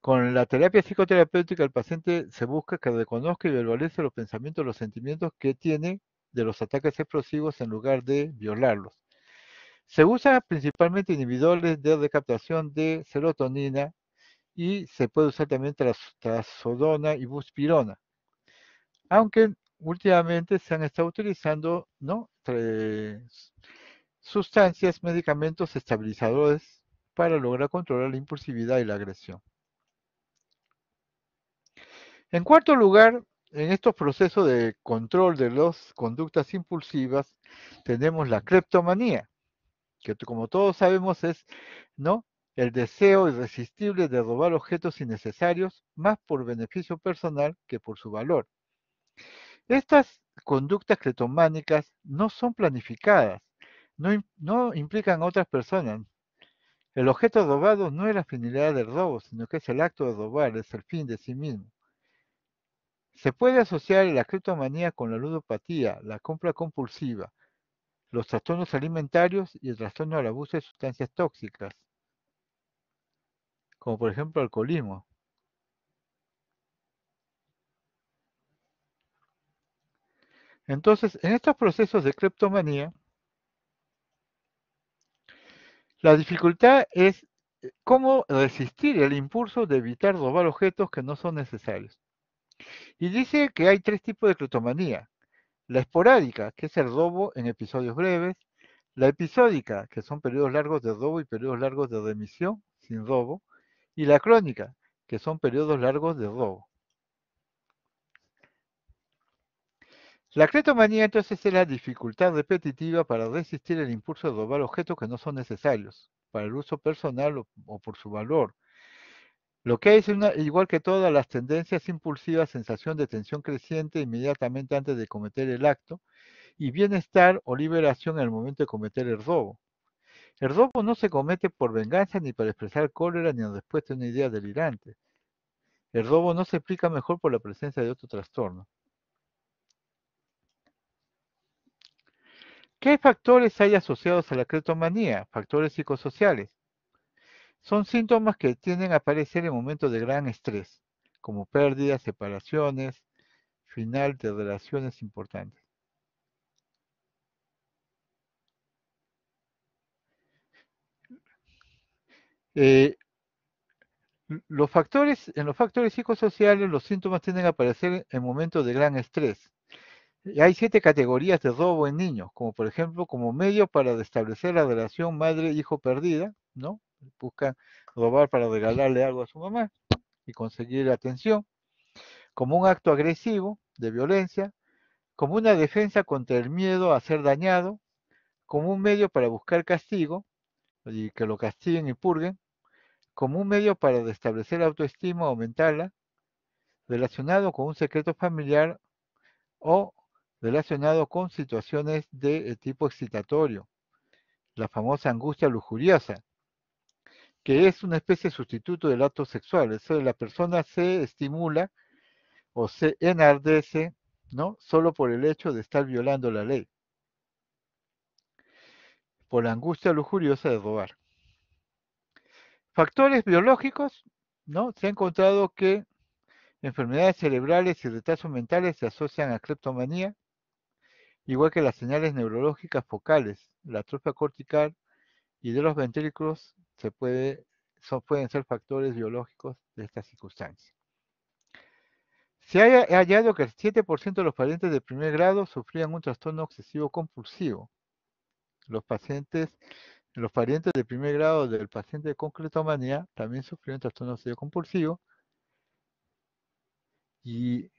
[SPEAKER 1] Con la terapia psicoterapéutica el paciente se busca que reconozca y verbalice los pensamientos, los sentimientos que tiene de los ataques explosivos en lugar de violarlos. Se usa principalmente inhibidores de recaptación de serotonina y se puede usar también tras, y buspirona. Aunque últimamente se han estado utilizando ¿no? sustancias, medicamentos estabilizadores para lograr controlar la impulsividad y la agresión. En cuarto lugar, en estos procesos de control de las conductas impulsivas tenemos la cleptomanía, que como todos sabemos es ¿no? el deseo irresistible de robar objetos innecesarios, más por beneficio personal que por su valor. Estas conductas cletománicas no son planificadas, no, implican a otras personas. El objeto robado no es la finalidad del robo, sino que es el acto de robar, es el fin de sí mismo. Se puede asociar la criptomanía con la ludopatía, la compra compulsiva, los trastornos alimentarios y el trastorno al abuso de sustancias tóxicas como por ejemplo alcoholismo. Entonces, en estos procesos de cleptomanía, la dificultad es eh, cómo resistir el impulso de evitar robar objetos que no son necesarios. Y dice que hay tres tipos de cleptomanía. La esporádica, que es el robo en episodios breves. La episódica, que son periodos largos de robo y periodos largos de remisión sin robo y la crónica, que son periodos largos de robo. La cretomanía entonces es la dificultad repetitiva para resistir el impulso de robar objetos que no son necesarios para el uso personal o, por su valor. Lo que es, igual que todas las tendencias impulsivas, sensación de tensión creciente inmediatamente antes de cometer el acto y bienestar o liberación en el momento de cometer el robo. El robo no se comete por venganza ni para expresar cólera ni después de una idea delirante. El robo no se explica mejor por la presencia de otro trastorno. ¿Qué factores hay asociados a la cretomanía? Factores psicosociales. Son síntomas que tienden a aparecer en momentos de gran estrés, como pérdidas, separaciones, final de relaciones importantes. Eh, los factores, en los factores psicosociales, los síntomas tienden a aparecer en momentos de gran estrés. Hay siete categorías de robo en niños, como por ejemplo, como medio para establecer la relación madre-hijo perdida, ¿no? Buscan robar para regalarle algo a su mamá y conseguir atención. Como un acto agresivo de violencia, como una defensa contra el miedo a ser dañado, como un medio para buscar castigo y que lo castiguen y purguen, como un medio para restablecer la autoestima o aumentarla, relacionado con un secreto familiar o relacionado con situaciones de eh, tipo excitatorio, la famosa angustia lujuriosa, que es una especie de sustituto del acto sexual, es decir, la persona se estimula o se enardece, ¿no? Solo por el hecho de estar violando la ley, por la angustia lujuriosa de robar. Factores biológicos, ¿no? Se ha encontrado que enfermedades cerebrales y retrasos mentales se asocian a cleptomanía, igual que las señales neurológicas focales, la atrofia cortical y de los ventrículos se puede, pueden ser factores biológicos de esta circunstancia. Se ha hallado que el 7% de los pacientes de primer grado sufrían un trastorno obsesivo compulsivo. Los pacientes los parientes de primer grado del paciente con cretomanía también sufrieron trastorno obsesivo compulsivo y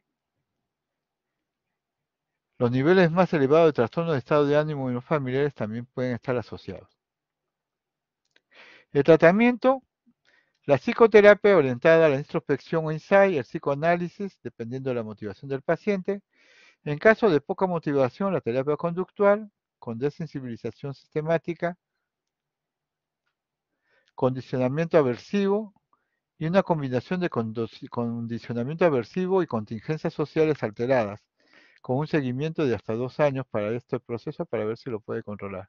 [SPEAKER 1] los niveles más elevados de trastorno de estado de ánimo en los familiares también pueden estar asociados. El tratamiento, la psicoterapia orientada a la introspección o insight, el psicoanálisis, dependiendo de la motivación del paciente. En caso de poca motivación, la terapia conductual, con desensibilización sistemática, condicionamiento aversivo y una combinación de condicionamiento aversivo y contingencias sociales alteradas, con un seguimiento de hasta dos años para este proceso para ver si lo puede controlar.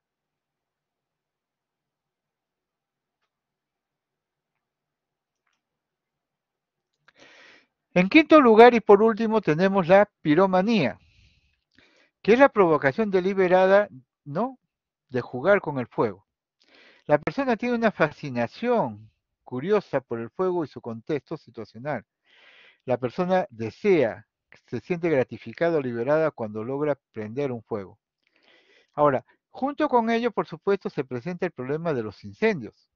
[SPEAKER 1] En quinto lugar y por último tenemos la piromanía, que es la provocación deliberada, ¿no?, de jugar con el fuego. La persona tiene una fascinación curiosa por el fuego y su contexto situacional. La persona desea, se siente gratificada o liberada cuando logra prender un fuego. Ahora, junto con ello, por supuesto, se presenta el problema de los incendios.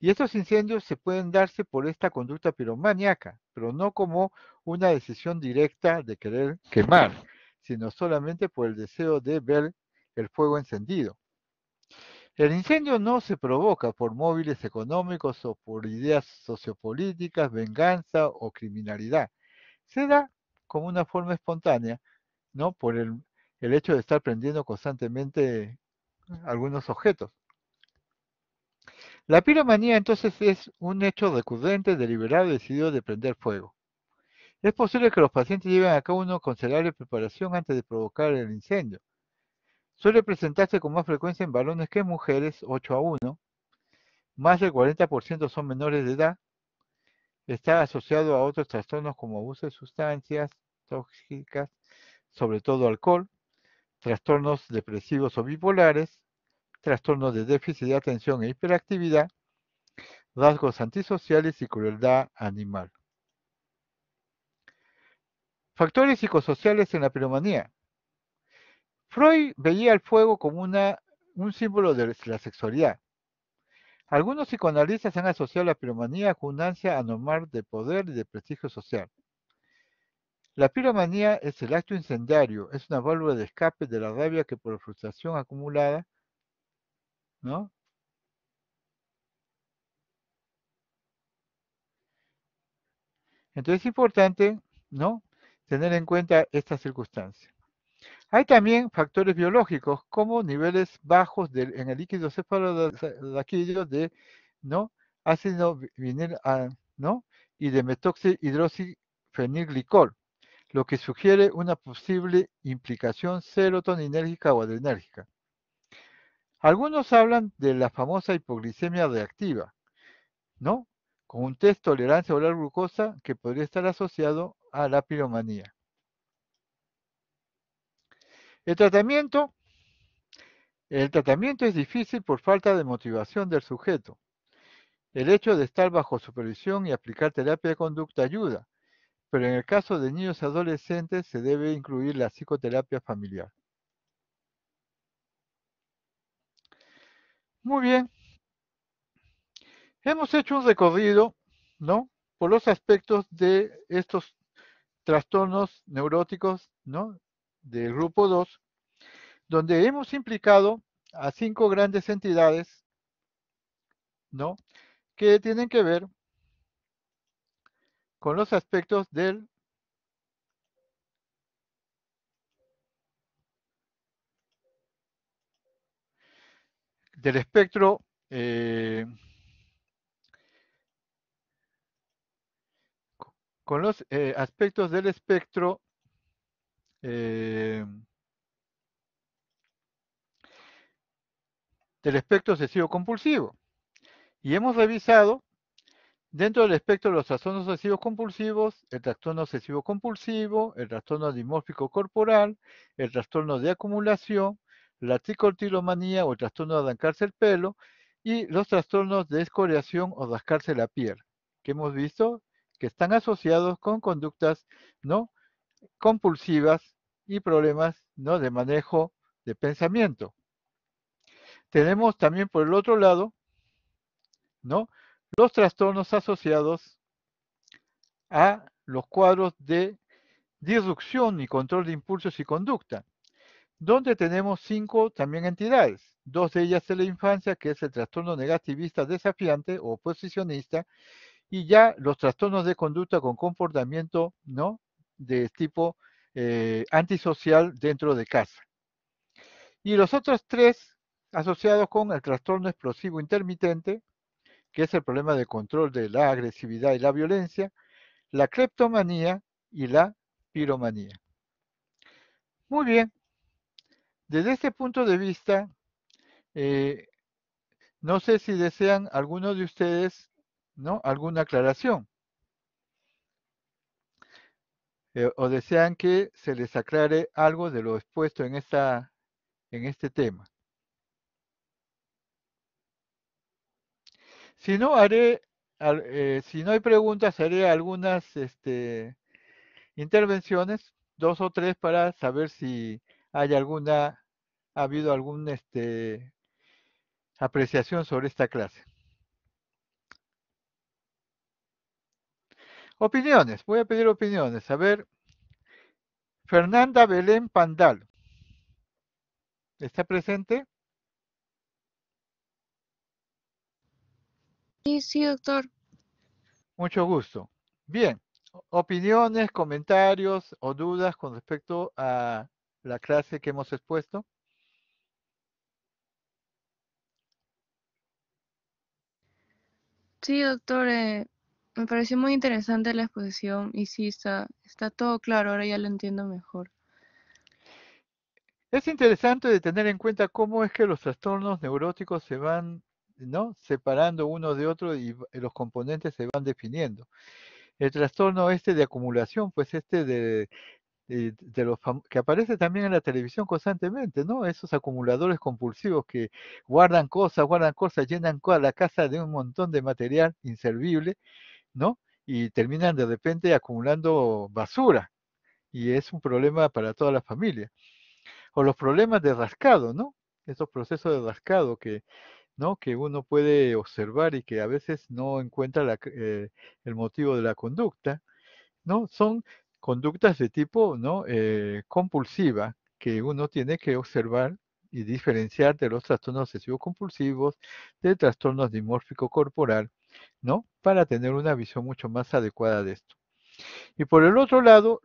[SPEAKER 1] Y estos incendios se pueden darse por esta conducta piromaniaca, pero no como una decisión directa de querer quemar, sino solamente por el deseo de ver el fuego encendido. El incendio no se provoca por móviles económicos o por ideas sociopolíticas, venganza o criminalidad. Se da como una forma espontánea, ¿no? Por el, hecho de estar prendiendo constantemente algunos objetos. La piromanía entonces es un hecho recurrente, deliberado decidido de prender fuego. Es posible que los pacientes lleven a cabo una considerable preparación antes de provocar el incendio. Suele presentarse con más frecuencia en varones que en mujeres, 8 a 1. Más del 40% son menores de edad. Está asociado a otros trastornos como abuso de sustancias tóxicas, sobre todo alcohol, trastornos depresivos o bipolares, trastornos de déficit de atención e hiperactividad, rasgos antisociales y crueldad animal. Factores psicosociales en la piromanía. Freud veía el fuego como una, un símbolo de la sexualidad. Algunos psicoanalistas han asociado la piromanía con una ansia anormal de poder y de prestigio social. La piromanía es el acto incendiario, es una válvula de escape de la rabia que por frustración acumulada, ¿no? Entonces es importante, ¿no? Tener en cuenta esta circunstancia. Hay también factores biológicos como niveles bajos en el líquido cefalorraquídeo eh, de ¿no? ácido vinil ah, y de metoxihidroxifenilglicol, lo que sugiere una posible implicación serotoninérgica o adrenérgica. Algunos hablan de la famosa hipoglicemia reactiva, ¿no? con un test tolerancia oral glucosa que podría estar asociado a la piromanía. El tratamiento, el tratamiento es difícil por falta de motivación del sujeto. El hecho de estar bajo supervisión y aplicar terapia de conducta ayuda, pero en el caso de niños y adolescentes se debe incluir la psicoterapia familiar. Muy bien. Hemos hecho un recorrido, ¿no? Por los aspectos de estos trastornos neuróticos, ¿no? del grupo 2, donde hemos implicado a cinco grandes entidades, ¿no? Que tienen que ver con los aspectos del del espectro eh, con los eh, aspectos del espectro eh, del espectro obsesivo compulsivo. Y hemos revisado dentro del espectro de los trastornos obsesivos compulsivos, el trastorno obsesivo compulsivo, el trastorno dimórfico corporal, el trastorno de acumulación, la tricortilomanía o el trastorno de arrancarse el pelo y los trastornos de escoriación o rascarse la piel, que hemos visto que están asociados con conductas no compulsivas y problemas ¿no? de manejo de pensamiento. Tenemos también por el otro lado ¿no? los trastornos asociados a los cuadros de disrupción y control de impulsos y conducta, donde tenemos cinco también entidades, dos de ellas de la infancia, que es el trastorno negativista desafiante o posicionista, y ya los trastornos de conducta con comportamiento no de tipo eh, antisocial dentro de casa. Y los otros tres asociados con el trastorno explosivo intermitente, que es el problema de control de la agresividad y la violencia, la cleptomanía y la piromanía. Muy bien, desde este punto de vista, eh, no sé si desean alguno de ustedes ¿no? alguna aclaración. Eh, o desean que se les aclare algo de lo expuesto en, esta, en este tema. Si no, haré, eh, si no hay preguntas, haré algunas este, intervenciones, dos o tres, para saber si hay alguna, ha habido alguna este, apreciación sobre esta clase. Opiniones, voy a pedir opiniones. A ver, Fernanda Belén Pandal. ¿Está presente? Sí, sí, doctor. Mucho gusto. Bien, opiniones, comentarios o dudas con respecto a la clase que hemos expuesto. Sí, doctor, eh, me pareció muy interesante la exposición y sí, está, está todo claro, ahora ya lo entiendo mejor. Es interesante de tener en cuenta cómo es que los trastornos neuróticos se van separando uno de otro y los componentes se van definiendo. El trastorno este de acumulación, pues este de, de, de los que aparece también en la televisión constantemente, ¿no? Esos acumuladores compulsivos que guardan cosas, guardan cosas, llenan la casa de un montón de material inservible ¿no? Y terminan de repente acumulando basura. Y es un problema para toda la familia. O los problemas de rascado, ¿no? Esos procesos de rascado que, ¿no? que uno puede observar y que a veces no encuentra eh, el motivo de la conducta, ¿no? Son conductas de tipo eh, compulsiva que uno tiene que observar y diferenciar de los trastornos obsesivos compulsivos, de trastornos dimórfico corporal, ¿no? Para tener una visión mucho más adecuada de esto. Y por el otro lado,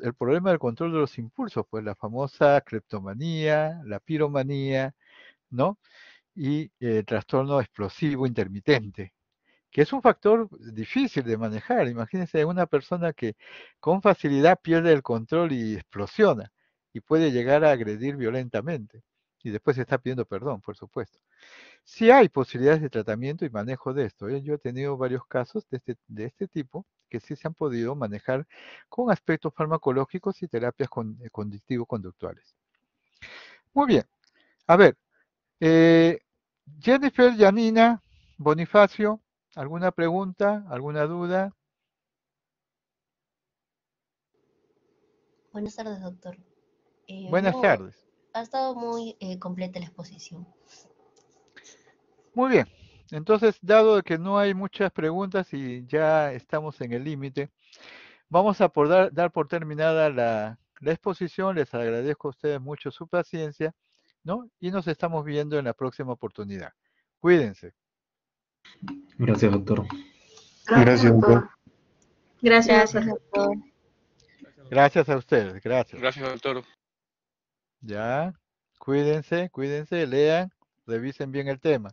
[SPEAKER 1] el problema del control de los impulsos, pues la famosa cleptomanía, la piromanía, ¿no? Y el trastorno explosivo intermitente, que es un factor difícil de manejar. Imagínense una persona que con facilidad pierde el control y explosiona y puede llegar a agredir violentamente y después se está pidiendo perdón, por supuesto. Sí hay posibilidades de tratamiento y manejo de esto. ¿eh? Yo he tenido varios casos este, de este, tipo que sí se han podido manejar con aspectos farmacológicos y terapias con, eh, conductivo-conductuales. Muy bien. A ver, eh, Jennifer, Janina, Bonifacio, ¿alguna pregunta, alguna duda? Buenas tardes, doctor. Buenas tardes ha estado muy eh, completa la exposición. Muy bien. Entonces, dado que no hay muchas preguntas y ya estamos en el límite, vamos a por dar, por terminada la, la exposición. Les agradezco a ustedes mucho su paciencia, ¿no? Y nos estamos viendo en la próxima oportunidad. Cuídense. Gracias, doctor. Gracias, doctor. Gracias, doctor. Gracias a ustedes. Gracias. Gracias, doctor. Ya, cuídense, cuídense, lean, revisen bien el tema.